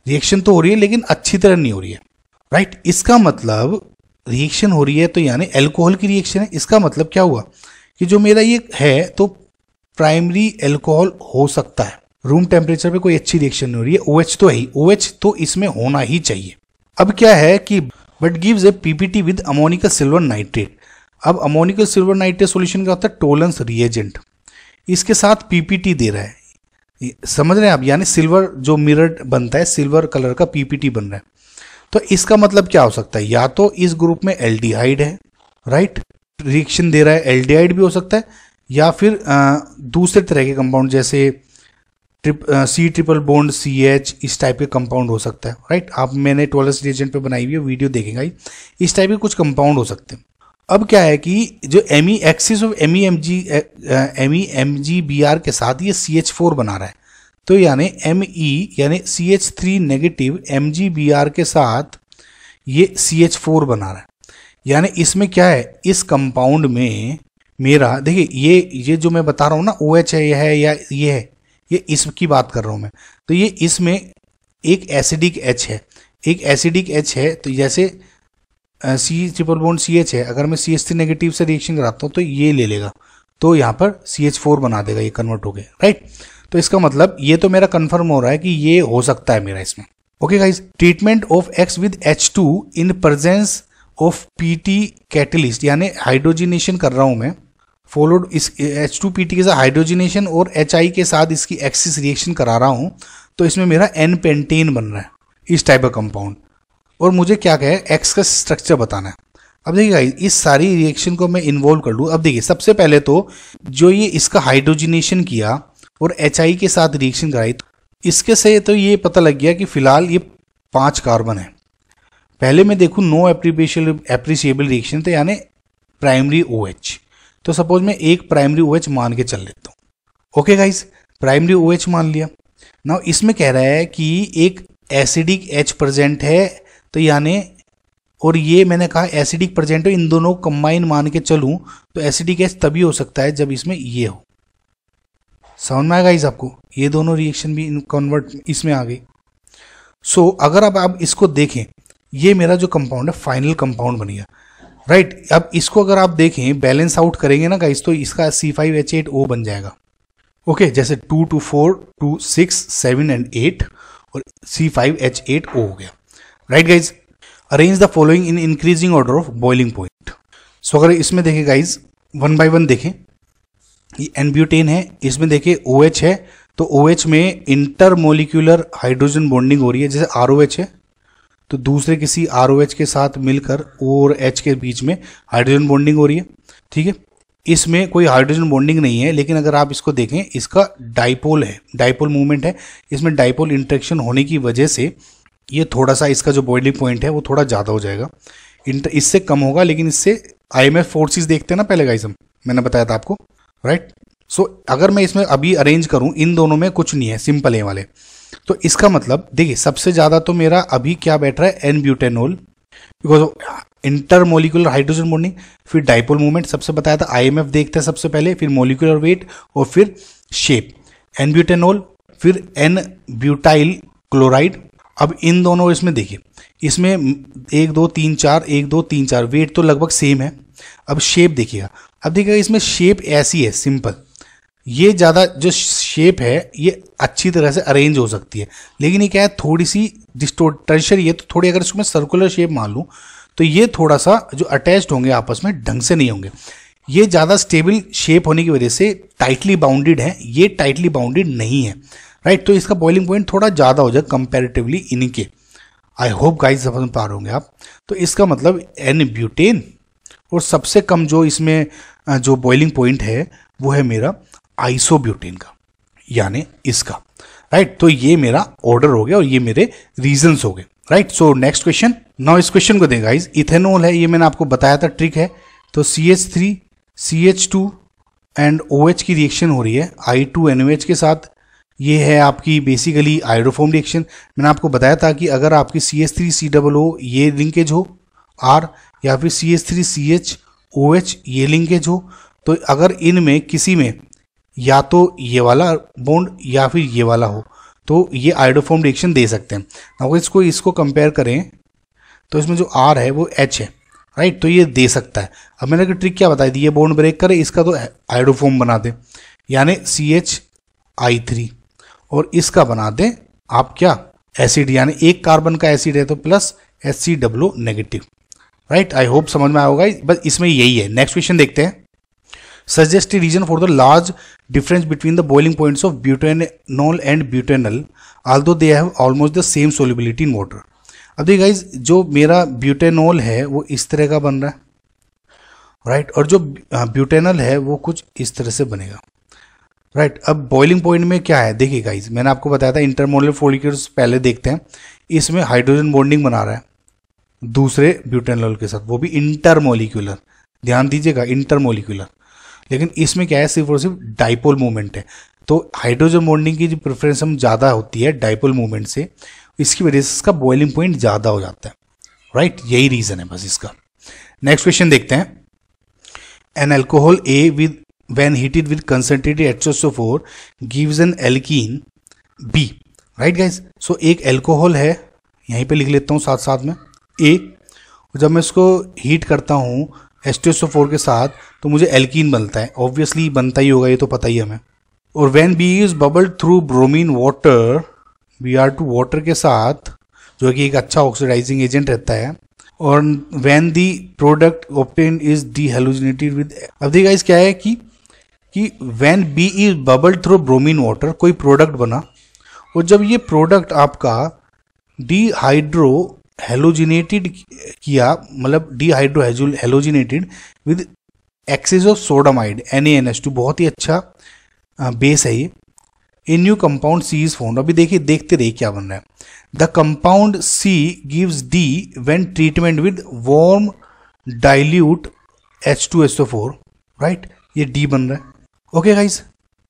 रिएक्शन तो हो रही है लेकिन अच्छी तरह नहीं हो रही है राइट right? इसका मतलब रिएक्शन हो रही है तो यानी एल्कोहल की रिएक्शन है इसका मतलब क्या हुआ कि जो मेरा ये है तो प्राइमरी एल्कोहल हो सकता है रूम टेम्परेचर पे कोई अच्छी रिएक्शन नहीं हो रही है OH तो है ही OH तो इसमें होना ही चाहिए अब क्या है कि but gives a PPT with ammoniacal silver nitrate अब अमोनिकल सिल्वर नाइट्रेट सोल्यूशन क्या होता है टोलेंस रिएजेंट इसके साथ पीपीटी दे रहा है समझ रहे हैं आप यानी सिल्वर जो मिरर बनता है सिल्वर कलर का पीपीटी बन रहा है तो इसका मतलब क्या हो सकता है या तो इस ग्रुप में एल्डिहाइड है राइट रिएक्शन दे रहा है एल्डिहाइड भी हो सकता है या फिर आ, दूसरे तरह के कंपाउंड जैसे triple ah, C triple bond C H इस टाइप के कंपाउंड हो सकता है राइट आप मैंने टोलस रिएजेंट पे बनाई हुई है वीडियो देखेंगे इस टाइप के कुछ कंपाउंड हो सकते हैं अब क्या है कि जो M E excess of M E M G M E M G B R के साथ ये सी एच फोर बना रहा है तो यानी एम ई e, यानी C H three negative M G B R के साथ ये सी एच फोर बना रहा है यानी इसमें क्या है इस कंपाउंड में मेरा देखिए ये ये जो मैं बता रहा हूँ ना ओ एच है यह है या ये है ये इसकी बात कर रहा हूँ मैं तो ये इसमें एक एसिडिक एच है एक एसिडिक एच है तो जैसे C triple bond C H है अगर मैं सी एच थ्री नेगेटिव से रिएक्शन कराता हूँ तो ये ले लेगा तो यहाँ पर सी एच फोर बना देगा ये कन्वर्ट हो गया राइट तो इसका मतलब ये तो मेरा कन्फर्म हो रहा है कि ये हो सकता है मेरा इसमें okay guys treatment of X with H two in presence of P T catalyst यानी हाइड्रोजिनेशन कर रहा हूँ मैं फॉलोड इस एच टू पी टी के साथ हाइड्रोजिनेशन और एच आई के साथ इसकी एक्सिस रिएक्शन करा रहा हूँ तो इसमें मेरा एन पेंटेन बन रहा है इस टाइप का कंपाउंड और मुझे क्या कहे एक्स का स्ट्रक्चर बताना है अब देखिए इस सारी रिएक्शन को मैं इन्वॉल्व कर लूँ अब देखिए सबसे पहले तो जो ये इसका हाइड्रोजिनेशन किया और एच के साथ रिएक्शन कराई तो इसके से तो ये पता लग गया कि फिलहाल ये पांच कार्बन है पहले मैं देखूँ नो एप्रीपेशल एप्रिशिएबल रिएक्शन थे यानी प्राइमरी ओ OH. तो सपोज मैं एक प्राइमरी ओ OH मान के चल लेता हूँ okay guys primary O OH मान लिया ना इसमें कह रहा है कि एक एसिडिक एच प्रजेंट है तो यानी और ये मैंने कहा एसिडिक प्रजेंट इन दोनों को कंबाइन मान के चलूं तो एसिडिक एस तभी हो सकता है जब इसमें ये हो समझ में आएगा इस आपको ये दोनों रिएक्शन भी कन्वर्ट इसमें आ गई सो so, अगर अब आप, आप इसको देखें ये मेरा जो कंपाउंड है फाइनल कंपाउंड बन गया राइट right, अब इसको अगर आप देखें बैलेंस आउट करेंगे ना गाइस तो इसका C five H eight O बन जाएगा ओके okay, जैसे two two four two six seven and eight और C five H eight O हो गया right guys arrange the following in increasing order of boiling point so अगर इसमें देखें guys one by one देखें ये एनब्यूटेन है इसमें देखें ओ OH है तो ओ OH में इंटरमोलिकुलर हाइड्रोजन बॉन्डिंग हो रही है जैसे आर OH है तो दूसरे किसी आर OH के साथ मिलकर ओ और एच के बीच में हाइड्रोजन बॉन्डिंग हो रही है ठीक है इसमें कोई हाइड्रोजन बॉन्डिंग नहीं है लेकिन अगर आप इसको देखें इसका डाइपोल है डाइपोल मूवमेंट है इसमें डाइपोल इंट्रेक्शन होने की वजह से ये थोड़ा सा इसका जो बॉइलिंग पॉइंट है वो थोड़ा ज़्यादा हो जाएगा इससे कम होगा लेकिन इससे आई एम देखते हैं ना पहले गाइस हम मैंने बताया था आपको राइट सो so, अगर मैं इसमें अभी अरेंज करूँ इन दोनों में कुछ नहीं है सिंपल ए वाले तो इसका मतलब देखिए सबसे ज़्यादा तो मेरा अभी क्या बैठ रहा है n butanol because molecular hydrogen bonding फिर डाइपोल मूवमेंट सबसे बताया था आई देखते हैं सबसे पहले फिर मोलिकुलर वेट और फिर शेप एन ब्यूटेनोल फिर एन ब्यूटाइल क्लोराइड अब इन दोनों इसमें देखिए इसमें एक दो तीन चार एक दो तीन चार वेट तो लगभग सेम है अब शेप देखिएगा अब देखिएगा इसमें शेप ऐसी है सिंपल ये ज़्यादा जो शेप है ये अच्छी तरह से अरेंज हो सकती है लेकिन ये क्या है थोड़ी सी डिस्टो टर्शरी है तो थोड़ी अगर इसमें सर्कुलर शेप मान लूँ तो ये थोड़ा सा जो अटैच्ड होंगे आपस में ढंग से नहीं होंगे ये ज़्यादा स्टेबल शेप होने की वजह से टाइटली बाउंडेड है ये टाइटली बाउंडेड नहीं है राइट तो इसका बॉइलिंग पॉइंट थोड़ा ज़्यादा हो जाए कंपेरेटिवली इन्हीं के आई होप गाइस समझ पा रहे होंगे आप तो इसका मतलब एन ब्यूटेन और सबसे कम जो इसमें जो बॉइलिंग पॉइंट है वो है मेरा ब्यूटेन का यानी इसका राइट तो ये मेरा ऑर्डर हो गया और ये मेरे रीजन्स हो गए right so next question now इस क्वेश्चन को दें गाइज इथेनॉल है ये मैंने आपको बताया था ट्रिक है तो C H three C H two and O H की रिएक्शन हो रही है I two N O H के साथ ये है आपकी बेसिकली आयरोफोम रिएक्शन मैंने आपको बताया था कि अगर आपकी C S three C double O ये लिंकेज हो आर या फिर C S three C H O H ये लिंकेज हो तो अगर इनमें किसी में या तो ये वाला बॉन्ड या फिर ये वाला हो तो ये आयरोफोम रिएक्शन दे सकते हैं अगर इसको इसको कंपेयर करें तो इसमें जो आर है वो एच है राइट तो ये दे सकता है अब मैंने एक ट्रिक क्या बताई थी ये बॉन्ड ब्रेक करे इसका तो आयरोफोम बना दे यानी सी एच आई थ्री और इसका बना दें आप क्या एसिड यानी एक कार्बन का एसिड है तो plus S C W negative right I hope समझ में आएगा बस इसमें यही है नेक्स्ट क्वेश्चन देखते हैं suggest reason for the large difference between the boiling points of butanol and butanal although they have almost the same solubility in water अब देखिए गाइज जो मेरा ब्यूटेनोल है वो इस तरह का बन रहा है राइट right? और जो ब्यूटेनल हाँ, है वो कुछ इस तरह से बनेगा राइट right, अब बॉइलिंग पॉइंट में क्या है देखिए गाइज मैंने आपको बताया था इंटरमोलर फोलिक्यूल्स पहले देखते हैं इसमें हाइड्रोजन बॉन्डिंग बना रहा है दूसरे ब्यूटेनॉल के साथ वो भी इंटरमोलिकुलर ध्यान दीजिएगा इंटरमोलिकुलर लेकिन इसमें क्या है सिर्फ और सिर्फ डाइपोल मूवमेंट है तो हाइड्रोजन बॉन्डिंग की जो प्रेफरेंस हम ज़्यादा होती है डाइपोल मूवमेंट से इसकी वजह से इसका बॉइलिंग पॉइंट ज़्यादा हो जाता है राइट right? यही रीज़न है बस इसका नेक्स्ट क्वेश्चन देखते हैं an alcohol A with when heated with concentrated H2SO4 gives an alkene B right guys? So एक एल्कोहल है यहीं पे लिख लेता हूँ साथ साथ में ए जब मैं इसको हीट करता हूँ H2SO4 के साथ तो मुझे alkene बनता है ऑब्वियसली बनता ही होगा ये तो पता ही हमें और when B is bubble through bromine water Br2 R two water के साथ जो कि एक अच्छा ऑक्सीडाइजिंग एजेंट रहता है और when the product obtain is dehalogenated with अब देखा इस क्या है कि कि when B is bubble through bromine water कोई प्रोडक्ट बना और जब ये प्रोडक्ट आपका डीहाइड्रो हेलोजिनेटेड किया मतलब dehydrohalogenated with excess of sodamide N S two बहुत ही अच्छा बेस है ये a new compound C is formed अभी देखिए देखते रहिए क्या बन रहा है the compound C gives D when treatment with warm dilute H two S O four right ये डी बन रहा है okay guys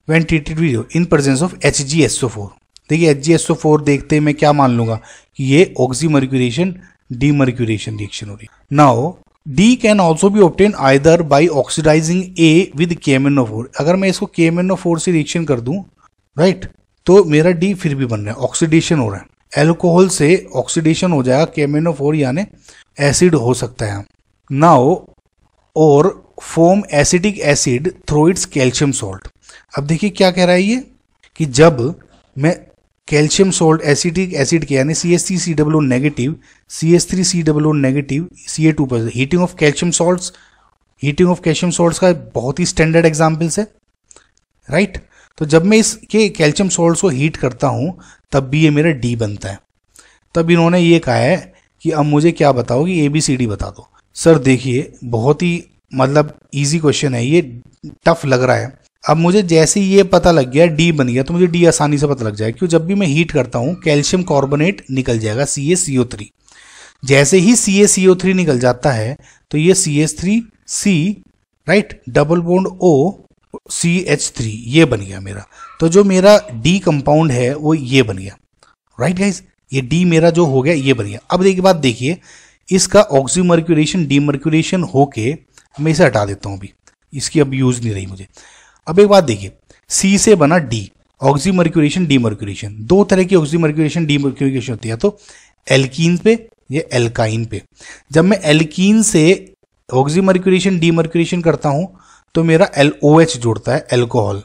when treated with in presence of H G S O four देखिए H G S O four देखते मैं क्या मान लूंगा कि ये oxymercuration demercuration reaction हो रही है नाउ डी कैन ऑल्सो भी obtain either by oxidizing A with K M N O four अगर मैं इसको K M N O four से रिएक्शन कर दूं राइट right, तो मेरा डी फिर भी बन रहा है ऑक्सीडेशन हो रहा है एल्कोहल से ऑक्सीडेशन हो जाएगा K M N O four यानी एसिड हो सकता है नाओ और from acidic acid through its calcium salt अब देखिए क्या कह रहा है ये कि जब मैं कैल्शियम सॉल्ट एसिडिक एसिड के यानी C S three C W negative C S three C W negative C A two पर heating of calcium salt heating of calcium salt का बहुत ही स्टैंडर्ड एग्जाम्पल्स है राइट right? तो जब मैं इसके कैल्शियम सॉल्ट को हीट करता हूँ तब भी ये मेरा डी बनता है तब इन्होंने ये कहा है कि अब मुझे क्या बताओ कि ए बी सी डी बता दो सर देखिए बहुत ही मतलब इजी क्वेश्चन है ये टफ लग रहा है अब मुझे जैसे ही ये पता लग गया डी बन गया तो मुझे डी आसानी से पता लग जाएगा क्योंकि जब भी मैं हीट करता हूँ कैल्शियम कार्बोनेट निकल जाएगा सी थ्री जैसे ही सी ए सी ओ थ्री निकल जाता है तो ये C S three C right double bond O C H three ये बन गया मेरा तो जो मेरा डी कंपाउंड है वो ये बन गया राइट right गाइज ये डी मेरा जो हो गया ये बन गया अब एक बात देखिए इसका डी मर्क्यूलेशन होके मैं इसे हटा देता हूँ अभी इसकी अब यूज़ नहीं रही मुझे अब एक बात देखिए सी से बना D oxymercuration demercuration दो तरह की ऑक्सी मर्क्यूरेशन डी मर्क्यूरेशन होती है तो एल्कीन पे या एल्काइन पे जब मैं एल्कीन से ऑक्सी मर्क्यूरेशन डी मर्क्यूरेशन करता हूँ तो मेरा एल ओ एच जुड़ता है एल्कोहल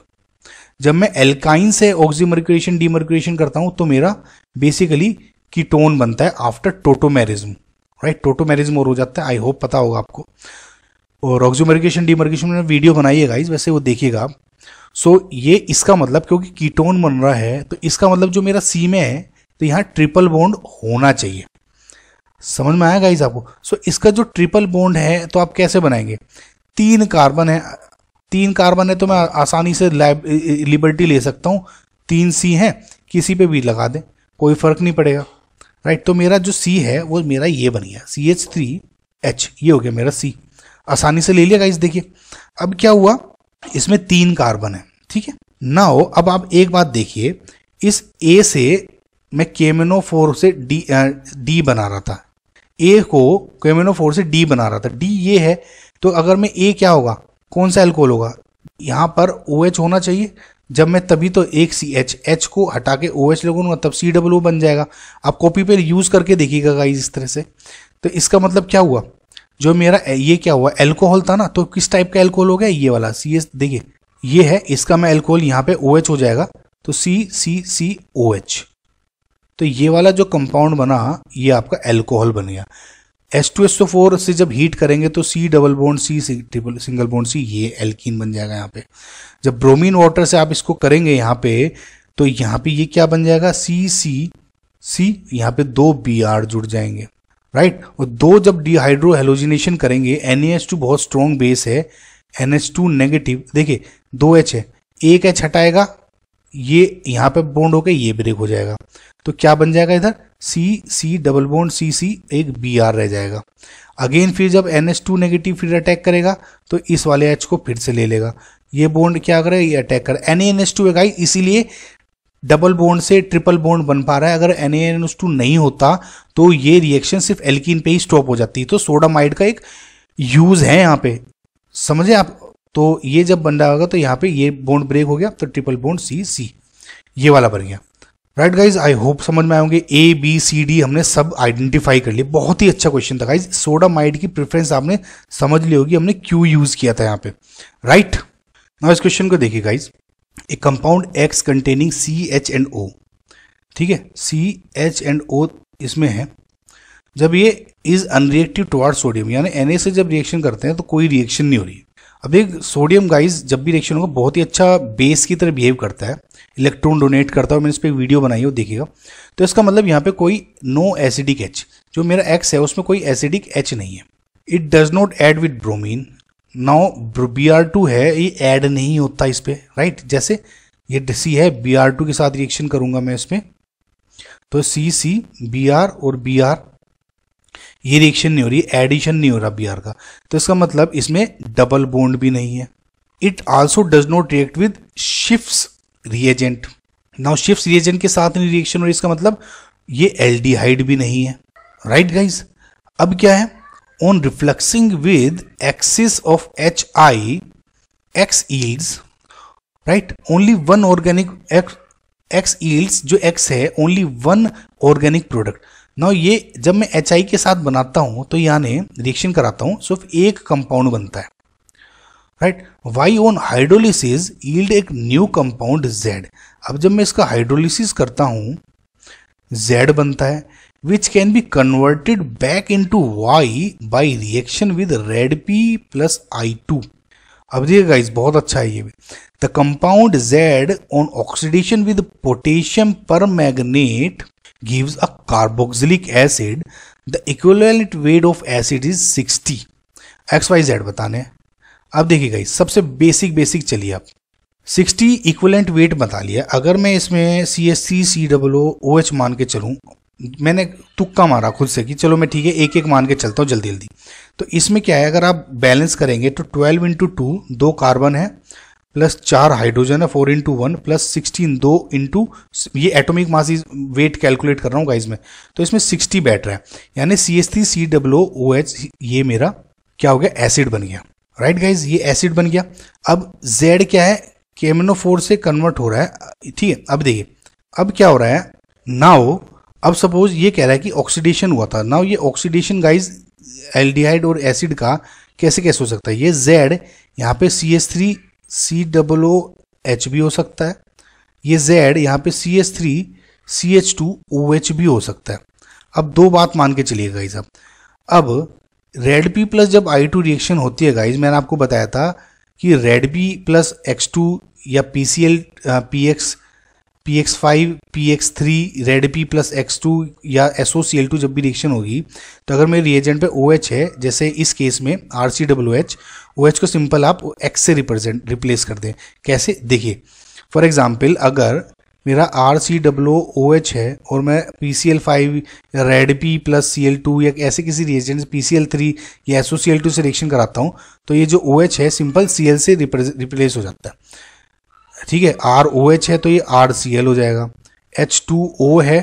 जब मैं एल्काइन से ऑक्सी मर्क्यूरेशन डी मर्क्यूरेशन करता हूँ तो मेरा बेसिकली कीटोन बनता है आफ्टर टोटोमेरिज्म राइट टोटोमेरिज्म और हो जाता है आई होप पता होगा आपको और डी डीमर्गेशन में वीडियो बनाई है गाइज वैसे वो देखिएगा आप सो so, ये इसका मतलब क्योंकि कीटोन बन रहा है तो इसका मतलब जो मेरा सी में है तो यहाँ ट्रिपल बोंड होना चाहिए समझ में आया गाइज आपको सो so, इसका जो ट्रिपल बोंड है तो आप कैसे बनाएंगे तीन कार्बन है तीन कार्बन है तो मैं आसानी से लिबर्टी ले सकता हूँ तीन सी हैं किसी पे भी लगा दें कोई फर्क नहीं पड़ेगा राइट तो मेरा जो सी है वो मेरा ये बन गया सी एच थ्री एच ये हो गया मेरा सी आसानी से ले लिया गाइस देखिए अब क्या हुआ इसमें तीन कार्बन है ठीक है ना हो अब आप एक बात देखिए इस ए से मैं केमेनो फोर से डी डी बना रहा था ए को केमेनो फोर से डी बना रहा था डी ये है तो अगर मैं ए क्या होगा कौन सा एल्कोहल होगा यहाँ पर ओ OH होना चाहिए जब मैं तभी तो एक सी एच एच को हटा के ओ एच लगूंगा तब सी डब्ल्यू बन जाएगा आप कॉपी पे यूज करके देखिएगा गाइज इस तरह से तो इसका मतलब क्या हुआ जो मेरा ये क्या हुआ एल्कोहल था ना तो किस टाइप का एल्कोहल हो गया ये वाला सी एस देखिए ये है इसका मैं एल्कोहल यहाँ पे ओ OH हो जाएगा तो सी सी सी ओ एच तो ये वाला जो कंपाउंड बना ये आपका एल्कोहल बन गया एस टू एस फोर से जब हीट करेंगे तो C double bond C triple single bond C ये एल्किन बन जाएगा यहाँ पे जब ब्रोमीन वाटर से आप इसको करेंगे यहाँ पे तो यहाँ पे ये क्या बन जाएगा सी सी सी यहाँ पे दो बी आर जुड़ जाएंगे राइट right? और दो जब डिहाइड्रो हेलोजिनेशन करेंगे NaH2 बहुत स्ट्रॉन्ग बेस है NH2 नेगेटिव देखिए दो एच है एक एच हटाएगा ये यहाँ पे बॉन्ड होकर ये ब्रेक हो जाएगा तो क्या बन जाएगा इधर सी सी डबल बॉन्ड सी सी एक बी आर रह जाएगा अगेन फिर जब एन एच टू नेगेटिव फिर अटैक करेगा तो इस वाले एच को फिर से ले लेगा ये बॉन्ड क्या करेगा ये अटैक कर एन एन एस टू है इसीलिए डबल बोन्ड से ट्रिपल बोन्ड बन पा रहा है अगर एन नहीं होता तो ये रिएक्शन सिर्फ एल्किन पे ही स्टॉप हो जाती है तो सोडामाइड का एक यूज है यहाँ पे समझे आप तो ये जब बन रहा होगा तो यहाँ पे ये बोन्ड ब्रेक हो गया तो ट्रिपल बोन्ड सी सी ये वाला बन गया राइट गाइज आई होप समझ में आएंगे ए बी सी डी हमने सब आइडेंटिफाई कर लिए बहुत ही अच्छा क्वेश्चन था गाइज सोडामाइड की प्रेफरेंस आपने समझ ली होगी हमने क्यू यूज किया था यहाँ पे राइट right? ना इस क्वेश्चन को देखिए guys a compound X containing C H and O ठीक है सी एच एंड ओ इसमें है जब ये इज अनरिएक्टिव टुवार्ड सोडियम यानी एन से जब रिएक्शन करते हैं तो कोई रिएक्शन नहीं हो रही अब एक सोडियम गाइस जब भी रिएक्शन होगा बहुत ही अच्छा बेस की तरह बिहेव करता है इलेक्ट्रॉन डोनेट करता है मैंने इस पर वीडियो बनाई हो देखिएगा तो इसका मतलब यहाँ पे कोई नो एसिडिक एच जो मेरा एक्स है उसमें कोई एसिडिक एच नहीं है it does not add with bromine now B R two है ये ऐड नहीं होता इस पर राइट जैसे ये सी है बी आर टू के साथ रिएक्शन करूंगा मैं इसमें तो सी सी बी आर और बी आर ये रिएक्शन नहीं हो रही एडिशन नहीं हो रहा बी आर का तो इसका मतलब इसमें डबल बोन्ड भी नहीं है it also does not react with shift reagent now shift reagent के साथ नहीं रिएक्शन हो रही इसका मतलब ये एल्डिहाइड भी नहीं है राइट right गाइज अब क्या है on reflexing with axis of HI, X yields, right? Only one organic X, X yields जो X है only one organic product. now ये जब मैं एच के साथ बनाता हूं तो यानी रिएक्शन कराता हूँ सिर्फ एक कंपाउंड बनता है right Y on hydrolysis yield एक न्यू कंपाउंड जेड अब जब मैं इसका हाइड्रोलिसिस करता हूं जेड बनता है which can be converted back into Y by reaction with Rp plus I2. अब देखिए गाइस बहुत अच्छा है ये भी the compound Z on oxidation with potassium permanganate gives a carboxylic acid the equivalent weight of acid is 60 X Y Z बताने अब देखिए गाइस सबसे बेसिक बेसिक चलिए आप 60 इक्वलेंट वेट बता लिया अगर मैं इसमें सी एस सी सी डब्लो ओ एच मान के चलूँ मैंने तुक्का मारा खुद से कि चलो मैं ठीक है एक एक मान के चलता हूँ जल्दी जल्दी तो इसमें क्या है अगर आप बैलेंस करेंगे तो ट्वेल्व इंटू टू दो कार्बन है प्लस चार हाइड्रोजन है four into one plus sixteen दो इंटू ये एटॉमिक मास वेट कैलकुलेट कर रहा हूँ गाइज में तो इसमें सिक्सटी बैटर है यानी C S three C W O H ये मेरा क्या हो गया एसिड बन गया राइट गाइज ये एसिड बन गया अब जेड क्या है फोर से कन्वर्ट हो रहा है ठीक है अब देखिए अब क्या हो रहा है नाओ अब सपोज ये कह रहा है कि ऑक्सीडेशन हुआ था नाउ ये ऑक्सीडेशन गाइज एल्डिहाइड और एसिड का कैसे कैसे हो सकता है ये जेड यहाँ पे C S three C double O H भी हो सकता है ये जेड यहाँ पे C S three C H two O H भी हो सकता है अब दो बात मान के चलिए गाइज अब अब रेड पी प्लस जब आई टू रिएक्शन होती है गाइज मैंने आपको बताया था कि red P plus X two या P C L P X P X five P X three red P plus X two या S O C L two जब भी रिएक्शन होगी तो अगर मेरे रिएजेंट पे ओ OH एच है जैसे इस केस में R C W H O H को सिंपल आप एक्स से रिप्रेजेंट रिप्लेस कर दें कैसे देखिए फॉर एग्जाम्पल अगर मेरा R C W O H है और मैं P C L five red P plus C L two या ऐसे किसी reagent P C L three या S O C L two से रिएक्शन कराता हूँ तो ये जो ओ OH एच है सिंपल सी एल से रिप्लेस हो जाता है ठीक है आर ओ एच है तो ये आर सी एल हो जाएगा एच टू ओ है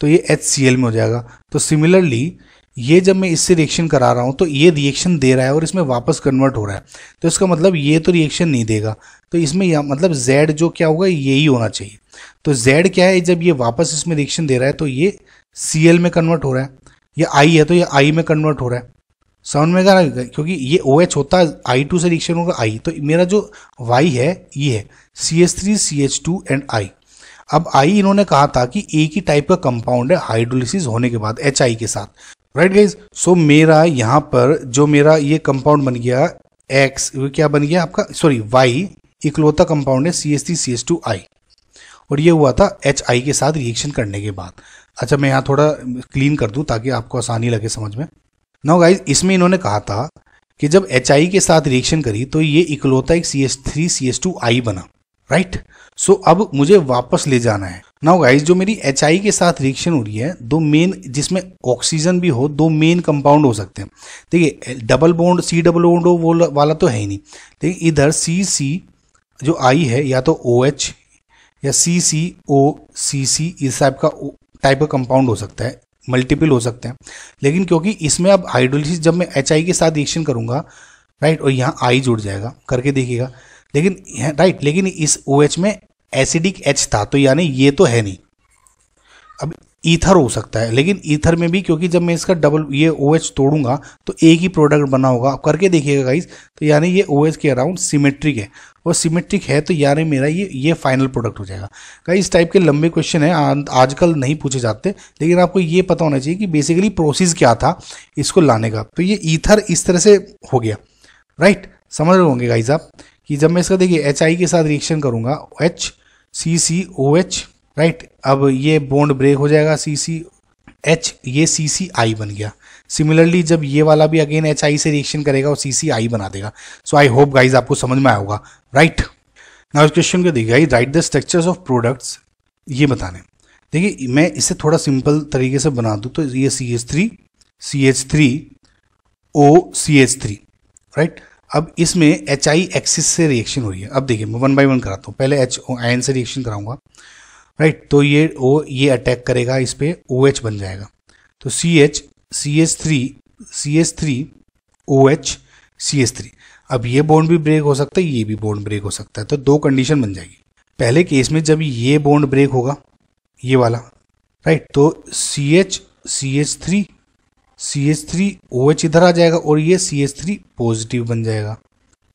तो ये एच सी एल में हो जाएगा तो सिमिलरली ये जब मैं इससे रिएक्शन करा रहा हूँ तो ये रिएक्शन दे रहा है और इसमें वापस कन्वर्ट हो रहा है तो इसका मतलब ये तो रिएक्शन नहीं देगा तो इसमें या मतलब जेड जो क्या होगा यही होना चाहिए तो जेड क्या है जब ये वापस इसमें रिएक्शन दे रहा है तो ये सी एल में कन्वर्ट हो रहा है या आई है तो ये आई में कन्वर्ट हो रहा है समझ में जा रहा है क्योंकि ये ओ OH होता है आई टू से रिएक्शन होगा आई तो मेरा जो वाई है ये है C H three C H two and I अब आई इन्होंने कहा था कि एक ही टाइप का कंपाउंड है हाइड्रोलिसिस होने के बाद एच आई के साथ राइट गाइज सो मेरा यहाँ पर जो मेरा ये कंपाउंड बन गया एक्स क्या बन गया आपका सॉरी वाई इकलौता कंपाउंड है C S three C H two I और ये हुआ था एच आई के साथ रिएक्शन करने के बाद अच्छा मैं यहाँ थोड़ा क्लीन कर दूँ ताकि आपको आसानी लगे समझ में नाउ गाइज इसमें इन्होंने कहा था कि जब एच के साथ रिएक्शन करी तो ये इकलौता एक C S three C S two I बना राइट right? सो so, अब मुझे वापस ले जाना है नाउ गाइज जो मेरी एच के साथ रिएक्शन हो रही है दो मेन जिसमें ऑक्सीजन भी हो दो मेन कंपाउंड हो सकते हैं देखिए double bond C double bond वो वाला तो है ही नहीं लेकिन इधर सी सी जो आई है या तो ओ OH, एच या सी सी ओ सी सी इस टाइप का टाइप का कंपाउंड हो सकता है मल्टीपल हो सकते हैं लेकिन क्योंकि इसमें अब हाइड्रोलिसिस जब मैं एच के साथ रिएक्शन करूँगा राइट और यहाँ आई जुड़ जाएगा करके देखिएगा लेकिन राइट हाँ, लेकिन इस ओ OH में एसिडिक एच था तो यानी ये तो है नहीं अब ईथर हो सकता है लेकिन ईथर में भी क्योंकि जब मैं इसका डबल ये ओ OH तोड़ूंगा तो एक ही प्रोडक्ट बना होगा अब करके देखिएगा गाइज तो यानी ये ओ OH के अराउंड सिमेट्रिक है वो सिमेट्रिक है तो यार मेरा ये ये फाइनल प्रोडक्ट हो जाएगा कई इस टाइप के लंबे क्वेश्चन हैं आजकल नहीं पूछे जाते लेकिन आपको ये पता होना चाहिए कि बेसिकली प्रोसेस क्या था इसको लाने का तो ये ईथर इस तरह से हो गया राइट समझ रहे होंगे गाई साहब कि जब मैं इसका देखिए एच के साथ रिएक्शन करूँगा H C C O H right अब ये बॉन्ड ब्रेक हो जाएगा सी सी एच ये सी सी आई बन गया सिमिलरली जब ये वाला भी अगेन एच आई से रिएक्शन करेगा और सी सी आई बना देगा सो आई होप गाइज आपको समझ में आया होगा राइट नाउ इस क्वेश्चन को देखिए right the structures of products ये बताने देखिए मैं इसे थोड़ा सिंपल तरीके से बना दूँ तो ये C H three C H three O C H three right अब इसमें एच आई एक्सिस से रिएक्शन हो रही है अब देखिए मैं वन बाई वन कराता हूँ पहले एच ओ आई एन से रिएक्शन कराऊंगा राइट तो ये ओ ये अटैक करेगा इस पर ओ एच बन जाएगा तो C H C C S S three three O H C S three अब ये बॉन्ड भी ब्रेक हो सकता है ये भी बॉन्ड ब्रेक हो सकता है तो दो कंडीशन बन जाएगी पहले केस में जब ये बॉन्ड ब्रेक होगा ये वाला राइट तो C H C H three C S three O H इधर आ जाएगा और ये सी एस थ्री पॉजिटिव बन जाएगा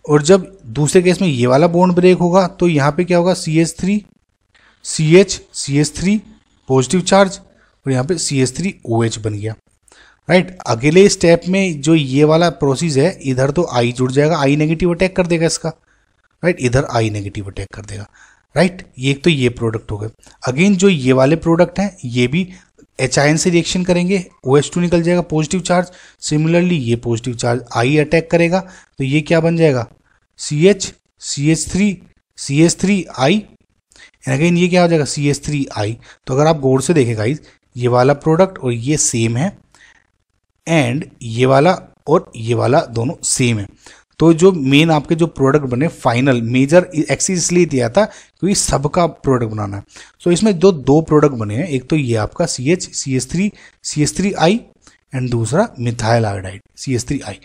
और जब दूसरे केस में ये वाला बॉन्ड ब्रेक होगा तो यहाँ पे क्या होगा C S three C H C S three positive charge और यहाँ पे C S three O H बन गया राइट right, अगले स्टेप में जो ये वाला प्रोसेस है इधर तो आई जुड़ जाएगा आई नेगेटिव अटैक कर देगा इसका राइट right, इधर आई नेगेटिव अटैक कर देगा राइट right, ये तो ये प्रोडक्ट हो गए अगेन जो ये वाले प्रोडक्ट हैं ये भी एच आई एन से रिएक्शन करेंगे ओ एस टू निकल जाएगा पॉजिटिव चार्ज सिमिलरली ये पॉजिटिव चार्ज आई अटैक करेगा तो ये क्या बन जाएगा C H C H three C H three I and again ये क्या हो जाएगा सी एच थ्री आई तो अगर आप गौर से देखेगा ये वाला प्रोडक्ट और ये सेम है एंड ये वाला और ये वाला दोनों सेम है तो जो मेन आपके जो प्रोडक्ट बने फाइनल मेजर एक्सिस इसलिए दिया था क्योंकि सबका प्रोडक्ट बनाना है सो so, इसमें जो दो प्रोडक्ट बने हैं एक तो ये आपका C H C S three C S three I and दूसरा methyl iodide C S three I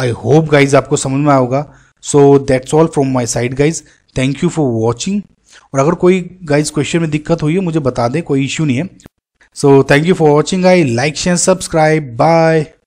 I hope guys आपको समझ में आएगा so that's all from my side guys thank you for watching और अगर कोई गाइज क्वेश्चन में दिक्कत हुई है मुझे बता दें कोई इश्यू नहीं है So thank you for watching guys. Like, share, subscribe. Bye.